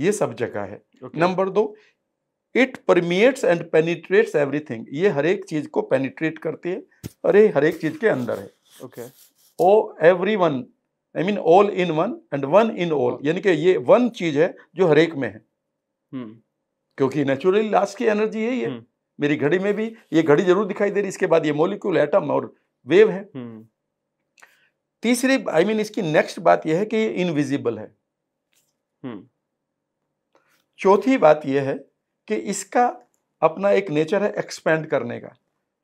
ये सब जगह है नंबर दो it permeates and penetrates everything ये हर एक चीज़ को पेनिट्रेट करती है और ये हर एक चीज़ के अंदर है okay okay. Oh every one I mean all in one and one in all यानी कि ये वन चीज है जो हर एक में है हम्म। क्योंकि नेचुरली लास्ट की एनर्जी यही है हम्म। मेरी घड़ी में भी ये घड़ी जरूर दिखाई दे रही इसके बाद ये मोलिक्यूल एटम और वेव है हम्म। तीसरी आई I मीन mean, इसकी नेक्स्ट बात यह है कि ये इनविजिबल है चौथी बात यह है कि इसका अपना एक नेचर है एक्सपेंड करने का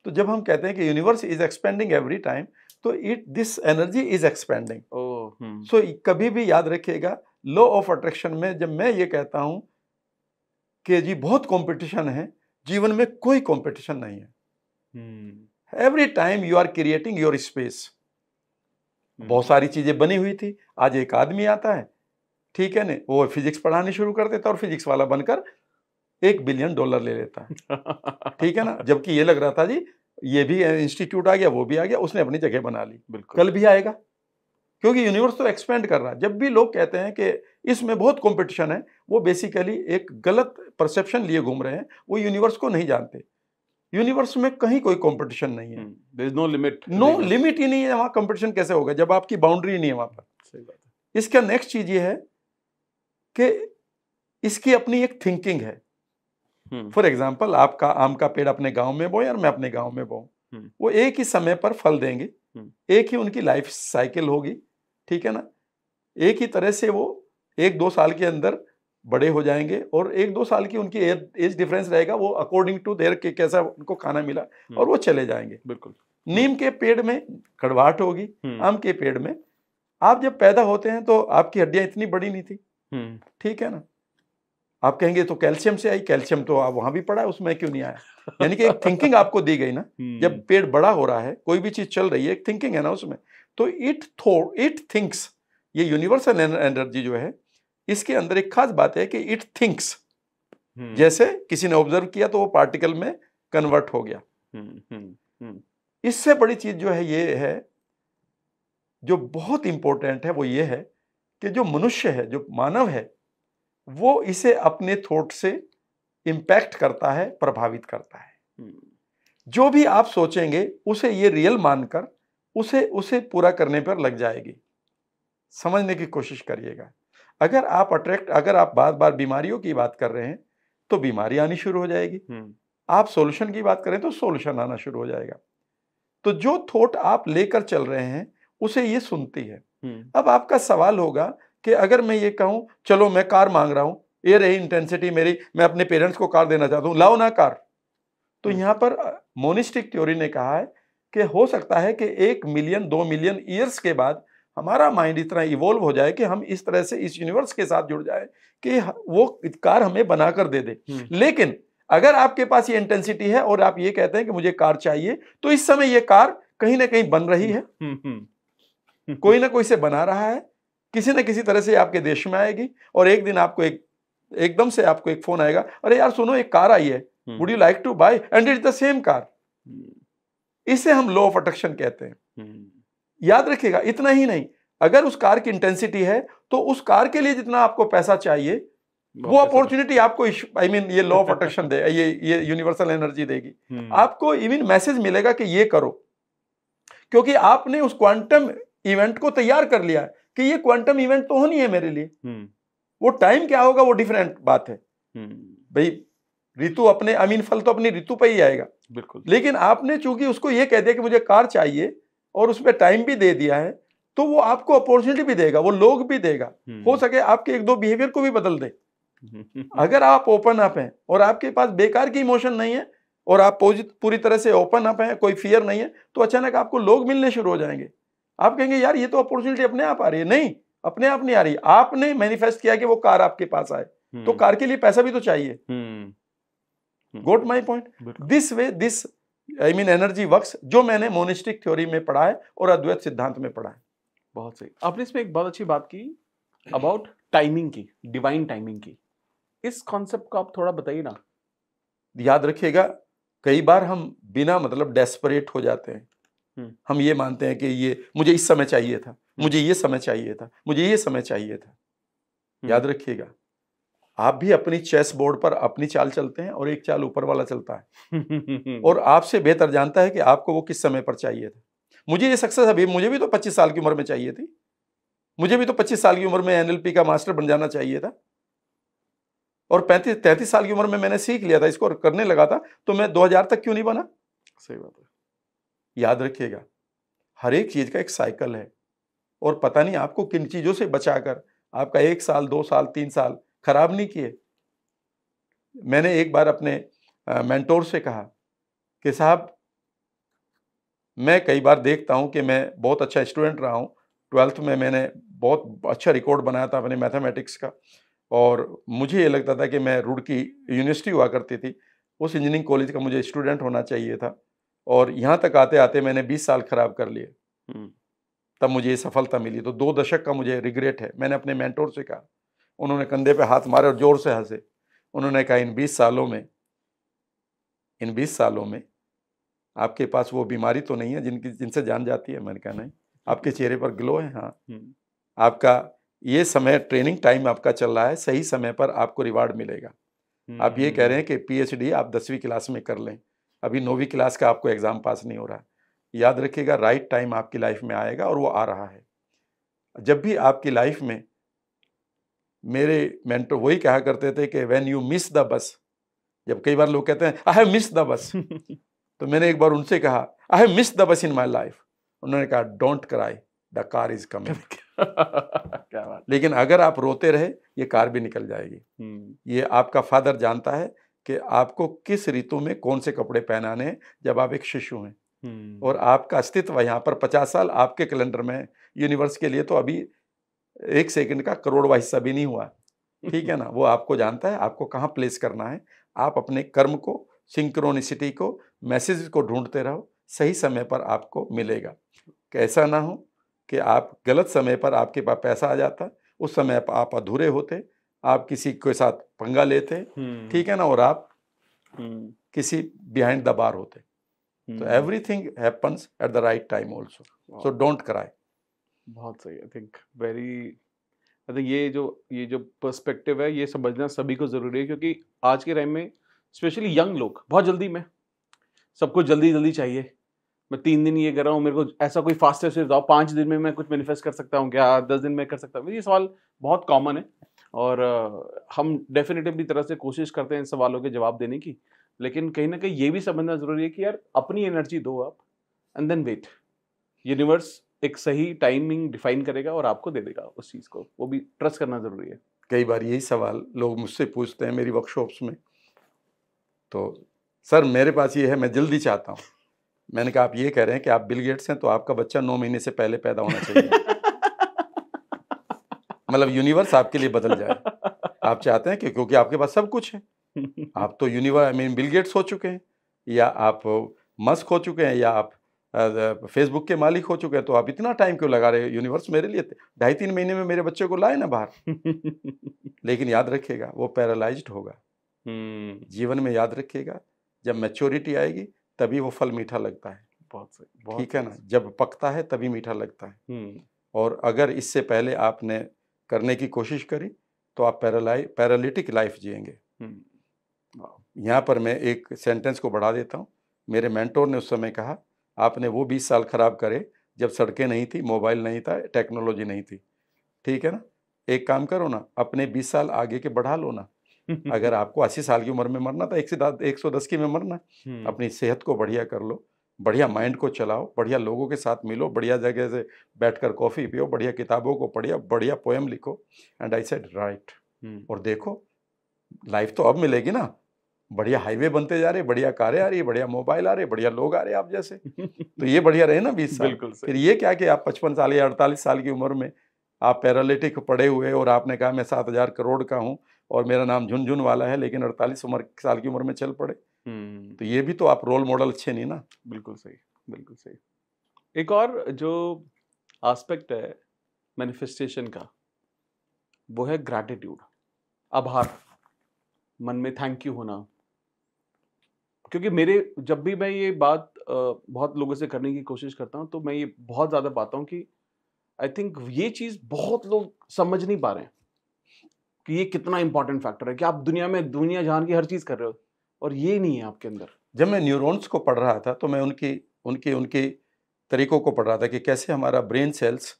तो जब हम कहते हैं कि universe is expanding every time तो it this energy is expanding so कभी भी याद रखिएगा लॉ ऑफ अट्रैक्शन में जब मैं ये कहता हूं कि जी बहुत कंपटीशन है जीवन में कोई कंपटीशन नहीं है every time you are creating your space बहुत सारी चीजें बनी हुई थी आज एक आदमी आता है ठीक है ना वो फिजिक्स पढ़ाने शुरू कर देता और फिजिक्स वाला बनकर एक बिलियन डॉलर ले लेता [laughs] ठीक है ना जबकि ये लग रहा था जी ये भी इंस्टीट्यूट आ गया वो भी आ गया उसने अपनी जगह बना ली बिल्कुल कल भी आएगा क्योंकि यूनिवर्स तो एक्सपेंड कर रहा है जब भी लोग कहते हैं कि इसमें बहुत कंपटीशन है वो बेसिकली एक गलत परसेप्शन लिए घूम रहे हैं वो यूनिवर्स को नहीं जानते यूनिवर्स में कहीं कोई कंपटीशन नहीं है is no limit no limit ही नहीं है वहां कंपटीशन कैसे होगा जब आपकी बाउंड्री नहीं है वहां पर सही बात है इसका नेक्स्ट चीज़ ये है कि इसकी अपनी एक थिंकिंग है फॉर एग्जाम्पल हम्म। आपका आम का पेड़ अपने गाँव में बोए और मैं अपने गाँव में बोऊ हम्म। वो एक ही समय पर फल देंगे हम्म। एक ही उनकी लाइफ साइकिल होगी ठीक है ना एक ही तरह से वो एक दो साल के अंदर बड़े हो जाएंगे और एक दो साल की उनकी एज डिफरेंस रहेगा वो अकॉर्डिंग टू देयर के कैसा उनको खाना मिला और वो चले जाएंगे बिल्कुल नीम के पेड़ में कड़वाहट होगी आम के पेड़ में आप जब पैदा होते हैं तो आपकी हड्डियां इतनी बड़ी नहीं थी ठीक है ना आप कहेंगे तो कैल्शियम से आई कैल्शियम तो आप वहां भी पड़ा है उसमें क्यों नहीं आया यानी कि एक थिंकिंग [laughs] आपको दी गई ना हम्म। जब पेड़ बड़ा हो रहा है कोई भी चीज चल रही है एक थिंकिंग है ना उसमें तो इट थो इट थिंक्स ये यूनिवर्सल एनर्जी जो है इसके अंदर एक खास बात है कि इट थिंक्स हम्म। जैसे किसी ने ऑब्जर्व किया तो वो पार्टिकल में कन्वर्ट हो गया हम्म, इससे बड़ी चीज जो है ये है जो बहुत इंपॉर्टेंट है वो ये है कि जो मनुष्य है जो मानव है वो इसे अपने थॉट से इम्पैक्ट करता है प्रभावित करता है हम्म। जो भी आप सोचेंगे उसे ये रियल मानकर उसे उसे पूरा करने पर लग जाएगी समझने की कोशिश करिएगा अगर आप अट्रैक्ट अगर आप बार बार बीमारियों की बात कर रहे हैं तो बीमारी आनी शुरू हो जाएगी हम्म। आप सॉल्यूशन की बात करें तो सॉल्यूशन आना शुरू हो जाएगा तो जो थॉट आप लेकर चल रहे हैं उसे ये सुनती है हम्म। अब आपका सवाल होगा कि अगर मैं ये कहूँ चलो मैं कार मांग रहा हूँ ये रही इंटेंसिटी मेरी मैं अपने पेरेंट्स को कार देना चाहता हूँ लाओ ना कार तो हम्म। यहाँ पर मोनिस्टिक थ्योरी ने कहा है कि हो सकता है कि एक मिलियन दो मिलियन ईयर्स के बाद हमारा माइंड इतना इवोल्व हो जाए कि हम इस तरह से इस यूनिवर्स के साथ जुड़ जाए कि वो कार हमें बनाकर दे दे हम्म। लेकिन अगर आपके पास ये इंटेंसिटी है और आप ये कहते हैं कि मुझे कार चाहिए तो इस समय ये कार कहीं ना कहीं बन रही हम्म, है कोई ना कोई से बना रहा है किसी न किसी तरह से आपके देश में आएगी और एक दिन आपको एक एकदम से आपको एक फोन आएगा अरे यार सुनो एक कार आई है would you like to buy and it the same car इसे हम लॉ ऑफ अट्रैक्शन कहते हैं हम्म। याद रखिएगा इतना ही नहीं अगर उस कार की इंटेंसिटी है तो उस कार के लिए जितना आपको पैसा चाहिए वो अपॉर्चुनिटी आपको आई मीन ये लॉ ऑफ अट्रैक्शन दे ये ये यूनिवर्सल एनर्जी देगी हम्म। आपको इवन मैसेज मिलेगा कि ये करो क्योंकि आपने उस क्वांटम इवेंट को तैयार कर लिया है कि ये क्वांटम इवेंट तो होनी है मेरे लिए हम्म। वो टाइम क्या होगा वो डिफरेंट बात है हम्म। भाई ऋतु अपने अमीन फल तो अपनी ऋतु पर ही आएगा बिल्कुल लेकिन आपने चूंकि उसको ये कह दिया कि मुझे कार चाहिए और उसमें टाइम भी दे दिया है तो वो आपको अपॉर्चुनिटी भी देगा वो लोग भी देगा हम्म। हो सके आपके एक दो बिहेवियर को भी बदल दे [laughs] अगर आप ओपन अप हैं और आपके पास बेकार की इमोशन नहीं है और आप पूरी तरह से ओपन अप हैं कोई फियर नहीं है तो अचानक आपको लोग मिलने शुरू हो जाएंगे आप कहेंगे यार ये तो अपॉर्चुनिटी अपने आप आ रही है नहीं अपने आप नहीं आ रही आपने मैनिफेस्ट किया कि वो कार आपके पास आए हम्म। तो कार के लिए पैसा भी तो चाहिए got my point this way this I mean energy work जो मैंने मोनिस्टिक थ्योरी में पढ़ा है और अद्वैत सिद्धांत में पढ़ा है बहुत सही आपने इसमें एक बहुत अच्छी बात की अबाउट टाइमिंग की डिवाइन टाइमिंग की इस कॉन्सेप्ट को आप थोड़ा बताइए ना याद रखिएगा कई बार हम बिना मतलब डेस्परेट हो जाते हैं हम ये मानते हैं कि ये मुझे इस समय चाहिए था मुझे ये समय चाहिए था मुझे ये समय चाहिए था हम्म। याद रखिएगा आप भी अपनी चेस बोर्ड पर अपनी चाल चलते हैं और एक चाल ऊपर वाला चलता है [laughs] और आपसे बेहतर जानता है कि आपको वो किस समय पर चाहिए था मुझे ये सक्सेस अभी मुझे भी तो 25 साल की उम्र में चाहिए थी मुझे भी तो 25 साल की उम्र में एनएलपी का मास्टर बन जाना चाहिए था और पैंतीस तैंतीस साल की उम्र में मैंने सीख लिया था इसको करने लगा था तो मैं दो तक क्यों नहीं बना सही बात है याद रखिएगा हर एक चीज़ का एक साइकिल है और पता नहीं आपको किन चीज़ों से बचाकर आपका एक साल दो साल तीन साल खराब नहीं किए मैंने एक बार अपने मेंटोर से कहा कि साहब मैं कई बार देखता हूँ कि मैं बहुत अच्छा स्टूडेंट रहा हूँ ट्वेल्थ में मैंने बहुत अच्छा रिकॉर्ड बनाया था अपने मैथमेटिक्स का और मुझे ये लगता था कि मैं रुड़की यूनिवर्सिटी हुआ करती थी उस इंजीनियरिंग कॉलेज का मुझे स्टूडेंट होना चाहिए था और यहाँ तक आते आते मैंने बीस साल खराब कर लिए हम्म। तब मुझे ये सफलता मिली तो दो दशक का मुझे रिग्रेट है मैंने अपने मैंटोर से कहा उन्होंने कंधे पे हाथ मारे और ज़ोर से हंसे उन्होंने कहा इन बीस सालों में इन बीस सालों में आपके पास वो बीमारी तो नहीं है जिनकी जिनसे जान जाती है मैंने कहा नहीं आपके चेहरे पर ग्लो है हाँ हम्म। आपका ये समय ट्रेनिंग टाइम आपका चल रहा है सही समय पर आपको रिवार्ड मिलेगा हम्म, आप ये कह रहे हैं कि पीएचडी आप दसवीं क्लास में कर लें अभी नौवीं क्लास का आपको एग्ज़ाम पास नहीं हो रहा याद रखिएगा राइट टाइम आपकी लाइफ में आएगा और वो आ रहा है जब भी आपकी लाइफ में मेरे मेंटर वही कहा करते थे कि when you miss the bus जब कई बार लोग कहते हैं I have miss the bus तो मैंने एक बार उनसे कहा I have miss the bus in my life उन्होंने कहा don't cry the car is coming लेकिन अगर आप रोते रहे ये कार भी निकल जाएगी हम्म। ये आपका फादर जानता है कि आपको किस ऋतु में कौन से कपड़े पहनाने हैं जब आप एक शिशु हैं और हम्म। आपका अस्तित्व यहाँ पर पचास साल आपके कैलेंडर में यूनिवर्स के लिए तो अभी एक सेकंड का करोड़वा हिस्सा भी नहीं हुआ ठीक है ना वो [laughs] आपको जानता है आपको कहाँ प्लेस करना है आप अपने कर्म को सिंक्रोनिसिटी को मैसेज को ढूंढते रहो सही समय पर आपको मिलेगा कैसा ना हो कि आप गलत समय पर आपके पास पैसा आ जाता उस समय आप अधूरे होते आप किसी के साथ पंगा लेते हम्म। ठीक है ना और आप हम्म। किसी बिहाइंड द बार होते तो everything happens at the right time also so don't cry बहुत सही I think very I think ये जो ये जो पर्सपेक्टिव है ये समझना सभी को ज़रूरी है क्योंकि आज के टाइम में स्पेशली यंग लोग बहुत जल्दी में सबको जल्दी जल्दी चाहिए मैं तीन दिन ये कर रहा हूँ मेरे को ऐसा कोई फास्टेस्ट बताओ पाँच दिन में मैं कुछ मैनिफेस्ट कर सकता हूँ क्या दस दिन में कर सकता हूँ ये सवाल बहुत कॉमन है और हम डेफिनेटिवली तरह से कोशिश करते हैं इन सवालों के जवाब देने की लेकिन कहीं ना कहीं ये भी समझना ज़रूरी है कि यार अपनी एनर्जी दो आप एंड देन वेट यूनिवर्स एक सही टाइमिंग डिफाइन करेगा और आपको दे देगा उस चीज़ को वो भी ट्रस्ट करना ज़रूरी है कई बार यही सवाल लोग मुझसे पूछते हैं मेरी वर्कशॉप्स में तो सर मेरे पास ये है मैं जल्दी चाहता हूँ मैंने कहा आप ये कह रहे हैं कि आप बिल गेट्स हैं तो आपका बच्चा नौ महीने से पहले पैदा होना चाहिए मतलब यूनिवर्स आपके लिए बदल जाए आप चाहते हैं कि क्योंकि आपके पास सब कुछ है आप तो universe I mean Bill Gates हो चुके हैं या आप मस्क हो चुके हैं या आप फेसबुक के मालिक हो चुके हैं तो आप इतना टाइम क्यों लगा रहे हो यूनिवर्स मेरे लिए ढाई तीन महीने में मेरे बच्चे को लाए ना बाहर लेकिन याद रखेगा वो पैरालाइज होगा हम्म। जीवन में याद रखिएगा जब मेच्योरिटी आएगी तभी वो फल मीठा लगता है बहुत सही ठीक है ना जब पकता है तभी मीठा लगता है हम्म। और अगर इससे पहले आपने करने की कोशिश करी तो आप पैरालाइ पैरालिटिक लाइफ जिएंगे हम्म, यहाँ पर मैं एक सेंटेंस को बढ़ा देता हूँ मेरे मेंटोर ने उस समय कहा आपने वो बीस साल ख़राब करे जब सड़कें नहीं थी मोबाइल नहीं था टेक्नोलॉजी नहीं थी ठीक है ना एक काम करो ना अपने बीस साल आगे के बढ़ा लो ना [laughs] अगर आपको अस्सी साल की उम्र में मरना था एक से एक सौ दस की में मरना हम्म। अपनी सेहत को बढ़िया कर लो बढ़िया माइंड को चलाओ बढ़िया लोगों के साथ मिलो बढ़िया जगह से बैठकर कॉफ़ी पियो बढ़िया किताबों को पढ़िए बढ़िया पोएम लिखो एंड आई सेड राइट और देखो लाइफ तो अब मिलेगी ना बढ़िया हाईवे बनते जा रहे बढ़िया कारें आ रही है बढ़िया मोबाइल आ रहे बढ़िया लोग आ रहे आप जैसे तो ये बढ़िया रहे ना बीस [laughs] साल बिल्कुल फिर ये क्या कि आप पचपन साल या अड़तालीस साल की उम्र में आप पैरालिटिक पड़े हुए और आपने कहा मैं सात हज़ार करोड़ का हूँ और मेरा नाम झुनझुन वाला है लेकिन अड़तालीस उम्र साल की उम्र में चल पड़े हम्म। तो ये भी तो आप रोल मॉडल अच्छे नहीं ना बिल्कुल सही बिल्कुल सही एक और जो आस्पेक्ट है मैनिफेस्टेशन का वो है ग्रैटिट्यूड आभार मन में थैंक यू होना क्योंकि मेरे जब भी मैं ये बात बहुत लोगों से करने की कोशिश करता हूँ तो मैं ये बहुत ज़्यादा पाता हूँ कि आई थिंक ये चीज़ बहुत लोग समझ नहीं पा रहे हैं कि ये कितना इंपॉर्टेंट फैक्टर है कि आप दुनिया में दुनिया जहान की हर चीज़ कर रहे हो और ये नहीं है आपके अंदर जब मैं न्यूरॉन्स को पढ़ रहा था तो मैं उनकी उनके उनके तरीकों को पढ़ रहा था कि कैसे हमारा ब्रेन सेल्स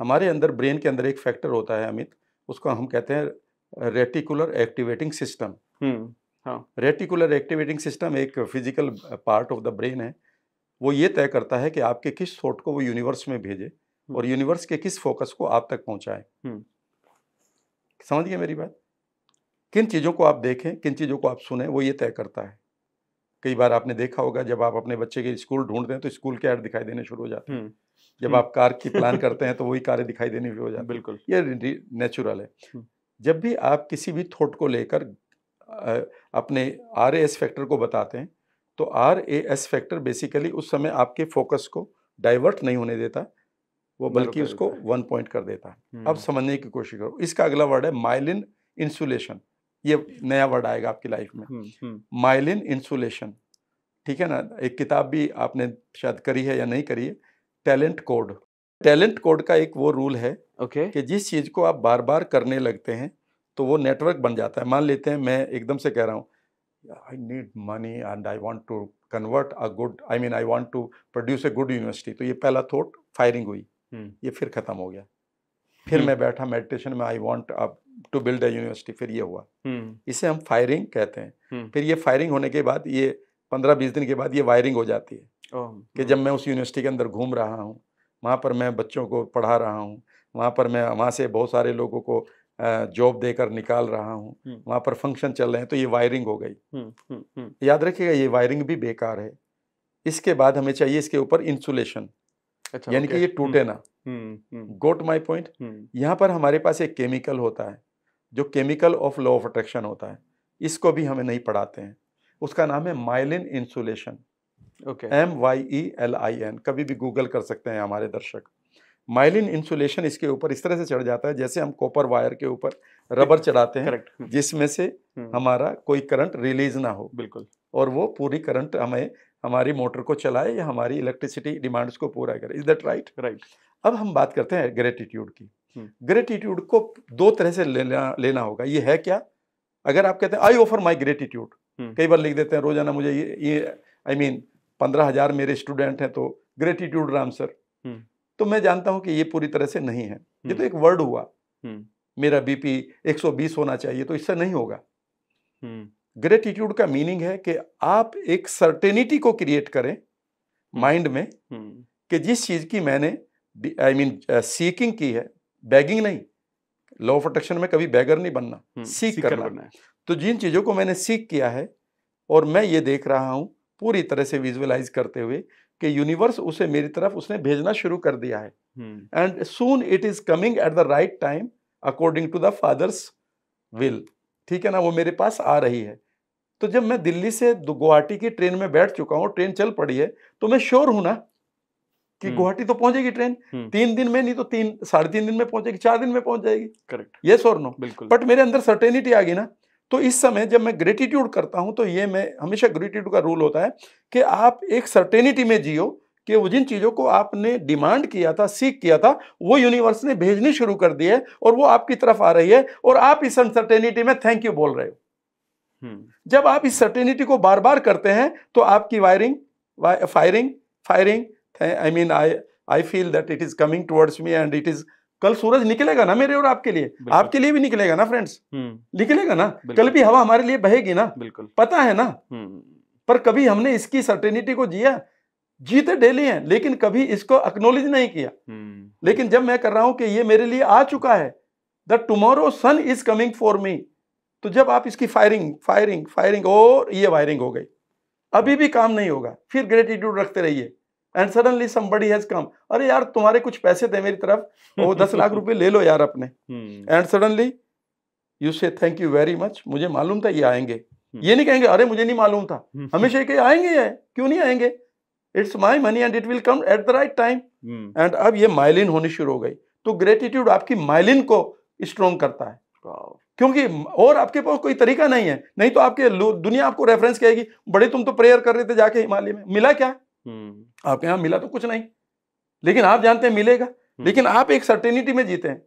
हमारे अंदर ब्रेन के अंदर एक फैक्टर होता है अमित उसको हम कहते हैं रेटिकुलर एक्टिवेटिंग सिस्टम हम्म, हाँ रेटिकुलर एक्टिवेटिंग सिस्टम एक physical part of the brain है वो ये तय करता है कि आपके किस थॉट को वो यूनिवर्स में भेजे हम्म। और यूनिवर्स के किस फोकस को आप तक पहुंचाए हम्म। समझ गए मेरी बात किन चीज़ों को आप देखें किन चीज़ों को आप सुने वो ये तय करता है कई बार आपने देखा होगा जब आप अपने बच्चे के स्कूल ढूंढते हैं तो स्कूल के ऐड दिखाई देने शुरू हो जाते हैं जब आप कार की प्लान करते हैं तो वही कारें दिखाई देनी शुरू हो जाती बिल्कुल ये नेचुरल है जब भी आप किसी भी थॉट को लेकर अपने आर एस फैक्टर को बताते हैं तो R A S factor basically उस समय आपके फोकस को डाइवर्ट नहीं होने देता वो बल्कि उसको वन पॉइंट कर देता है अब समझने की कोशिश करो इसका अगला वर्ड है माइलिन इंसुलेशन ये नया वर्ड आएगा आपकी लाइफ में हम्म, हम्म। माइलिन इंसुलेशन ठीक है ना एक किताब भी आपने शायद करी है या नहीं करी है टैलेंट कोड टैलेंट कोड का एक वो रूल है okay. कि जिस चीज़ को आप बार बार करने लगते हैं तो वो नेटवर्क बन जाता है मान लेते हैं मैं एकदम से कह रहा हूँ I need money and I want to convert a good I mean I want to produce a good university तो ये पहला थॉट फायरिंग हुई हम्म। ये फिर ख़त्म हो गया फिर मैं बैठा मेडिटेशन में आई वॉन्ट अब टू बिल्ड अ यूनिवर्सिटी फिर ये हुआ हम्म। इसे हम फायरिंग कहते हैं हम्म। फिर ये फायरिंग होने के बाद ये पंद्रह बीस दिन के बाद ये वायरिंग हो जाती है कि हम्म। जब मैं उस यूनिवर्सिटी के अंदर घूम रहा हूँ वहाँ पर मैं बच्चों को पढ़ा रहा हूँ वहाँ पर मैं वहाँ से बहुत सारे लोगों को जॉब देकर निकाल रहा हूँ वहाँ पर फंक्शन चल रहे हैं तो ये वायरिंग हो गई याद रखिएगा ये वायरिंग भी बेकार है इसके बाद हमें चाहिए इसके ऊपर इंसुलेशन अच्छा, यानी कि ये टूटे ना गोट माई पॉइंट यहाँ पर हमारे पास एक केमिकल होता है जो chemical of law of attraction होता है इसको भी हमें नहीं पढ़ाते हैं उसका नाम है myelin insulation okay M Y E L I N कभी भी गूगल कर सकते हैं हमारे दर्शक माइलिन इंसुलेशन इसके ऊपर इस तरह से चढ़ जाता है जैसे हम कॉपर वायर के ऊपर रबर चढ़ाते हैं करेक्ट हम्म। जिसमें से हम्म। हमारा कोई करंट रिलीज ना हो बिल्कुल और वो पूरी करंट हमें हमारी मोटर को चलाए या हमारी इलेक्ट्रिसिटी डिमांड्स को पूरा करे इज दैट राइट राइट अब हम बात करते हैं ग्रेटिट्यूड की ग्रेटिट्यूड हम्म। को दो तरह से लेना लेना होगा ये है क्या अगर आप कहते हैं आई ऑफर माई ग्रेटिट्यूड कई बार लिख देते हैं रोजाना मुझे ये ये आई मीन पंद्रह हजार मेरे स्टूडेंट हैं तो ग्रेटिट्यूड राम सर हम्म। तो मैं जानता हूं कि ये पूरी तरह से नहीं है ये तो हम्म। एक वर्ड हुआ मेरा बीपी 120 होना चाहिए तो इससे नहीं होगा ग्रेटिट्यूड का मीनिंग है कि आप एक सर्टेनिटी को क्रिएट करें माइंड में कि जिस चीज की मैंने आई मीन सीकिंग की है बैगिंग नहीं लॉ प्रोटेक्शन में कभी बैगर नहीं बनना सीख हम्म, करना बनना है। तो जिन चीज़ों को मैंने सीख किया है और मैं ये देख रहा हूं पूरी तरह से विजुअलाइज करते हुए कि यूनिवर्स उसे मेरी तरफ उसने भेजना शुरू कर दिया है and soon it is coming at the right time according to the father's will ठीक है ना वो मेरे पास आ रही है तो जब मैं दिल्ली से गुवाहाटी की ट्रेन में बैठ चुका हूँ ट्रेन चल पड़ी है तो मैं श्योर हूं ना कि हम्म। गुवाहाटी तो पहुंचेगी ट्रेन हम्म। तीन दिन में नहीं तो तीन साढ़े तीन दिन में पहुंचेगी चार दिन में पहुंच जाएगी करेक्ट ये सोर नो बिल्कुल बट मेरे अंदर सर्टेनिटी आ गई ना तो इस समय जब मैं ग्रेटिट्यूड करता हूं तो ये मैं हमेशा ग्रेटिट्यूड का रूल होता है कि आप एक सर्टेनिटी में जियो कि वो जिन चीज़ों को आपने डिमांड किया था सीख किया था वो यूनिवर्स ने भेजनी शुरू कर दी है और वो आपकी तरफ आ रही है और आप इस अनसर्टेनिटी में थैंक यू बोल रहे हो हम्म। जब आप इस सर्टेनिटी को बार बार करते हैं तो आपकी wiring firing firing I mean I I feel that it is coming towards me and it is कल सूरज निकलेगा ना मेरे और आपके लिए आपके लिए भी निकलेगा ना फ्रेंड्स हम्म। निकलेगा ना कल भी हवा हमारे लिए बहेगी ना बिल्कुल पता है ना हम्म। पर कभी हमने इसकी सर्टेनिटी को जिया जीते डेली हैं लेकिन कभी इसको अक्नोलेज नहीं किया हम्म। लेकिन जब मैं कर रहा हूं कि ये मेरे लिए आ चुका है the tomorrow sun is coming for me तो जब आप इसकी फायरिंग फायरिंग फायरिंग और ये वायरिंग हो गई अभी भी काम नहीं होगा फिर ग्रेटिट्यूड रखते रहिए and suddenly somebody has come अरे यार तुम्हारे कुछ पैसे थे मेरी तरफ वो [laughs] दस लाख रुपए ले लो यार अपने and suddenly you say thank you very much मुझे मालूम था ये आएंगे हम्म। ये नहीं कहेंगे अरे मुझे नहीं मालूम था हम्म। हमेशा ये आएंगे ये क्यों नहीं आएंगे it's my money and it will come at the right time and अब ये माइलिन होनी शुरू हो गई तो ग्रेटिट्यूड आपकी माइलिन को स्ट्रोंग करता है क्योंकि और आपके पास कोई तरीका नहीं है नहीं तो आपके दुनिया आपको रेफरेंस कहेगी बड़े तुम तो प्रेयर कर रहे थे जाके हिमालय में मिला क्या हम्म। आपके यहां मिला तो कुछ नहीं लेकिन आप जानते हैं मिलेगा हम्म। लेकिन आप एक सर्टेनिटी में जीते हैं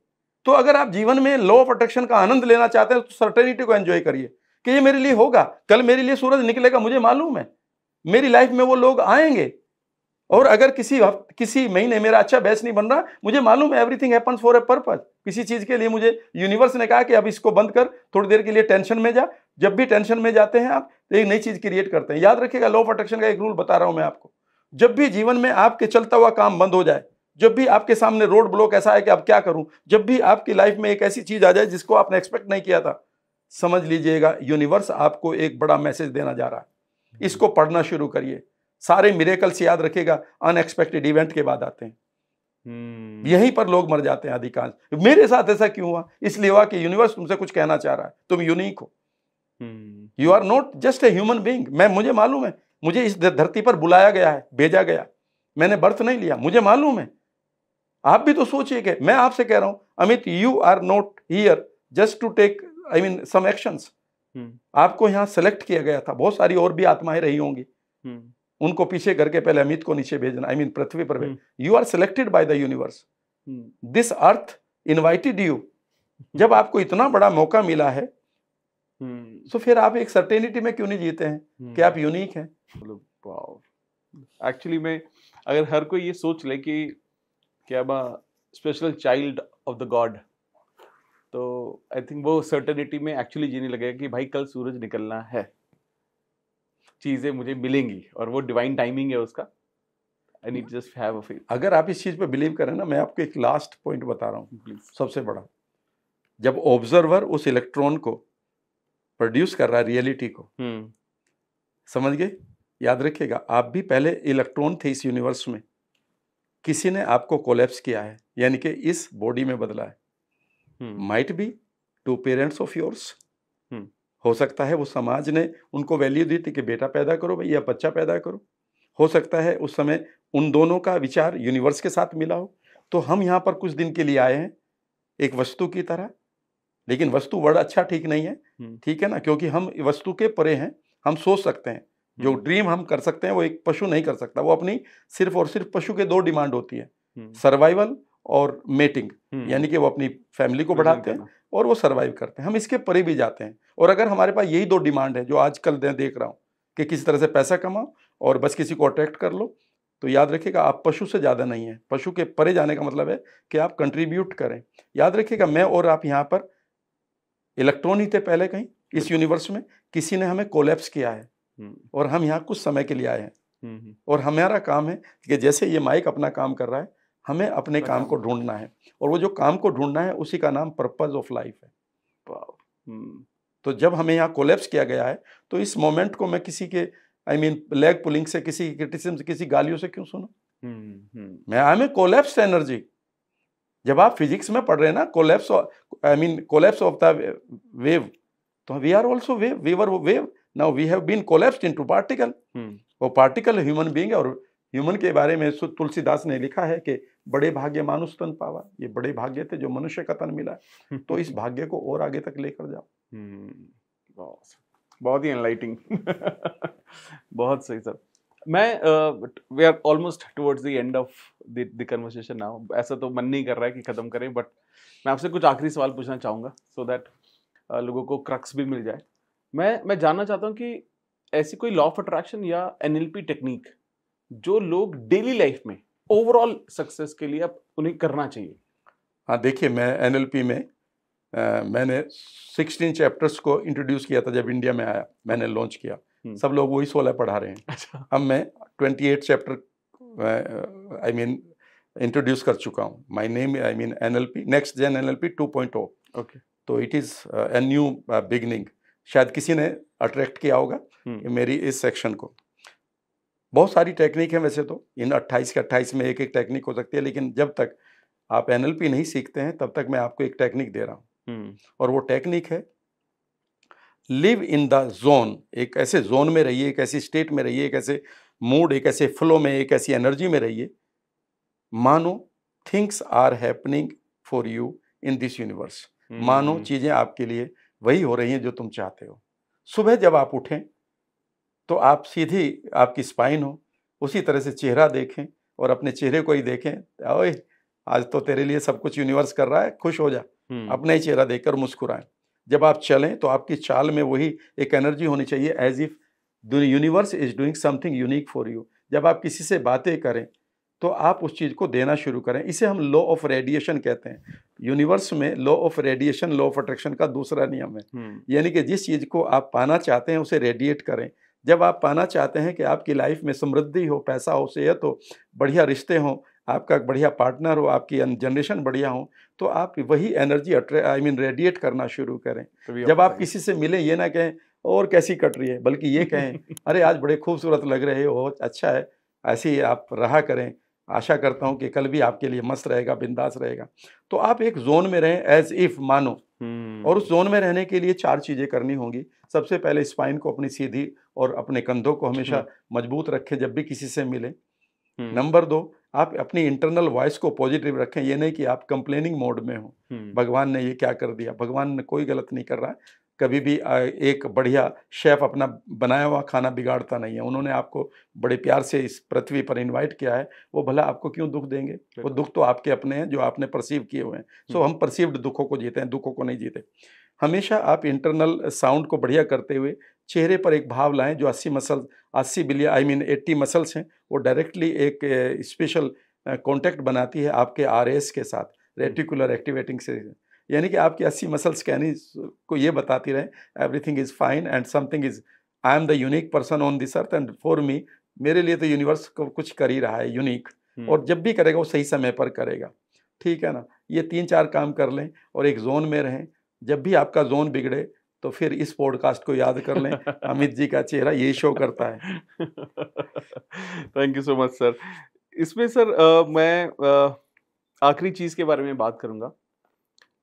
तो अगर आप जीवन में लॉ ऑफ अट्रैक्शन का आनंद लेना चाहते हैं तो सर्टेनिटी को एंजॉय करिए कि ये मेरे लिए होगा कल मेरे लिए सूरज निकलेगा मुझे मालूम है मेरी लाइफ में वो लोग आएंगे और अगर किसी किसी महीने मेरा अच्छा बैच नहीं बन रहा मुझे मालूम है everything happens for a purpose किसी चीज के लिए मुझे यूनिवर्स ने कहा कि अब इसको बंद कर थोड़ी देर के लिए टेंशन में जा जब भी टेंशन में जाते हैं आप तो एक नई चीज क्रिएट करते हैं याद रखिएगा लॉ ऑफ अट्रैक्शन का एक रूल बता रहा हूं मैं आपको जब भी जीवन में आपके चलता हुआ काम बंद हो जाए जब भी आपके सामने रोड ब्लॉक ऐसा है कि अब क्या करूं जब भी आपकी लाइफ में एक ऐसी चीज आ जाए जिसको आपने एक्सपेक्ट नहीं किया था समझ लीजिएगा यूनिवर्स आपको एक बड़ा मैसेज देना जा रहा है इसको पढ़ना शुरू करिए सारे मिरेकल्स याद रखेगा अनएक्सपेक्टेड इवेंट के बाद आते हैं Hmm. यहीं पर लोग मर जाते हैं अधिकांश मेरे साथ ऐसा क्यों हुआ इसलिए हुआ कि यूनिवर्स तुमसे कुछ कहना चाह रहा है तुम यूनिक हो you are not just a human being मैं मुझे मालूम है मुझे इस धरती पर बुलाया गया है भेजा गया मैंने बर्थ नहीं लिया मुझे मालूम है आप भी तो सोचिए कि मैं आपसे कह रहा हूं Amit you are not here just to take I mean some actions आपको यहाँ सेलेक्ट किया गया था बहुत सारी और भी आत्माएं रही होंगी हम्म। उनको पीछे करके पहले अमित को नीचे भेजना आई मीन पृथ्वी पर you are selected by the universe this earth invited you जब आपको इतना बड़ा मौका मिला है हम्म। तो फिर आप एक सर्टेनिटी में क्यों नहीं जीते हैं हम्म। कि आप यूनिक हैं मतलब एक्चुअली में अगर हर कोई ये सोच ले कि क्या बा special child of the god तो आई थिंक वो सर्टेनिटी में एक्चुअली जीने लगेगा कि भाई कल सूरज निकलना है चीज़ें मुझे मिलेंगी और वो डिवाइन टाइमिंग है उसका I need just have a feel अगर आप इस चीज़ पे बिलीव करें ना मैं आपको एक लास्ट पॉइंट बता रहा हूँ प्लीज़ सबसे बड़ा जब ऑब्जर्वर उस इलेक्ट्रॉन को प्रोड्यूस कर रहा है रियलिटी को हम्म। समझ गए याद रखिएगा आप भी पहले इलेक्ट्रॉन थे इस यूनिवर्स में किसी ने आपको कोलेप्स किया है यानी कि इस बॉडी में बदला है हम्म। Might be two parents of yours हम्म। हो सकता है वो समाज ने उनको वैल्यू दी थी कि बेटा पैदा करो भाई या बच्चा पैदा करो हो सकता है उस समय उन दोनों का विचार यूनिवर्स के साथ मिला हो तो हम यहाँ पर कुछ दिन के लिए आए हैं एक वस्तु की तरह लेकिन वस्तु वर्ड अच्छा ठीक नहीं है हम्म। ठीक है ना क्योंकि हम वस्तु के परे हैं हम सोच सकते हैं जो ड्रीम हम्म। हम कर सकते हैं वो एक पशु नहीं कर सकता वो अपनी सिर्फ और सिर्फ पशु के दो डिमांड होती है सर्वाइवल हम्म। और मेटिंग हम्म। यानी कि वो अपनी फैमिली को बढ़ाते हैं और वो सर्वाइव करते हैं हम इसके परे भी जाते हैं और अगर हमारे पास यही दो डिमांड है जो आजकल देख रहा हूँ कि किसी तरह से पैसा कमाओ और बस किसी को अट्रैक्ट कर लो तो याद रखिएगा आप पशु से ज़्यादा नहीं है पशु के परे जाने का मतलब है कि आप कंट्रीब्यूट करें याद रखिएगा मैं और आप यहाँ पर इलेक्ट्रॉन ही थे पहले कहीं इस यूनिवर्स में किसी ने हमें कोलेप्स किया है हम्म। और हम यहाँ कुछ समय के लिए आए हैं हम्म, हम्म। और हमारा काम है कि जैसे ये माइक अपना काम कर रहा है हमें अपने काम को ढूंढना है और वो जो काम को ढूंढना है उसी का नाम पर्पज ऑफ लाइफ है तो जब हमें यहाँ कोलेप्स किया गया है तो इस मोमेंट को मैं किसी के आई मीन लेग पुलिंग से किसी क्रिटिसिज्म से किसी गालियों से क्यों सुनू मैं आई एम कोलेप्स एनर्जी जब आप फिजिक्स में पढ़ रहे हैं ना collapse I mean collapse of the wave तो we are also wave we were wave now we have been in to particle वो पार्टिकल ह्यूमन बींग और ह्यूमन के बारे में तुलसीदास ने लिखा है कि बड़े भाग्य मानुष तन पावा ये बड़े भाग्य थे जो मनुष्य का तन मिला तो इस भाग्य को और आगे तक लेकर जाओ hmm. बहुत ही एनलाइटिंग [laughs] बहुत सही सर मैं we are almost towards the end of the conversation now ऐसा तो मन नहीं कर रहा है कि ख़त्म करें बट मैं आपसे कुछ आखिरी सवाल पूछना चाहूँगा सो so दैट uh, लोगों को क्रक्स भी मिल जाए मैं मैं जानना चाहता हूँ कि ऐसी कोई लॉ ऑफ अट्रैक्शन या एन टेक्निक जो लोग डेली लाइफ में ओवरऑल सक्सेस के लिए अब उन्हें करना चाहिए हाँ देखिए मैं एन में आ, मैंने 16 चैप्टर्स को इंट्रोड्यूस किया था जब इंडिया में आया मैंने लॉन्च किया हम्म। सब लोग वही सोलह पढ़ा रहे हैं अच्छा। अब मैं 28 चैप्टर आई मीन इंट्रोड्यूस कर चुका हूँ my name I mean an next gen N L P two point O okay तो it is a new beginning शायद किसी ने अट्रैक्ट किया होगा हम्म। कि मेरी इस सेक्शन को बहुत सारी टेक्निक है वैसे तो इन 28 के 28 में एक एक टेक्निक हो सकती है लेकिन जब तक आप एन नहीं सीखते हैं तब तक मैं आपको एक टेक्निक दे रहा हूँ हम्म। और वो टेक्निक है लिव इन द जोन एक ऐसे जोन में रहिए एक ऐसी स्टेट में रहिए एक ऐसे मूड एक ऐसे फ्लो में एक ऐसी एनर्जी में रहिए मानो things are happening for you in this universe मानो चीज़ें आपके लिए वही हो रही हैं जो तुम चाहते हो सुबह जब आप उठें तो आप सीधी आपकी स्पाइन हो उसी तरह से चेहरा देखें और अपने चेहरे को ही देखें ओए आज तो तेरे लिए सब कुछ यूनिवर्स कर रहा है खुश हो जा हम्म। अपना ही चेहरा देखकर मुस्कुराएं जब आप चलें तो आपकी चाल में वही एक एनर्जी होनी चाहिए as if universe is doing something unique for you जब आप किसी से बातें करें तो आप उस चीज़ को देना शुरू करें इसे हम लॉ ऑफ रेडिएशन कहते हैं यूनिवर्स में law of radiation law of attraction का दूसरा नियम है हम्म। यानी कि जिस चीज़ को आप पाना चाहते हैं उसे रेडिएट करें जब आप पाना चाहते हैं कि आपकी लाइफ में समृद्धि हो पैसा हो सेहत हो बढ़िया रिश्ते हों आपका बढ़िया पार्टनर हो आपकी जनरेशन बढ़िया हो तो आप वही एनर्जी आई मीन रेडिएट करना शुरू करें जब आप किसी से मिलें ये ना कहें और कैसी कट रही है बल्कि ये कहें [laughs] अरे आज बड़े खूबसूरत लग रहे हो अच्छा है ऐसे ही आप रहा करें आशा करता हूँ कि कल भी आपके लिए मस्त रहेगा बिंदास रहेगा तो आप एक जोन में रहें एज इफ मानो हम्म। और उस जोन में रहने के लिए चार चीज़ें करनी होंगी सबसे पहले स्पाइन को अपनी सीधी और अपने कंधों को हमेशा हम्म। मजबूत रखें जब भी किसी से मिले हम्म। नंबर दो आप अपनी इंटरनल वॉइस को पॉजिटिव रखें ये नहीं कि आप कंप्लेनिंग मोड में हो भगवान ने ये क्या कर दिया भगवान ने कोई गलत नहीं कर रहा है कभी भी एक बढ़िया शेफ़ अपना बनाया हुआ खाना बिगाड़ता नहीं है उन्होंने आपको बड़े प्यार से इस पृथ्वी पर इनवाइट किया है वो भला आपको क्यों दुख देंगे वो दुख तो आपके अपने हैं जो आपने परसीव किए हुए हैं सो हम्म। हम परसीव्ड दुखों को जीते हैं दुखों को नहीं जीते हमेशा आप इंटरनल साउंड को बढ़िया करते हुए चेहरे पर एक भाव लाएं जो अस्सी मसल अस्सी billion I mean eighty muscles हैं वो डायरेक्टली एक स्पेशल कॉन्टैक्ट बनाती है आपके आर के साथ रेटिकुलर हम्म। एक्टिवेटिंग से यानी कि आपकी अस्सी मसल स्कैनिंग को ये बताती रहे everything is fine and something is I am the unique person on this earth and for me मेरे लिए तो यूनिवर्स को कुछ कर ही रहा है यूनिक हम्म। और जब भी करेगा वो सही समय पर करेगा ठीक है ना ये तीन चार काम कर लें और एक जोन में रहें जब भी आपका जोन बिगड़े तो फिर इस पॉडकास्ट को याद कर लें [laughs] अमित जी का चेहरा ये शो करता है thank you so much sir इसमें सर आ, मैं आखिरी चीज़ के बारे में बात करूँगा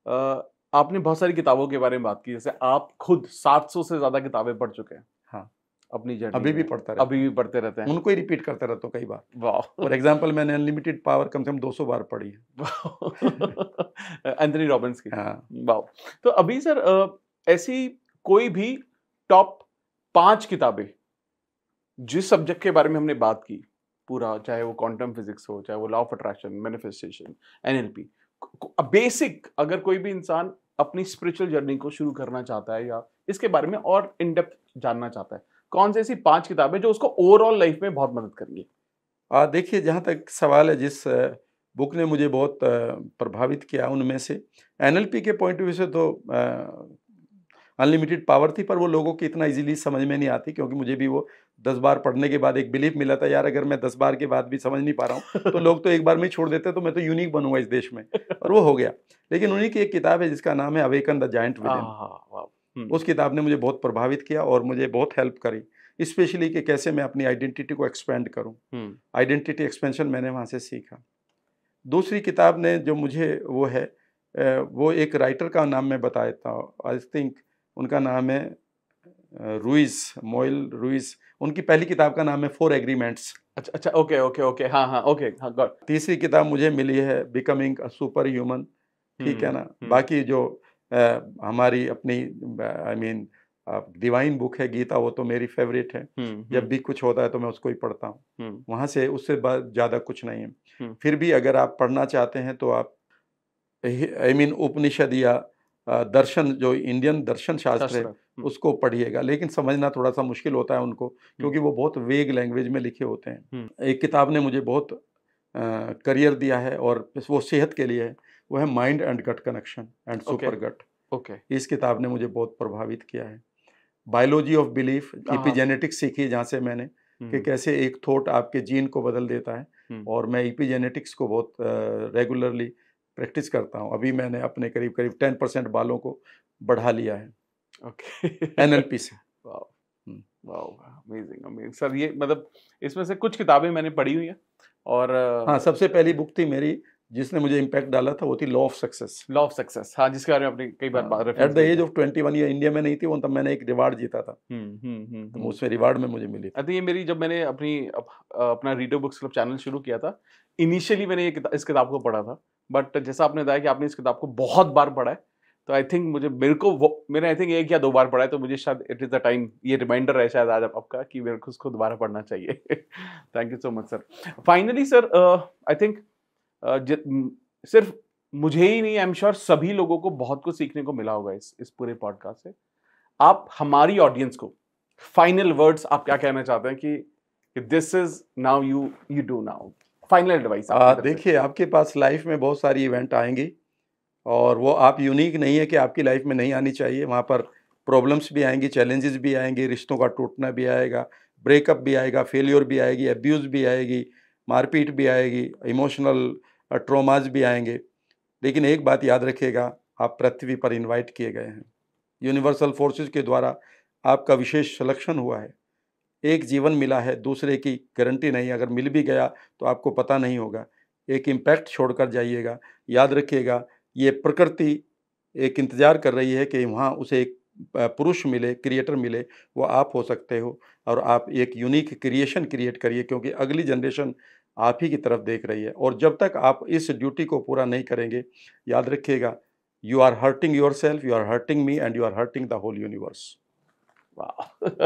आपने बहुत सारी किताबों के बारे में बात की जैसे आप खुद 700 से ज्यादा किताबें पढ़ चुके हैं हाँ अपनी जर्नी अभी भी पढ़ता अभी भी पढ़ते रहते हैं उनको ही रिपीट करते रहता हूँ कई बार वाह फॉर एग्जाम्पल मैंने अनलिमिटेड पावर कम से कम 200 बार पढ़ी एंथनी रॉबिन्स [laughs] की हाँ वाह तो अभी सर ऐसी कोई भी टॉप पांच किताबें जिस सब्जेक्ट के बारे में हमने बात की पूरा चाहे वो क्वांटम फिजिक्स हो चाहे वो law of attraction manifestation NLP basic अगर कोई भी इंसान अपनी स्पिरिचुअल जर्नी को शुरू करना चाहता है या इसके बारे में और इन डेप्थ जानना चाहता है कौन सी ऐसी पांच किताबें जो उसको ओवरऑल लाइफ में बहुत मदद करेंगी देखिए जहाँ तक सवाल है जिस बुक ने मुझे बहुत प्रभावित किया उनमें से एनएलपी के पॉइंट ऑफ व्यू से तो अनलिमिटेड पावर थी पर वो लोगों की इतना इजीली समझ में नहीं आती क्योंकि मुझे भी वो दस बार पढ़ने के बाद एक बिलीफ मिला था यार अगर मैं दस बार के बाद भी समझ नहीं पा रहा हूँ तो लोग तो एक बार में छोड़ देते तो मैं तो यूनिक बनूंगा इस देश में और वो हो गया लेकिन उन्हीं की एक किताब है जिसका नाम है अवेकन द जाइंट उस किताब ने मुझे बहुत प्रभावित किया और मुझे बहुत हेल्प करी स्पेशली कि कैसे मैं अपनी आइडेंटिटी को एक्सपेंड करूँ आइडेंटिटी हम्म। एक्सपेंशन मैंने वहाँ से सीखा दूसरी किताब ने जो मुझे वो है वो एक राइटर का नाम मैं बताया था आई थिंक उनका नाम है रुइस मोइल रुइस उनकी पहली किताब का नाम है फोर एग्रीमेंट्स अच्छा अच्छा ओके ओके ओके हाँ हाँ ओके हाँ गॉड तीसरी किताब मुझे मिली है बिकमिंग अ सुपर ह्यूमन ठीक है हम्म, ना हम्म। बाकी जो आ, हमारी अपनी आई मीन डिवाइन बुक है गीता वो तो मेरी फेवरेट है हम्म, जब भी कुछ होता है तो मैं उसको ही पढ़ता हूँ वहाँ से उससे ज़्यादा कुछ नहीं है फिर भी अगर आप पढ़ना चाहते हैं तो आप आई मीन उपनिषद या दर्शन जो इंडियन दर्शन शास्त्र है हम्म। उसको पढ़िएगा लेकिन समझना थोड़ा सा मुश्किल होता है उनको हम्म। क्योंकि वो बहुत वेग लैंग्वेज में लिखे होते हैं हम्म। एक किताब ने मुझे बहुत करियर दिया है और वो सेहत के लिए है वो है mind and gut connection and super gut okay इस किताब ने मुझे बहुत प्रभावित किया है बायोलॉजी ऑफ बिलीफ इपीजेनेटिक्स सीखी जहाँ से मैंने कि कैसे एक थॉट आपके जीन को बदल देता है और मैं इपीजेनेटिक्स को बहुत रेगुलरली uh, प्रैक्टिस करता हूँ अभी मैंने अपने करीब करीब टेन परसेंट बालों को बढ़ा लिया है ओके पी से अमेजिंग [laughs] हम्म। अमेजिंग सर ये मतलब इसमें से कुछ किताबें मैंने पढ़ी हुई हैं और हाँ सबसे पहली बुक थी मेरी जिसने मुझे इम्पैक्ट डाला था वो थी law of success law of success हाँ जिसके बारे में आपने कई बार at the age of twenty one ये इंडिया में नहीं थी वो तब मैंने एक रिवार्ड जीता था हम्म, हम्म, हम्म, तो उसमें रिवार्ड में मुझे मिली अच्छा ये मेरी जब मैंने अपनी अप, अपना रीडर बुक्स क्लब चैनल शुरू किया था इनिशियली मैंने ये किता, इस किताब को पढ़ा था बट जैसा आपने बताया कि आपने इस किताब को बहुत बार पढ़ा है तो आई थिंक मुझे मेरे को वो मैंने आई थिंक एक या दो बार पढ़ा है तो मुझे शायद इट इज़ द टाइम ये रिमाइंडर है शायद आज आपका कि मेरे को उसको दोबारा पढ़ना चाहिए thank you so much sir finally sir I think सिर्फ मुझे ही नहीं आई एम श्योर सभी लोगों को बहुत कुछ सीखने को मिला होगा इस इस पूरे पॉडकास्ट से आप हमारी ऑडियंस को फाइनल वर्ड्स आप क्या कहना चाहते हैं कि this is now you you do now final advice देखिए आपके पास लाइफ में बहुत सारी इवेंट आएंगी और वो आप यूनिक नहीं है कि आपकी लाइफ में नहीं आनी चाहिए वहाँ पर प्रॉब्लम्स भी आएंगी चैलेंजेस भी आएंगे रिश्तों का टूटना भी आएगा ब्रेकअप भी आएगा फेलियर भी आएगी एब्यूज़ भी आएगी मारपीट भी आएगी इमोशनल और ट्रोमाज भी आएंगे लेकिन एक बात याद रखिएगा आप पृथ्वी पर इनवाइट किए गए हैं यूनिवर्सल फोर्सेज के द्वारा आपका विशेष सिलेक्शन हुआ है एक जीवन मिला है दूसरे की गारंटी नहीं अगर मिल भी गया तो आपको पता नहीं होगा एक इम्पैक्ट छोड़कर जाइएगा याद रखिएगा ये प्रकृति एक इंतज़ार कर रही है कि वहाँ उसे एक पुरुष मिले क्रिएटर मिले वो आप हो सकते हो और आप एक यूनिक क्रिएशन क्रिएट करिए क्योंकि अगली जनरेशन आप ही की तरफ देख रही है और जब तक आप इस ड्यूटी को पूरा नहीं करेंगे याद रखिएगा you are hurting yourself you are hurting me and you are hurting the whole universe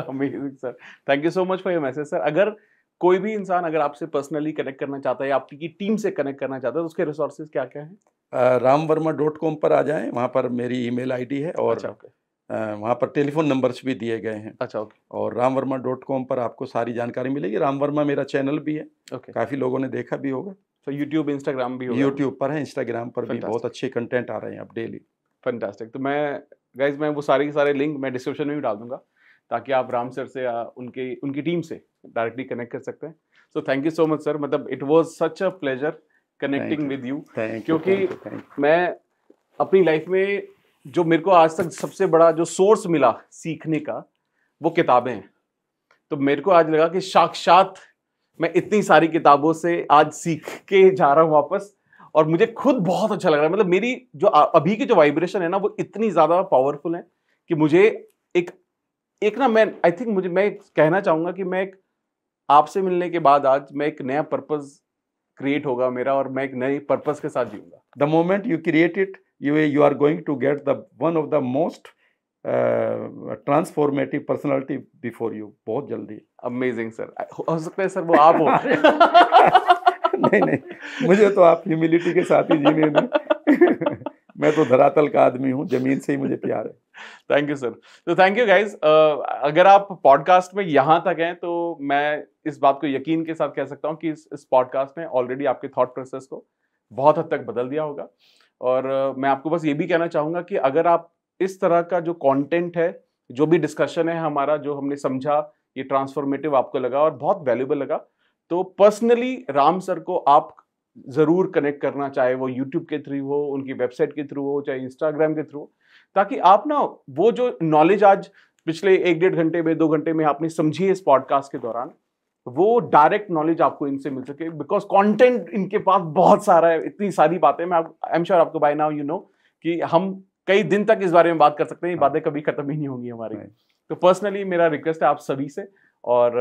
amazing sir thank you so much for your message sir अगर कोई भी इंसान अगर आपसे पर्सनली कनेक्ट करना चाहता है या आपकी टीम से कनेक्ट करना चाहता है तो उसके रिसोर्सेज क्या क्या हैं राम वर्मा डॉट कॉम पर आ जाएं वहाँ पर मेरी ईमेल आईडी है और अच्छा, okay. वहाँ पर टेलीफोन नंबर्स भी दिए गए हैं अच्छा ओके और राम वर्मा डॉट कॉम पर आपको सारी जानकारी मिलेगी राम वर्मा मेरा चैनल भी है ओके काफ़ी लोगों ने देखा भी होगा तो यूट्यूब इंस्टाग्राम भी होगा यूट्यूब पर है इंस्टाग्राम पर भी बहुत अच्छे कंटेंट आ रहे हैं आप डेली फंटास्टिक तो मैं गाइज मैं वो सारे के सारे लिंक मैं डिस्क्रिप्शन में भी डाल दूंगा ताकि आप राम सर से उनके उनकी टीम से डायरेक्टली कनेक्ट कर सकते हैं so thank you so much sir मतलब it was such a pleasure connecting with you क्योंकि मैं अपनी लाइफ में जो मेरे को आज तक सबसे बड़ा जो सोर्स मिला सीखने का वो किताबें हैं तो मेरे को आज लगा कि साक्षात मैं इतनी सारी किताबों से आज सीख के जा रहा हूँ वापस और मुझे खुद बहुत अच्छा लग रहा है मतलब मेरी जो अभी की जो वाइब्रेशन है ना वो इतनी ज़्यादा पावरफुल है कि मुझे एक एक ना मैं आई थिंक मुझे मैं कहना चाहूँगा कि मैं एक आपसे मिलने के बाद आज मैं एक नया पर्पज़ क्रिएट होगा मेरा और मैं एक नए पर्पज़ के साथ जीऊँगा the moment you create it you, you are going to get the one of the most transformative personality before you बहुत जल्दी अमेजिंग सर हो सकता है सर वो आप हो [laughs] नहीं नहीं मुझे तो आप ह्यूमिलिटी के साथ ही जीने दें [laughs] मैं तो धरातल का आदमी हूँ जमीन से ही मुझे प्यार है थैंक यू सर तो थैंक यू गाइज अगर आप पॉडकास्ट में यहाँ तक हैं तो मैं इस बात को यकीन के साथ कह सकता हूँ कि इस, पॉडकास्ट ने ऑलरेडी आपके थॉट प्रोसेस को बहुत हद तक बदल दिया होगा और मैं आपको बस ये भी कहना चाहूँगा कि अगर आप इस तरह का जो कंटेंट है जो भी डिस्कशन है हमारा जो हमने समझा ये ट्रांसफॉर्मेटिव आपको लगा और बहुत वैल्यूबल लगा तो पर्सनली राम सर को आप ज़रूर कनेक्ट करना चाहे वो यूट्यूब के थ्रू हो उनकी वेबसाइट के थ्रू हो चाहे इंस्टाग्राम के थ्रू ताकि आप ना वो जो नॉलेज आज पिछले एक डेढ़ घंटे में दो घंटे में आपने समझी है इस पॉडकास्ट के दौरान वो डायरेक्ट नॉलेज आपको इनसे मिल सके बिकॉज कंटेंट इनके पास बहुत सारा है इतनी सारी बातें मैं आई एम श्योर आपको बाय नाउ यू नो कि हम कई दिन तक इस बारे में बात कर सकते हैं ये हाँ। बातें कभी खत्म ही नहीं होंगी हमारी तो पर्सनली मेरा रिक्वेस्ट है आप सभी से और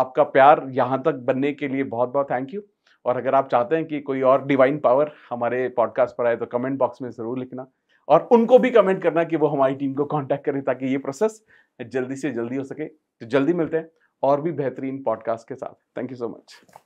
आपका प्यार यहाँ तक बनने के लिए बहुत बहुत थैंक यू और अगर आप चाहते हैं कि कोई और डिवाइन पावर हमारे पॉडकास्ट पर आए तो कमेंट बॉक्स में ज़रूर लिखना और उनको भी कमेंट करना कि वो हमारी टीम को कांटेक्ट करें ताकि ये प्रोसेस जल्दी से जल्दी हो सके तो जल्दी मिलते हैं और भी बेहतरीन पॉडकास्ट के साथ थैंक यू सो मच